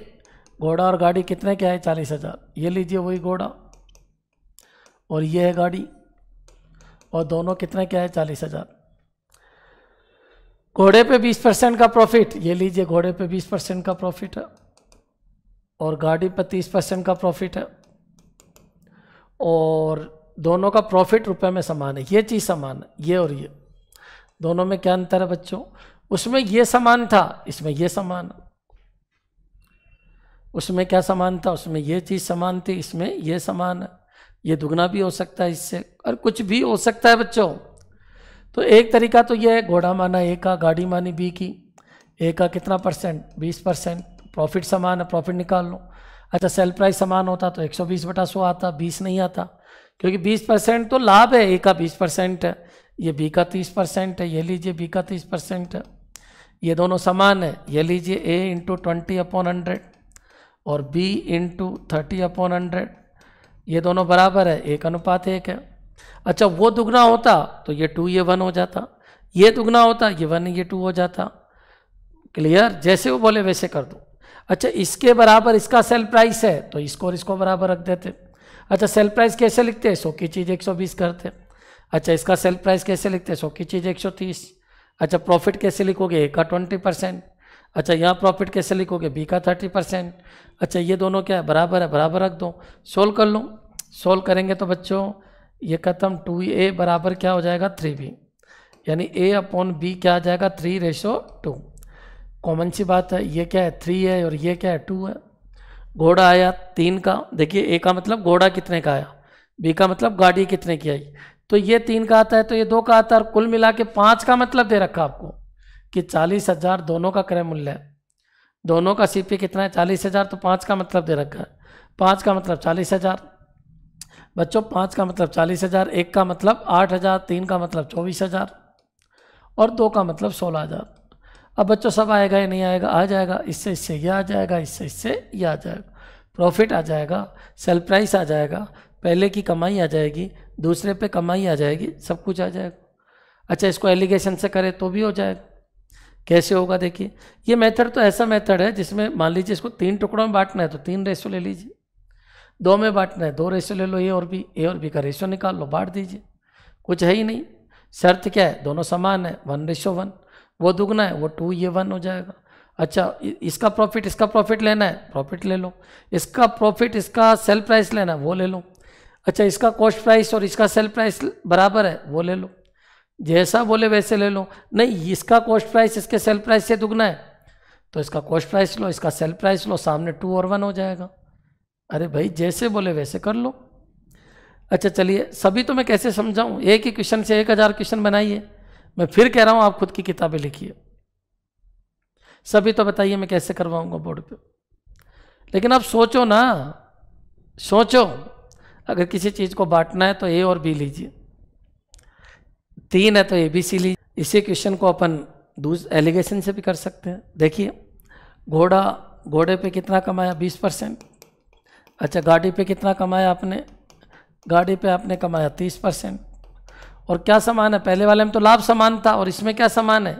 घोड़ा और गाड़ी कितने क्या है चालीस हज़ार ये लीजिए वही घोड़ा और ये है गाड़ी और दोनों कितने क्या है चालीस हज़ार घोड़े पे 20 परसेंट का प्रॉफिट ये लीजिए घोड़े पे 20 परसेंट का प्रॉफिट है और गाड़ी पे 30 परसेंट का प्रॉफिट है और दोनों का प्रॉफिट रुपए में समान है ये चीज़ समान है ये और ये दोनों में क्या अंतर है बच्चों उसमें ये समान था इसमें ये समान उसमें क्या समान था उसमें ये चीज़ समान थी इसमें ये समान है ये दुगना भी हो सकता है इससे और कुछ भी हो सकता है बच्चों तो एक तरीका तो यह है घोड़ा माना ए का गाड़ी मानी बी की ए का कितना परसेंट बीस परसेंट प्रॉफिट समान है प्रॉफिट निकाल लो अच्छा सेल प्राइस समान होता तो 120 बटा सौ आता 20 नहीं आता क्योंकि 20 परसेंट तो लाभ है ए का 20 परसेंट है ये बी का 30 परसेंट है ये लीजिए बी का 30 परसेंट है ये दोनों समान है ये लीजिए A into twenty upon hundred और B into thirty upon hundred ये दोनों बराबर है एक अनुपात एक है अच्छा वो दुगना होता तो ये टू ये वन हो जाता ये दुगना होता ये वन ये टू हो जाता क्लियर जैसे वो बोले वैसे कर दो अच्छा इसके बराबर इसका सेल प्राइस है तो इसको और इसको बराबर रख देते अच्छा सेल प्राइस कैसे लिखते हैं सो की चीज़ एक सौ बीस करते अच्छा इसका सेल प्राइस कैसे लिखते हैं सौ की चीज़ एक सौ तीस अच्छा प्रॉफिट कैसे लिखोगे ए का ट्वेंटी परसेंट अच्छा यहाँ प्रॉफिट कैसे लिखोगे बी का थर्टी परसेंट अच्छा ये दोनों क्या है बराबर है बराबर रख दो सोल्व कर लो सोल्व करेंगे तो बच्चों ये खत्म टू ए बराबर क्या हो जाएगा थ्री बी यानी ए अपॉन बी क्या आ जाएगा थ्री रेशो टू कॉमन सी बात है ये क्या है थ्री है और ये क्या है टू है घोड़ा आया तीन का देखिए ए का मतलब घोड़ा कितने का आया बी का मतलब गाड़ी कितने की आई तो ये तीन का आता है तो ये दो का आता है और कुल मिला के पाँच का मतलब दे रखा आपको कि चालीस हज़ार दोनों का क्रय मूल्य है दोनों का सीपी कितना है चालीस हज़ार तो पाँच का मतलब दे रखा है पाँच का मतलब चालीस हज़ार बच्चों पाँच का मतलब चालीस हज़ार एक का मतलब आठ हज़ार तीन का मतलब चौबीस हज़ार और दो का मतलब सोलह हज़ार अब बच्चों सब आएगा या नहीं आएगा आ जाएगा इससे इससे यह आ जाएगा इससे इससे यह आ जाएगा प्रॉफिट आ जाएगा सेल प्राइस आ जाएगा पहले की कमाई आ जाएगी दूसरे पे कमाई आ जाएगी सब कुछ आ जाएगा अच्छा इसको एलिगेशन से करें तो भी हो जाएगा कैसे होगा देखिए ये मेथड तो ऐसा मेथड है जिसमें मान लीजिए इसको तीन टुकड़ों में बांटना है तो तीन रेशो ले लीजिए दो में बांटना है दो रेशो ले लो ए और बी ए और बी का रेशो निकाल लो बांट दीजिए कुछ है ही नहीं शर्त क्या है दोनों समान है वन रेशो वन वो दुगना है वो टू ये वन हो जाएगा अच्छा इसका प्रॉफिट इसका प्रॉफिट लेना है प्रॉफिट ले लो इसका प्रॉफिट इसका सेल प्राइस लेना है वो ले लो अच्छा इसका कॉस्ट प्राइस और इसका सेल प्राइस बराबर है वो ले लो जैसा बोले वैसे ले लो नहीं इसका कॉस्ट प्राइस इसके सेल प्राइस से दुगना है तो इसका कॉस्ट प्राइस लो इसका सेल प्राइस लो सामने टू और वन हो जाएगा अरे भाई जैसे बोले वैसे कर लो अच्छा चलिए सभी तो मैं कैसे समझाऊं एक ही क्वेश्चन से एक हज़ार क्वेश्चन बनाइए मैं फिर कह रहा हूं आप खुद की किताबें लिखिए सभी तो बताइए मैं कैसे करवाऊंगा बोर्ड पे लेकिन आप सोचो ना सोचो अगर किसी चीज़ को बांटना है तो ए और बी लीजिए तीन है तो ए बी सी लीजिए इसी क्वेश्चन को अपन दूस एलिगेशन से भी कर सकते हैं देखिए घोड़ा घोड़े पे कितना कमाया बीस परसेंट अच्छा गाड़ी पे कितना कमाया आपने गाड़ी पे आपने कमाया तीस परसेंट और क्या समान है पहले वाले में तो लाभ समान था और इसमें क्या समान है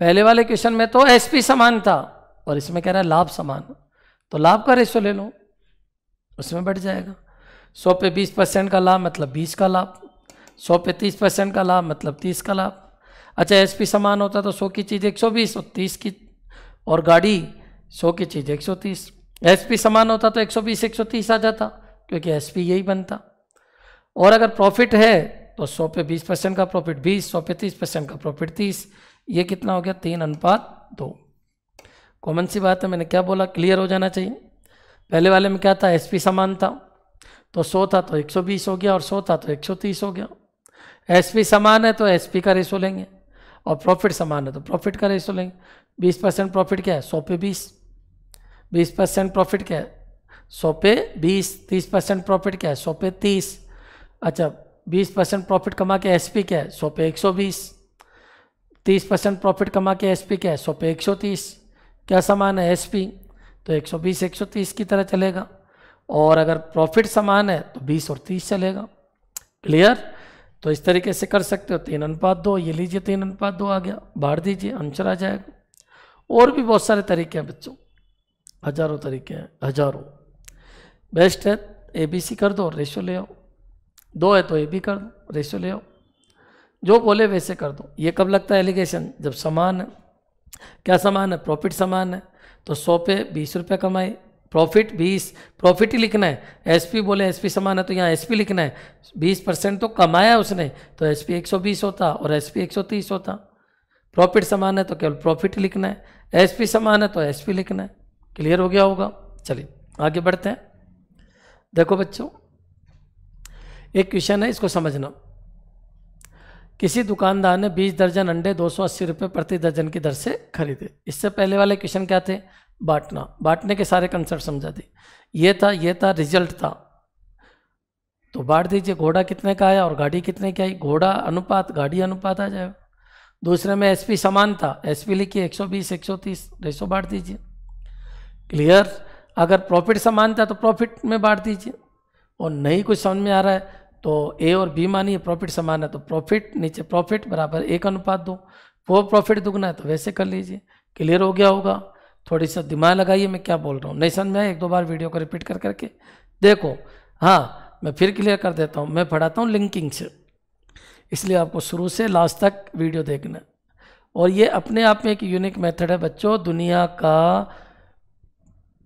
पहले वाले क्वेश्चन में तो एसपी समान था और इसमें कह रहा है लाभ समान तो लाभ का रेशो ले लो उसमें बढ़ जाएगा सौ पे बीस परसेंट का लाभ मतलब बीस का लाभ सौ पे तीस परसेंट का लाभ मतलब तीस का लाभ अच्छा एस पी समान होता तो सौ की चीज़ एक सौ बीस और तीस की और गाड़ी सौ की चीज़ एक सौ तीस एसपी समान होता तो 120 130 आ जाता क्योंकि एसपी यही बनता और अगर प्रॉफिट है तो 100 पे 20 परसेंट का प्रॉफिट 20 100 पे 30 परसेंट का प्रॉफिट 30 ये कितना हो गया तीन अनुपात दो कॉमन सी बात है मैंने क्या बोला क्लियर हो जाना चाहिए पहले वाले में क्या था पी समान था तो सौ था तो एक हो गया और सौ था तो एक हो गया पी समान है तो पी का रेसो लेंगे और प्रॉफिट समान है तो प्रॉफिट का रेसो लेंगे 20 परसेंट प्रॉफिट क्या है 100 पे बीस बीस परसेंट प्रॉफिट क्या है सौ पे बीस तीस परसेंट प्रॉफिट क्या है सौ पे तीस अच्छा बीस परसेंट प्रॉफिट कमा के एसपी क्या है सौ पे एक सौ बीस तीस परसेंट प्रॉफिट कमा के एसपी क्या है सौ पे एक सौ तीस क्या समान है एसपी तो एक सौ बीस एक सौ तीस की तरह चलेगा और अगर प्रॉफिट समान है तो बीस और तीस चलेगा क्लियर तो इस तरीके से कर सकते हो तीन अनुपात दो ये लीजिए तीन अनुपात दो आ गया बाढ़ दीजिए आंसर आ जाएगा और भी बहुत सारे तरीके हैं बच्चों हजारों तरीके हैं हजारों बेस्ट है ए बी सी कर दो रेशो ले आओ दो है तो ए बी कर दो रेशो ले आओ जो बोले वैसे कर दो ये कब लगता है एलिगेशन जब समान है क्या समान है प्रॉफिट समान है तो सौ पे बीस रुपये कमाए प्रॉफिट बीस प्रॉफिट ही लिखना है एसपी बोले एसपी समान है तो यहाँ एसपी लिखना है बीस परसेंट तो कमाया उसने तो एसपी एक सौ बीस होता और एसपी एक सौ तीस होता प्रॉफिट समान है तो केवल प्रॉफिट लिखना है एसपी समान है तो एसपी लिखना है क्लियर हो गया होगा चलिए आगे बढ़ते हैं देखो बच्चों एक क्वेश्चन है इसको समझना किसी दुकानदार ने 20 दर्जन अंडे 280 रुपए प्रति दर्जन की दर से खरीदे इससे पहले वाले क्वेश्चन क्या थे बांटना बांटने के सारे कंसेप्ट समझा दिए ये था ये था रिजल्ट था तो बांट दीजिए घोड़ा कितने का आया और गाड़ी कितने की आई घोड़ा अनुपात गाड़ी अनुपात आ जाएगा दूसरे में एसपी समान था एसपी लिखिए 120 130 सौ बांट दीजिए क्लियर अगर प्रॉफिट समानता तो प्रॉफिट में बांट दीजिए और नहीं कुछ समझ में आ रहा है तो ए और बी मानिए प्रॉफिट समान है तो प्रॉफिट नीचे प्रॉफिट बराबर एक अनुपात दो वो प्रॉफिट दुगना है तो वैसे कर लीजिए क्लियर हो गया होगा थोड़ी सा दिमाग लगाइए मैं क्या बोल रहा हूँ नहीं समझ में आया एक दो बार वीडियो को रिपीट कर करके देखो हाँ मैं फिर क्लियर कर देता हूँ मैं पढ़ाता हूँ लिंकिंग से इसलिए आपको शुरू से लास्ट तक वीडियो देखना और ये अपने आप में एक यूनिक मेथड है बच्चों दुनिया का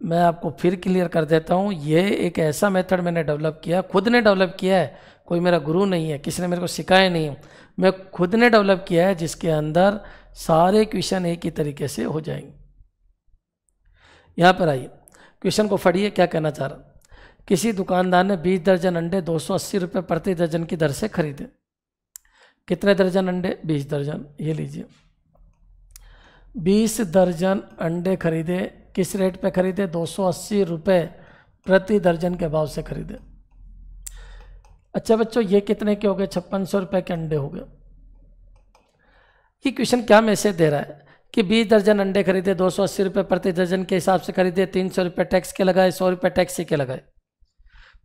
मैं आपको फिर क्लियर कर देता हूँ ये एक ऐसा मेथड मैंने डेवलप किया खुद ने डेवलप किया है कोई मेरा गुरु नहीं है किसी ने मेरे को सिखाया नहीं मैं खुद ने डेवलप किया है जिसके अंदर सारे क्वेश्चन एक ही तरीके से हो जाएंगे यहाँ पर आइए क्वेश्चन को फड़िए क्या कहना चाह रहा किसी दुकानदार ने 20 दर्जन अंडे 280 रुपए प्रति दर्जन की दर से खरीदे कितने दर्जन अंडे 20 दर्जन ये लीजिए 20 दर्जन अंडे खरीदे किस रेट पे खरीदे दो रुपए प्रति दर्जन के भाव से खरीदे अच्छा बच्चों ये कितने के हो गए छप्पन सौ रुपए के अंडे हो गए ये क्वेश्चन क्या मैसेज दे रहा है कि बीस दर्जन अंडे खरीदे दो सौ अस्सी रुपये प्रति दर्जन के हिसाब से खरीदे तीन सौ रुपये टैक्स के लगाए सौ रुपये टैक्सी के लगाए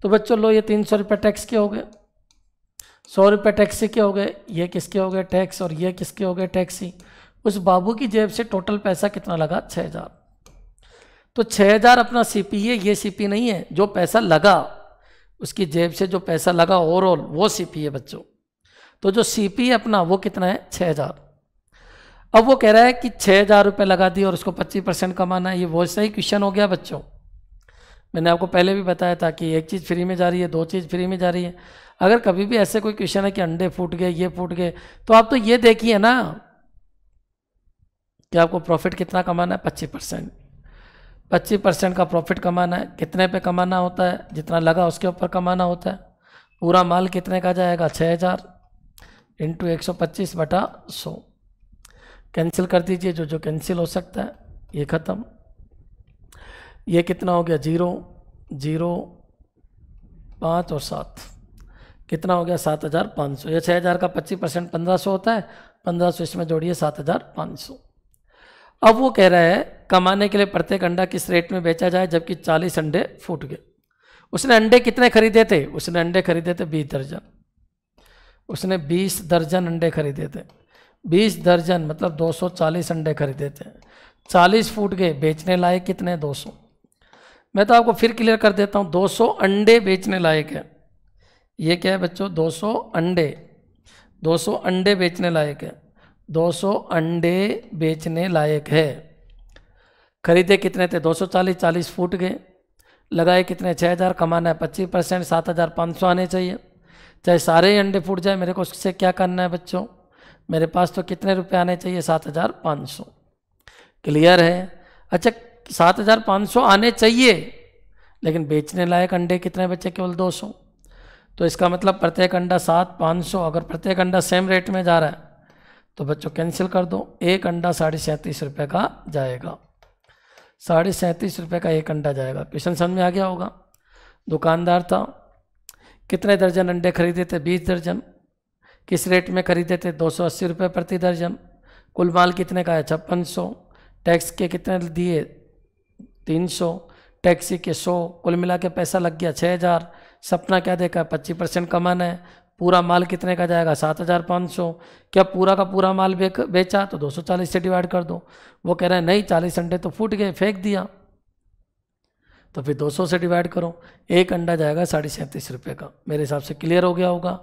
तो बच्चों लो ये तीन सौ रुपये टैक्स के हो गए सौ रुपये टैक्सी के हो गए ये किसके हो गए टैक्स और ये किसके हो गए टैक्सी उस बाबू की जेब से टोटल पैसा कितना लगा छः हज़ार तो 6000 अपना सीपी e है ये सीपी e नहीं है जो पैसा लगा उसकी जेब से जो पैसा लगा ओवरऑल वो सीपी e है बच्चों तो जो सीपी है अपना वो कितना है 6000 अब वो कह रहा है कि 6000 हज़ार रुपये लगा दिए और उसको पच्चीस परसेंट कमाना है ये बहुत सही क्वेश्चन हो गया बच्चों मैंने आपको पहले भी बताया था कि एक चीज़ फ्री में जा रही है दो चीज़ फ्री में जा रही है अगर कभी भी ऐसे कोई क्वेश्चन है कि अंडे फूट गए ये फूट गए तो आप तो ये देखिए ना कि आपको प्रॉफिट कितना कमाना है पच्चीस परसेंट पच्चीस परसेंट का प्रॉफिट कमाना है कितने पे कमाना होता है जितना लगा उसके ऊपर कमाना होता है पूरा माल कितने का जाएगा छः हज़ार इंटू एक सौ पच्चीस बटा सौ कैंसिल कर दीजिए जो जो कैंसिल हो सकता है ये ख़त्म ये कितना हो गया जीरो जीरो पाँच और सात कितना हो गया सात हज़ार पाँच सौ यह छः हज़ार का पच्चीस परसेंट पंद्रह सौ होता है पंद्रह सौ इसमें जोड़िए सात हज़ार पाँच सौ अब वो कह रहा है कमाने के लिए प्रत्येक अंडा किस रेट में बेचा जाए जबकि चालीस अंडे फूट गए उसने अंडे कितने खरीदे थे उसने अंडे खरीदे थे बीस दर्जन उसने बीस दर्जन अंडे खरीदे थे बीस दर्जन मतलब दो सौ चालीस अंडे खरीदे थे चालीस फूट गए बेचने लायक कितने दो सौ मैं तो आपको फिर क्लियर कर देता हूँ दो सौ अंडे बेचने लायक है ये क्या है बच्चों दो सौ अंडे दो सौ अंडे बेचने लायक है 200 अंडे बेचने लायक है खरीदे कितने थे 240 40 फूट गए लगाए कितने 6000 कमाना है 25 परसेंट सात आने चाहिए चाहे सारे ही अंडे फूट जाए मेरे को उससे क्या करना है बच्चों मेरे पास तो कितने रुपए आने चाहिए सात हज़ार पाँच सौ क्लियर है अच्छा सात हज़ार पाँच सौ आने चाहिए लेकिन बेचने लायक अंडे कितने बचे केवल दो सौ तो इसका मतलब प्रत्येक अंडा सात पाँच सौ अगर प्रत्येक अंडा सेम रेट में जा रहा है तो बच्चों कैंसिल कर दो एक अंडा साढ़े सैंतीस रुपये का जाएगा साढ़े सैंतीस रुपये का एक अंडा जाएगा क्वेश्चन समझ में आ गया होगा दुकानदार था कितने दर्जन अंडे खरीदे थे बीस दर्जन किस रेट में खरीदे थे दो सौ अस्सी रुपये प्रति दर्जन कुल माल कितने का है छप्पन सौ टैक्स के कितने दिए तीन सौ टैक्सी के सौ कुल मिला के पैसा लग गया छः हज़ार सपना क्या देखा है पच्चीस परसेंट कमाना है पूरा माल कितने का जाएगा सात हज़ार पाँच सौ क्या पूरा का पूरा माल बेच बेचा तो दो सौ चालीस से डिवाइड कर दो वो कह रहे हैं नहीं चालीस अंडे तो फूट गए फेंक दिया तो फिर दो सौ से डिवाइड करो एक अंडा जाएगा साढ़े सैंतीस रुपये का मेरे हिसाब से क्लियर हो गया होगा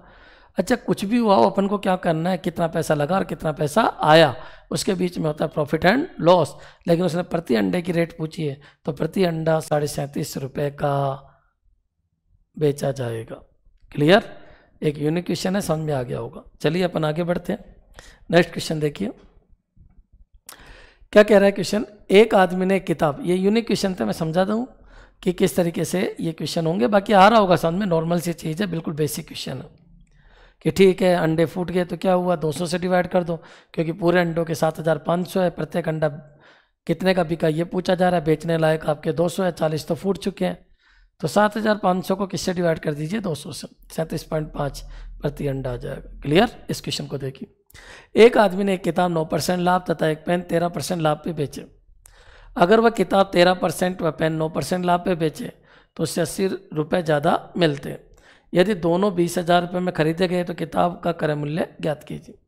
अच्छा कुछ भी हुआ हो अपन को क्या करना है कितना पैसा लगा और कितना पैसा आया उसके बीच में होता है प्रॉफिट एंड लॉस लेकिन उसने प्रति अंडे की रेट पूछी है तो प्रति अंडा साढ़े सैंतीस रुपये का बेचा जाएगा क्लियर एक यूनिक क्वेश्चन है समझ में आ गया होगा चलिए अपन आगे बढ़ते हैं नेक्स्ट क्वेश्चन देखिए क्या कह रहा है क्वेश्चन एक आदमी ने किताब ये यूनिक क्वेश्चन थे मैं समझा दूँ कि किस तरीके से ये क्वेश्चन होंगे बाकी आ रहा होगा समझ में नॉर्मल सी चीज़ है बिल्कुल बेसिक क्वेश्चन है कि ठीक है अंडे फूट गए तो क्या हुआ 200 से डिवाइड कर दो क्योंकि पूरे अंडों के 7500 है प्रत्येक अंडा कितने का बिका ये पूछा जा रहा है बेचने लायक आपके 200 है 40 तो फूट चुके हैं तो सात हज़ार पाँच सौ को किससे डिवाइड कर दीजिए दो सौ से सैंतीस पॉइंट पाँच प्रति अंडा आ जाएगा क्लियर इस क्वेश्चन को देखिए एक आदमी ने एक किताब नौ परसेंट लाभ तथा एक पेन तेरह परसेंट लाभ पे बेचे अगर वह किताब तेरह परसेंट व पेन नौ परसेंट लाभ पे बेचे तो उससे अस्सी रुपये ज़्यादा मिलते यदि दोनों बीस हज़ार रुपये में खरीदे गए तो किताब का क्रय मूल्य ज्ञात कीजिए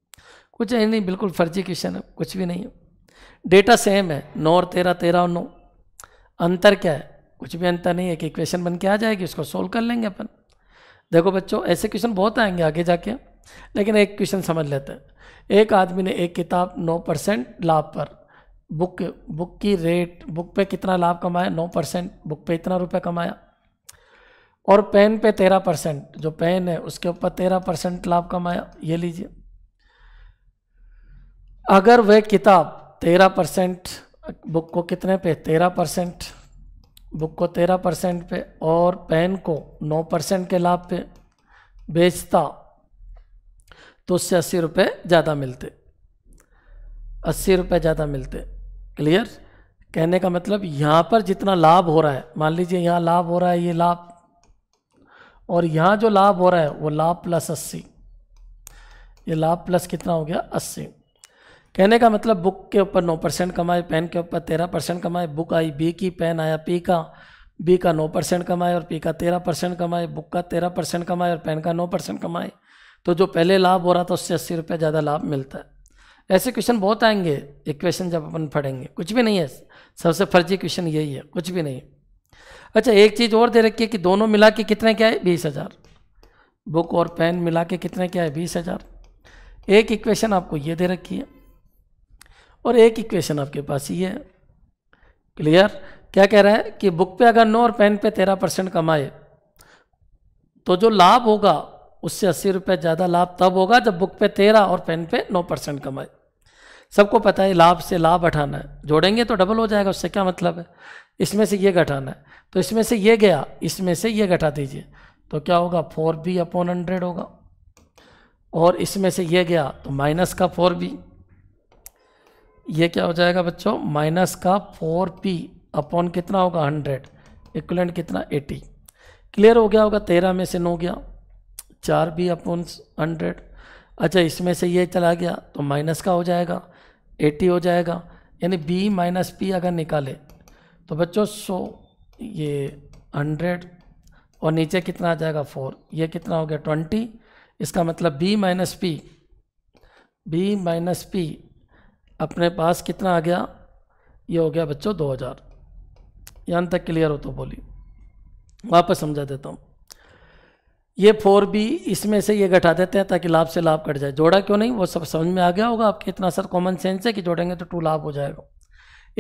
कुछ है नहीं बिल्कुल फर्जी क्वेश्चन है कुछ भी नहीं है डेटा सेम है नौ और तेरह तेरह और नौ अंतर क्या है कुछ भी अंतर नहीं है कि इक्वेशन बन के आ जाएगी उसको सोल्व कर लेंगे अपन देखो बच्चों ऐसे क्वेश्चन बहुत आएंगे आगे जाके लेकिन एक क्वेश्चन समझ लेते हैं एक आदमी ने एक किताब नौ परसेंट लाभ पर बुक बुक की रेट बुक पे कितना लाभ कमाया नौ परसेंट बुक पे इतना रुपए कमाया और पेन पे तेरह परसेंट जो पेन है उसके ऊपर तेरह परसेंट लाभ कमाया ये लीजिए अगर वह किताब तेरह परसेंट बुक को कितने पे तेरह परसेंट बुक को तेरह परसेंट पे और पेन को नौ परसेंट के लाभ पे बेचता तो उससे अस्सी रुपये ज़्यादा मिलते अस्सी रुपये ज़्यादा मिलते क्लियर कहने का मतलब यहाँ पर जितना लाभ हो रहा है मान लीजिए यहाँ लाभ हो रहा है ये लाभ और यहाँ जो लाभ हो रहा है वो लाभ प्लस अस्सी ये लाभ प्लस कितना हो गया अस्सी कहने का मतलब बुक के ऊपर नौ परसेंट कमाए पेन के ऊपर तेरह परसेंट कमाए बुक आई बी की पेन आया पी का बी का नौ परसेंट कमाए और पी का तेरह परसेंट कमाए बुक का तेरह परसेंट कमाए और पेन का नौ परसेंट कमाए तो जो पहले लाभ हो रहा था उससे अस्सी रुपये ज़्यादा लाभ मिलता है ऐसे क्वेश्चन बहुत आएंगे इक्वेशन जब अपन पढ़ेंगे कुछ भी नहीं है सबसे फर्जी क्वेश्चन यही है कुछ भी नहीं है अच्छा एक चीज़ और दे रखी है कि दोनों मिला के कितने क्या है बीस हज़ार बुक और पेन मिला के कितने क्या है बीस हज़ार एक इक्वेशन आपको ये दे रखी है और एक इक्वेशन आपके पास ही है क्लियर क्या कह रहा है कि बुक पे अगर नौ और पेन पे तेरह परसेंट कमाए तो जो लाभ होगा उससे अस्सी रुपये ज़्यादा लाभ तब होगा जब बुक पे तेरह और पेन पे नौ परसेंट कमाए सबको पता है लाभ से लाभ हटाना है जोड़ेंगे तो डबल हो जाएगा उससे क्या मतलब है इसमें से ये घटाना है तो इसमें से ये गया इसमें से ये घटा दीजिए तो क्या होगा फोर बी अपॉन हंड्रेड होगा और इसमें से ये गया तो माइनस का फोर बी ये क्या हो जाएगा बच्चों माइनस का फोर पी अपॉन कितना होगा हंड्रेड इक्वलेंट कितना एटी क्लियर हो गया होगा तेरह में से नौ गया चार बी अपॉन हंड्रेड अच्छा इसमें से ये चला गया तो माइनस का हो जाएगा एटी हो जाएगा यानी बी माइनस पी अगर निकाले तो बच्चों सो ये हंड्रेड और नीचे कितना आ जाएगा फोर ये कितना हो गया ट्वेंटी इसका मतलब B minus P B minus P अपने पास कितना आ गया ये हो गया बच्चों दो हज़ार यहाँ तक क्लियर हो तो बोली वापस समझा देता हूँ ये फोर बी इसमें से ये घटा देते हैं ताकि लाभ से लाभ कट जाए जोड़ा क्यों नहीं वो सब समझ में आ गया होगा आपके इतना सर कॉमन सेंस है कि जोड़ेंगे तो टू लाभ हो जाएगा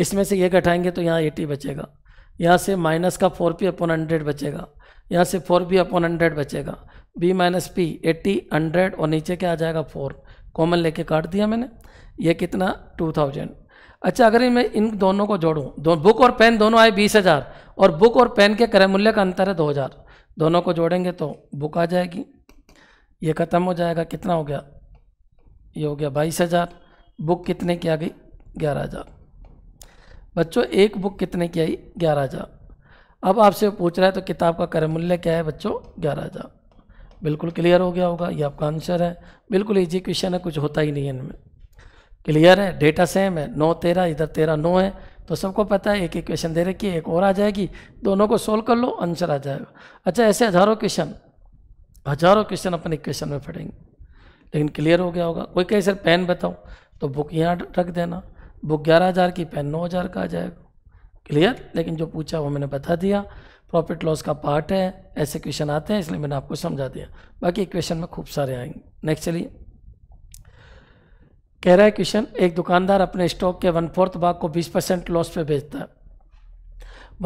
इसमें से ये घटाएंगे तो यहाँ एटी बचेगा यहाँ से माइनस का फोर पी अपॉन हंड्रेड बचेगा यहाँ से फोर पी अपॉन हंड्रेड बचेगा B minus P eighty hundred और नीचे क्या आ जाएगा फोर कॉमन लेके काट दिया मैंने ये कितना टू थाउजेंड अच्छा अगर मैं इन दोनों को जोड़ूँ दो, बुक और पेन दोनों आए बीस हज़ार और बुक और पेन के क्रय मूल्य का अंतर है दो हज़ार दोनों को जोड़ेंगे तो बुक आ जाएगी ये ख़त्म हो जाएगा कितना हो गया ये हो गया बाईस हज़ार बुक कितने की आ गई ग्यारह हज़ार बच्चों एक बुक कितने की आई ग्यारह हज़ार अब आपसे पूछ रहा है तो किताब का क्रय मूल्य क्या है बच्चों ग्यारह हज़ार बिल्कुल क्लियर हो गया होगा ये आपका आंसर है बिल्कुल इजी क्वेश्चन है कुछ होता ही नहीं है इनमें क्लियर है डेटा सेम है नौ तेरह इधर तेरह नौ है तो सबको पता है एक ही क्वेश्चन दे रखिए है एक और आ जाएगी दोनों को सोल्व कर लो आंसर आ जाएगा अच्छा ऐसे हज़ारों क्वेश्चन हज़ारों क्वेश्चन अपने क्वेश्चन में पढ़ेंगे लेकिन क्लियर हो गया होगा कोई कहे सर पेन बताओ तो बुक यहाँ रख देना बुक ग्यारह हज़ार की पेन नौ हज़ार का आ जाएगा क्लियर लेकिन जो पूछा वो मैंने बता दिया प्रॉफिट लॉस का पार्ट है ऐसे क्वेश्चन आते हैं इसलिए मैंने आपको समझा दिया बाकी क्वेश्चन में खूब सारे आएंगे नेक्स्ट चलिए कह रहा है क्वेश्चन एक दुकानदार अपने स्टॉक के वन फोर्थ भाग को बीस परसेंट लॉस पे बेचता है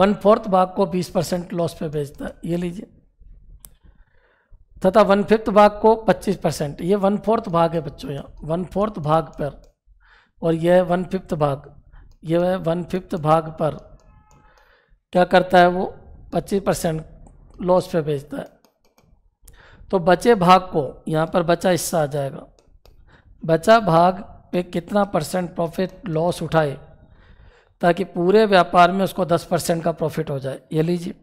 वन फोर्थ भाग को बीस परसेंट लॉस पे बेचता है ये लीजिए तथा वन फिफ्थ भाग को पच्चीस परसेंट ये वन फोर्थ भाग है बच्चों यहाँ वन फोर्थ भाग पर और यह है वन फिफ्थ भाग यह है वन फिफ्थ भाग पर क्या करता है वो पच्चीस परसेंट लॉस पे बेचता है तो बचे भाग को यहाँ पर बचा हिस्सा आ जाएगा बचा भाग पे कितना परसेंट प्रॉफिट लॉस उठाए ताकि पूरे व्यापार में उसको दस परसेंट का प्रॉफिट हो जाए ये लीजिए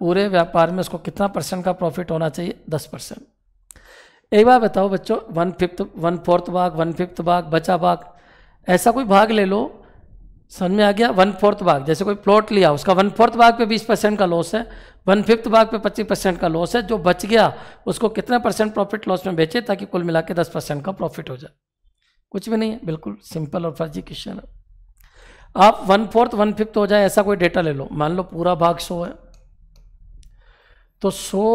पूरे व्यापार में उसको कितना परसेंट का प्रॉफिट होना चाहिए दस परसेंट एक बार बताओ बच्चों वन फिफ्थ वन फोर्थ भाग वन फिफ्थ भाग बचा भाग ऐसा कोई भाग ले लो समझ में आ गया वन फोर्थ भाग जैसे कोई प्लॉट लिया उसका वन फोर्थ भाग पे बीस परसेंट का लॉस है वन फिफ्थ भाग पे पच्चीस परसेंट का लॉस है जो बच गया उसको कितना परसेंट प्रॉफिट लॉस में बेचे ताकि कुल मिला के दस परसेंट का प्रॉफिट हो जाए कुछ भी नहीं है बिल्कुल सिंपल और फर्जी क्वेश्चन है आप वन फोर्थ वन फिफ्थ हो जाए ऐसा कोई डेटा ले लो मान लो पूरा भाग सो है तो सो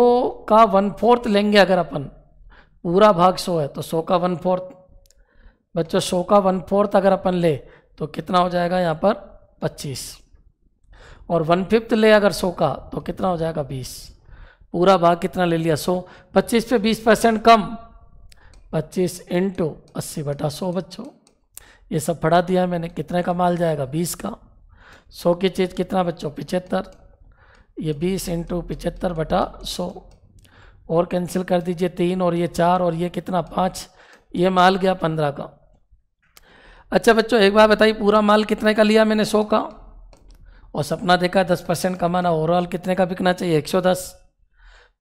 का वन फोर्थ लेंगे अगर अपन पूरा भाग सो है तो सौ का वन फोर्थ बच्चों सौ का वन फोर्थ अगर अपन ले तो कितना हो जाएगा यहाँ पर पच्चीस और वन फिफ्थ ले अगर सौ का तो कितना हो जाएगा बीस पूरा भाग कितना ले लिया सौ पच्चीस पे बीस परसेंट कम पच्चीस इंटू अस्सी बटा सौ बच्चों ये सब पढ़ा दिया मैंने कितने का माल जाएगा बीस का सौ की चीज़ कितना बच्चों पिचहत्तर ये बीस इंटू पिचहत्तर बटा सौ और कैंसिल कर दीजिए तीन और ये चार और ये कितना पाँच ये माल गया पंद्रह का अच्छा बच्चों एक बार बताइए पूरा माल कितने का लिया मैंने सौ का और सपना देखा दस परसेंट कमाना ओवरऑल कितने का बिकना चाहिए एक सौ दस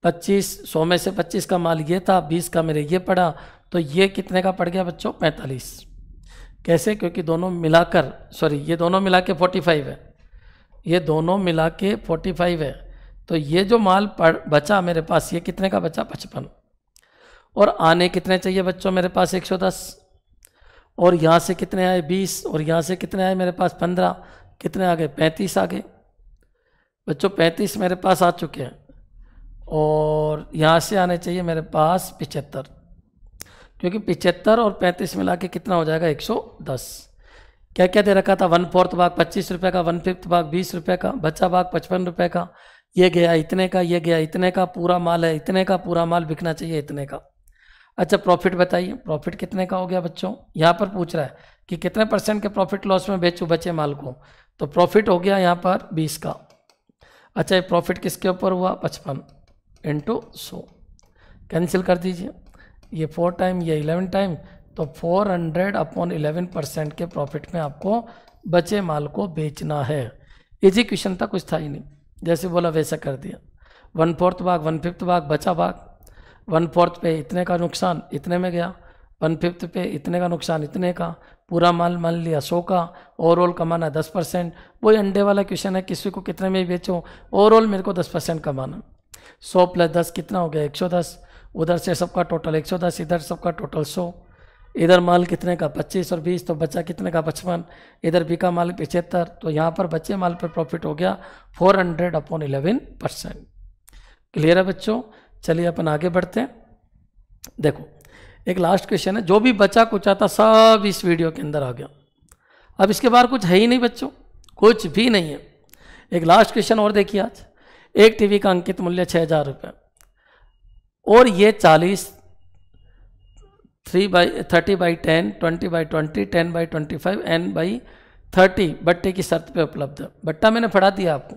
पच्चीस सौ में से पच्चीस का माल ये था बीस का मेरे ये पड़ा तो ये कितने का पड़ गया बच्चों पैंतालीस कैसे क्योंकि दोनों मिलाकर सॉरी ये दोनों मिला के फोर्टी फाइव है ये दोनों मिला के फोर्टी फाइव है तो ये जो माल पड़ बचा मेरे पास ये कितने का बचा पचपन और आने कितने चाहिए बच्चों मेरे पास एक सौ दस और यहाँ से कितने आए बीस और यहाँ से कितने आए मेरे पास पंद्रह कितने आ गए पैंतीस आ गए बच्चों पैंतीस मेरे पास आ चुके हैं और यहाँ से आने चाहिए मेरे पास पिचहत्तर क्योंकि पिचहत्तर और पैंतीस मिला के कितना हो जाएगा एक सौ दस क्या क्या दे रखा था वन फोर्थ भाग पच्चीस रुपये का वन फिफ्थ भाग बीस रुपये का बच्चा भाग पचपन रुपये का ये गया इतने का ये गया इतने का पूरा माल है इतने का पूरा माल बिकना चाहिए इतने का अच्छा प्रॉफिट बताइए प्रॉफिट कितने का हो गया बच्चों यहाँ पर पूछ रहा है कि कितने परसेंट के प्रॉफिट लॉस में बेचू बचे माल को तो प्रॉफिट हो गया यहाँ पर बीस का अच्छा ये प्रॉफिट किसके ऊपर हुआ पचपन इंटू सौ कैंसिल कर दीजिए ये फोर टाइम ये इलेवन टाइम तो four hundred upon eleven percent के प्रॉफिट में आपको बचे माल को बेचना है इजी क्वेश्चन था कुछ था ही नहीं जैसे बोला वैसा कर दिया वन फोर्थ भाग वन फिफ्थ भाग बचा भाग वन फोर्थ पे इतने का नुकसान इतने में गया वन फिफ्थ पे इतने का नुकसान इतने का पूरा माल मान लिया सौ का ओवरऑल कमाना दस परसेंट वही अंडे वाला क्वेश्चन है किसी को कितने में बेचो ओवरऑल मेरे को दस परसेंट कमाना सौ प्लस दस कितना हो गया एक सौ दस उधर से सबका टोटल एक सौ दस इधर सबका टोटल सौ इधर माल कितने का पच्चीस और बीस तो बचा कितने का पचपन इधर बिका माल पिछहत्तर तो यहाँ पर बचे माल पर प्रॉफिट हो गया four hundred upon eleven percent clear है बच्चों चलिए अपन आगे बढ़ते हैं देखो एक लास्ट क्वेश्चन है जो भी बचा कुचा था सब इस वीडियो के अंदर आ गया अब इसके बाहर कुछ है ही नहीं बच्चों कुछ भी नहीं है एक लास्ट क्वेश्चन और देखिए आज एक टीवी का अंकित मूल्य छः हज़ार रुपये और ये चालीस three by thirty by ten twenty by twenty ten by twenty five N by thirty बट्टे की शर्त पे उपलब्ध है बट्टा मैंने फड़ा दिया आपको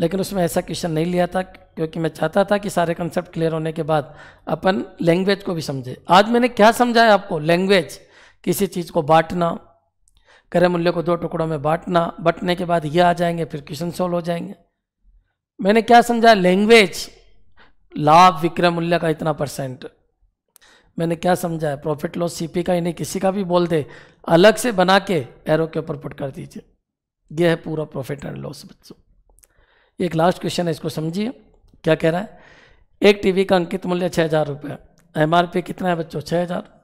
लेकिन उसमें ऐसा क्वेश्चन नहीं लिया था क्योंकि मैं चाहता था कि सारे कंसेप्ट क्लियर होने के बाद अपन लैंग्वेज को भी समझे आज मैंने क्या समझाया आपको लैंग्वेज किसी चीज़ को बांटना करे मूल्य को दो टुकड़ों में बांटना बांटने के बाद ये आ जाएंगे फिर क्वेश्चन सोल्व हो जाएंगे मैंने क्या समझा लैंग्वेज लाभ विक्रय मूल्य का इतना परसेंट मैंने क्या समझा है प्रॉफिट लॉस सीपी का ही नहीं किसी का भी बोल दे अलग से बना के एरो के ऊपर पुट कर दीजिए यह है पूरा प्रॉफिट एंड लॉस बच्चों एक लास्ट क्वेश्चन है इसको समझिए क्या कह रहा है एक टीवी का अंकित मूल्य छः हज़ार रुपये एम कितना है बच्चों छः हज़ार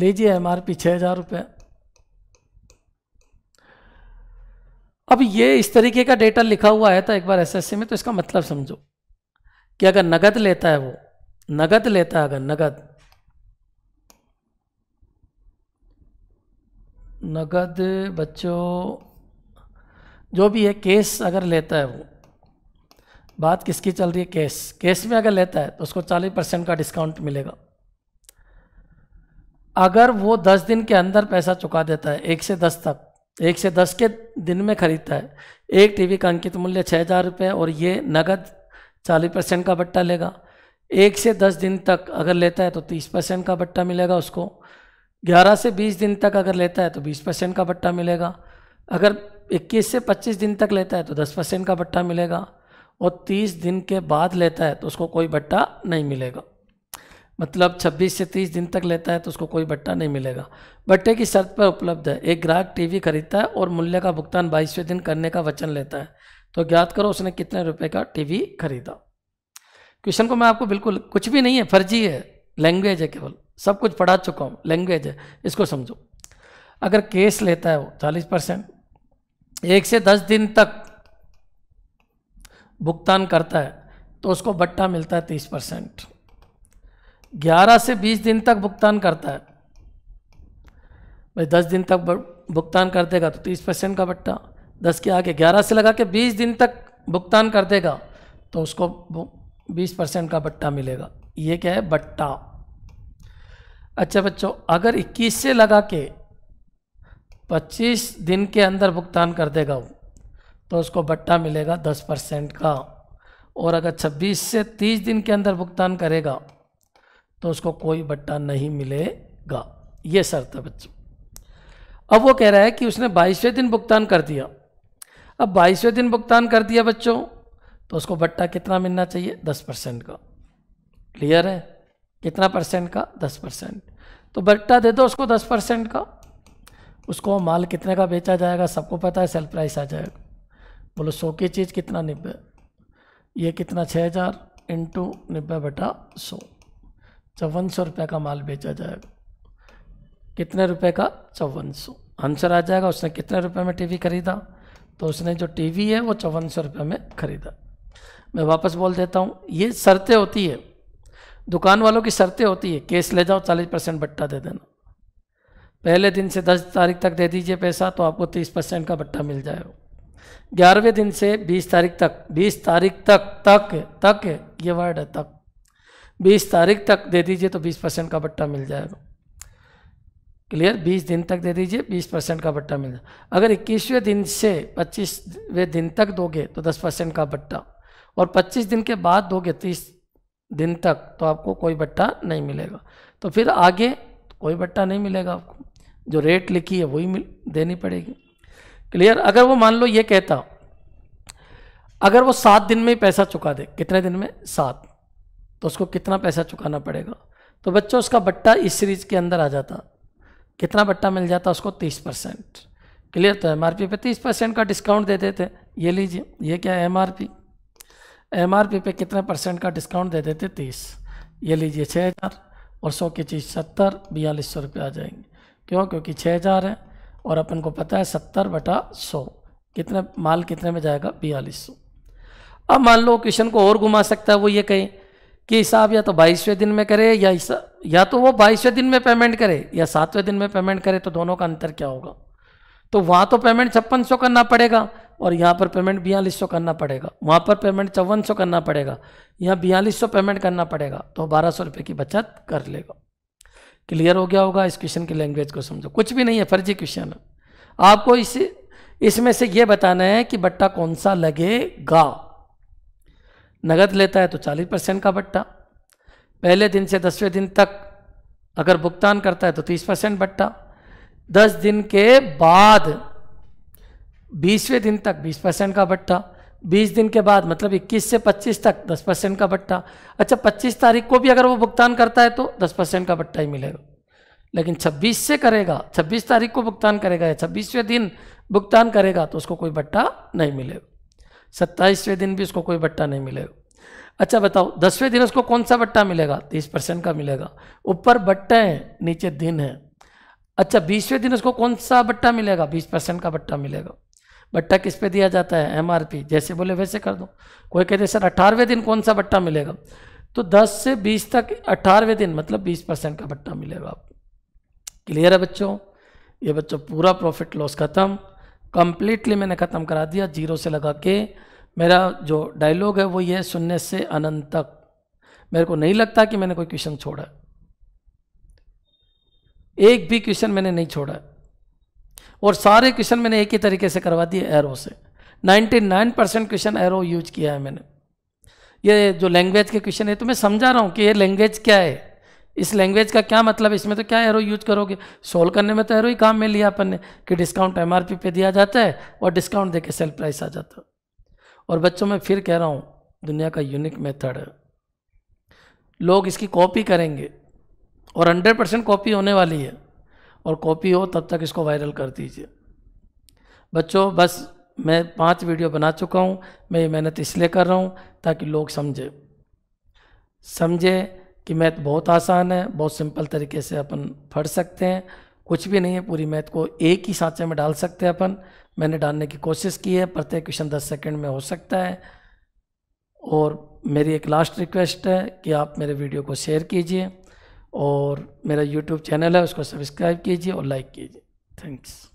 लीजिए एम आर पी छः हज़ार रुपये अब ये इस तरीके का डेटा लिखा हुआ है था तो एक बार एसएससी में तो इसका मतलब समझो कि अगर नगद लेता है वो नगद लेता है अगर नगद नगद बच्चों जो भी है केस अगर लेता है वो बात किसकी चल रही है केस केस में अगर लेता है तो उसको 40 परसेंट का डिस्काउंट मिलेगा अगर वो 10 दिन के अंदर पैसा चुका देता है एक से 10 तक एक से 10 के दिन में खरीदता है एक टीवी का अंकित मूल्य छः हज़ार रुपये और ये नगद 40 परसेंट का बट्टा लेगा एक से 10 दिन तक अगर लेता है तो 30 परसेंट का बट्टा मिलेगा उसको 11 से 20 दिन तक अगर लेता है तो 20 परसेंट का बट्टा मिलेगा अगर इक्कीस से पच्चीस दिन तक लेता है तो दस परसेंट का बट्टा मिलेगा और तीस दिन के बाद लेता है तो उसको कोई बट्टा नहीं मिलेगा मतलब छब्बीस से तीस दिन तक लेता है तो उसको कोई बट्टा नहीं मिलेगा बट्टे की शर्त पर उपलब्ध है एक ग्राहक टीवी खरीदता है और मूल्य का भुगतान बाईसवें दिन करने का वचन लेता है तो ज्ञात करो उसने कितने रुपये का टीवी खरीदा क्वेश्चन को मैं आपको बिल्कुल कुछ भी नहीं है फर्जी है लैंग्वेज है केवल सब कुछ पढ़ा चुका हूँ लैंग्वेज है इसको समझो अगर केस लेता है वो चालीस परसेंट एक से दस दिन तक भुगतान करता है तो उसको बट्टा मिलता है तीस परसेंट ग्यारह से बीस दिन तक भुगतान करता है भाई दस दिन तक भुगतान कर देगा तो तीस परसेंट का बट्टा दस के आगे ग्यारह से लगा के बीस दिन तक भुगतान कर देगा तो उसको बीस परसेंट का बट्टा मिलेगा ये क्या है बट्टा अच्छा बच्चों अगर इक्कीस से लगा के पच्चीस दिन के अंदर भुगतान कर देगा वो तो उसको बट्टा मिलेगा दस परसेंट का और अगर छब्बीस से तीस दिन के अंदर भुगतान करेगा तो उसको कोई बट्टा नहीं मिलेगा ये शर्त है बच्चों अब वो कह रहा है कि उसने बाईसवें दिन भुगतान कर दिया अब बाईसवें दिन भुगतान कर दिया बच्चों तो उसको बट्टा कितना मिलना चाहिए दस परसेंट का क्लियर है कितना परसेंट का दस परसेंट तो बट्टा दे दो उसको दस परसेंट का उसको माल कितने का बेचा जाएगा सबको पता है सेल प्राइस आ जाएगा बोलो सौ की चीज़ कितना नब्बे ये कितना छः हज़ार इंटू नब्बे बटा सौ चौवन सौ रुपये का माल बेचा जाएगा कितने रुपए का चौवन सौ आंसर आ जाएगा उसने कितने रुपए में टीवी खरीदा तो उसने जो टीवी है वो चौवन सौ रुपये में खरीदा मैं वापस बोल देता हूँ ये शर्तें होती है दुकान वालों की शर्तें होती है केस ले जाओ चालीस परसेंट बट्टा दे देना पहले दिन से दस तारीख तक दे दीजिए पैसा तो आपको तीस परसेंट का बट्टा मिल जाएगा ग्यारहवें दिन से बीस तारीख तक बीस तारीख तक तक तक ये वर्ड है तक बीस तारीख तक दे दीजिए तो बीस परसेंट का बट्टा मिल जाएगा क्लियर बीस दिन तक दे दीजिए बीस परसेंट का बट्टा मिल जाएगा अगर इक्कीसवें दिन से पच्चीसवें दिन तक दोगे तो दस परसेंट का बट्टा और पच्चीस दिन के बाद दोगे तीस दिन तक तो आपको कोई बट्टा नहीं मिलेगा तो फिर आगे कोई बट्टा नहीं मिलेगा आपको जो रेट लिखी है वही मिल देनी पड़ेगी क्लियर अगर वो मान लो ये कहता अगर वो सात दिन में ही पैसा चुका दे कितने दिन में सात तो उसको कितना पैसा चुकाना पड़ेगा तो बच्चों उसका बट्टा इस सीरीज के अंदर आ जाता कितना बट्टा मिल जाता उसको तीस परसेंट क्लियर तो एम आर पी पर तीस परसेंट का डिस्काउंट दे देते ये लीजिए ये क्या M R P M R P पे कितने परसेंट का डिस्काउंट दे देते तीस ये लीजिए छः हज़ार और सौ की चीज़ सत्तर बयालीस सौ रुपये आ जाएंगे क्यों क्योंकि छः हज़ार है और अपन को पता है सत्तर बटा सौ कितने माल कितने में जाएगा बयालीस सौ अब मान लो क्वेश्चन को और घुमा सकता है वो ये कहे कि हिसाब या तो बाईसवें दिन में करे या या तो वो बाईसवें दिन में पेमेंट करे या सातवें दिन में पेमेंट करे तो दोनों का अंतर क्या होगा तो वहाँ तो पेमेंट छप्पन सौ करना पड़ेगा और यहाँ पर पेमेंट बयालीस सौ करना पड़ेगा वहाँ पर पेमेंट चौवन सौ करना पड़ेगा यहाँ बयालीस सौ पेमेंट करना पड़ेगा तो बारह सौ रुपये की बचत कर लेगा क्लियर हो गया होगा इस क्वेश्चन की लैंग्वेज को समझो कुछ भी नहीं है फर्जी क्वेश्चन आपको इस इसमें से ये बताना है कि बट्टा कौन सा लगेगा नगद लेता है तो 40 परसेंट का बट्टा पहले दिन से दसवें दिन तक अगर भुगतान करता है तो 30 परसेंट बट्टा दस दिन के बाद बीसवें दिन तक 20 परसेंट का बट्टा बीस दिन के बाद मतलब इक्कीस से पच्चीस तक दस परसेंट का बट्टा अच्छा पच्चीस तारीख को भी अगर वो भुगतान करता है तो दस परसेंट का बट्टा ही मिलेगा लेकिन छब्बीस से करेगा छब्बीस तारीख को भुगतान करेगा या छब्बीसवें दिन भुगतान करेगा तो उसको कोई बट्टा नहीं मिलेगा सत्ताईसवें दिन भी उसको कोई बट्टा नहीं मिलेगा अच्छा बताओ दसवें दिन उसको कौन सा बट्टा मिलेगा तीस परसेंट का मिलेगा ऊपर बट्टे हैं नीचे दिन है अच्छा बीसवें दिन उसको कौन सा बट्टा मिलेगा बीस परसेंट का बट्टा मिलेगा बट्टा किस पे दिया जाता है एमआरपी जैसे बोले वैसे कर दो कोई कहते सर अठारहवें दिन कौन सा बट्टा मिलेगा तो 10 से 20 तक अठारहवें दिन मतलब 20 परसेंट का बट्टा मिलेगा आपको क्लियर है बच्चों ये बच्चों पूरा प्रॉफिट लॉस ख़त्म कंप्लीटली मैंने ख़त्म करा दिया जीरो से लगा के मेरा जो डायलॉग है वो ये शून्य से अनंत तक मेरे को नहीं लगता कि मैंने कोई क्वेश्चन छोड़ा एक भी क्वेश्चन मैंने नहीं छोड़ा और सारे क्वेश्चन मैंने एक ही तरीके से करवा दिए एरो से 99 परसेंट क्वेश्चन एरो यूज किया है मैंने ये जो लैंग्वेज के क्वेश्चन है तो मैं समझा रहा हूँ कि ये लैंग्वेज क्या है इस लैंग्वेज का क्या मतलब इसमें तो क्या एरो यूज करोगे सोल्व करने में तो एरो ही काम में लिया अपन ने कि डिस्काउंट एम पे दिया जाता है और डिस्काउंट देके सेल प्राइस आ जाता है और बच्चों मैं फिर कह रहा हूँ दुनिया का यूनिक मेथड है लोग इसकी कॉपी करेंगे और 100 परसेंट कॉपी होने वाली है और कॉपी हो तब तक इसको वायरल कर दीजिए बच्चों बस मैं पांच वीडियो बना चुका हूँ मैं ये मेहनत इसलिए कर रहा हूँ ताकि लोग समझे समझे कि मैथ बहुत आसान है बहुत सिंपल तरीके से अपन पढ़ सकते हैं कुछ भी नहीं है पूरी मैथ को एक ही सांचे में डाल सकते हैं अपन मैंने डालने की कोशिश की है प्रत्येक क्वेश्चन दस सेकेंड में हो सकता है और मेरी एक लास्ट रिक्वेस्ट है कि आप मेरे वीडियो को शेयर कीजिए और मेरा यूट्यूब चैनल है उसको सब्सक्राइब कीजिए और लाइक कीजिए थैंक्स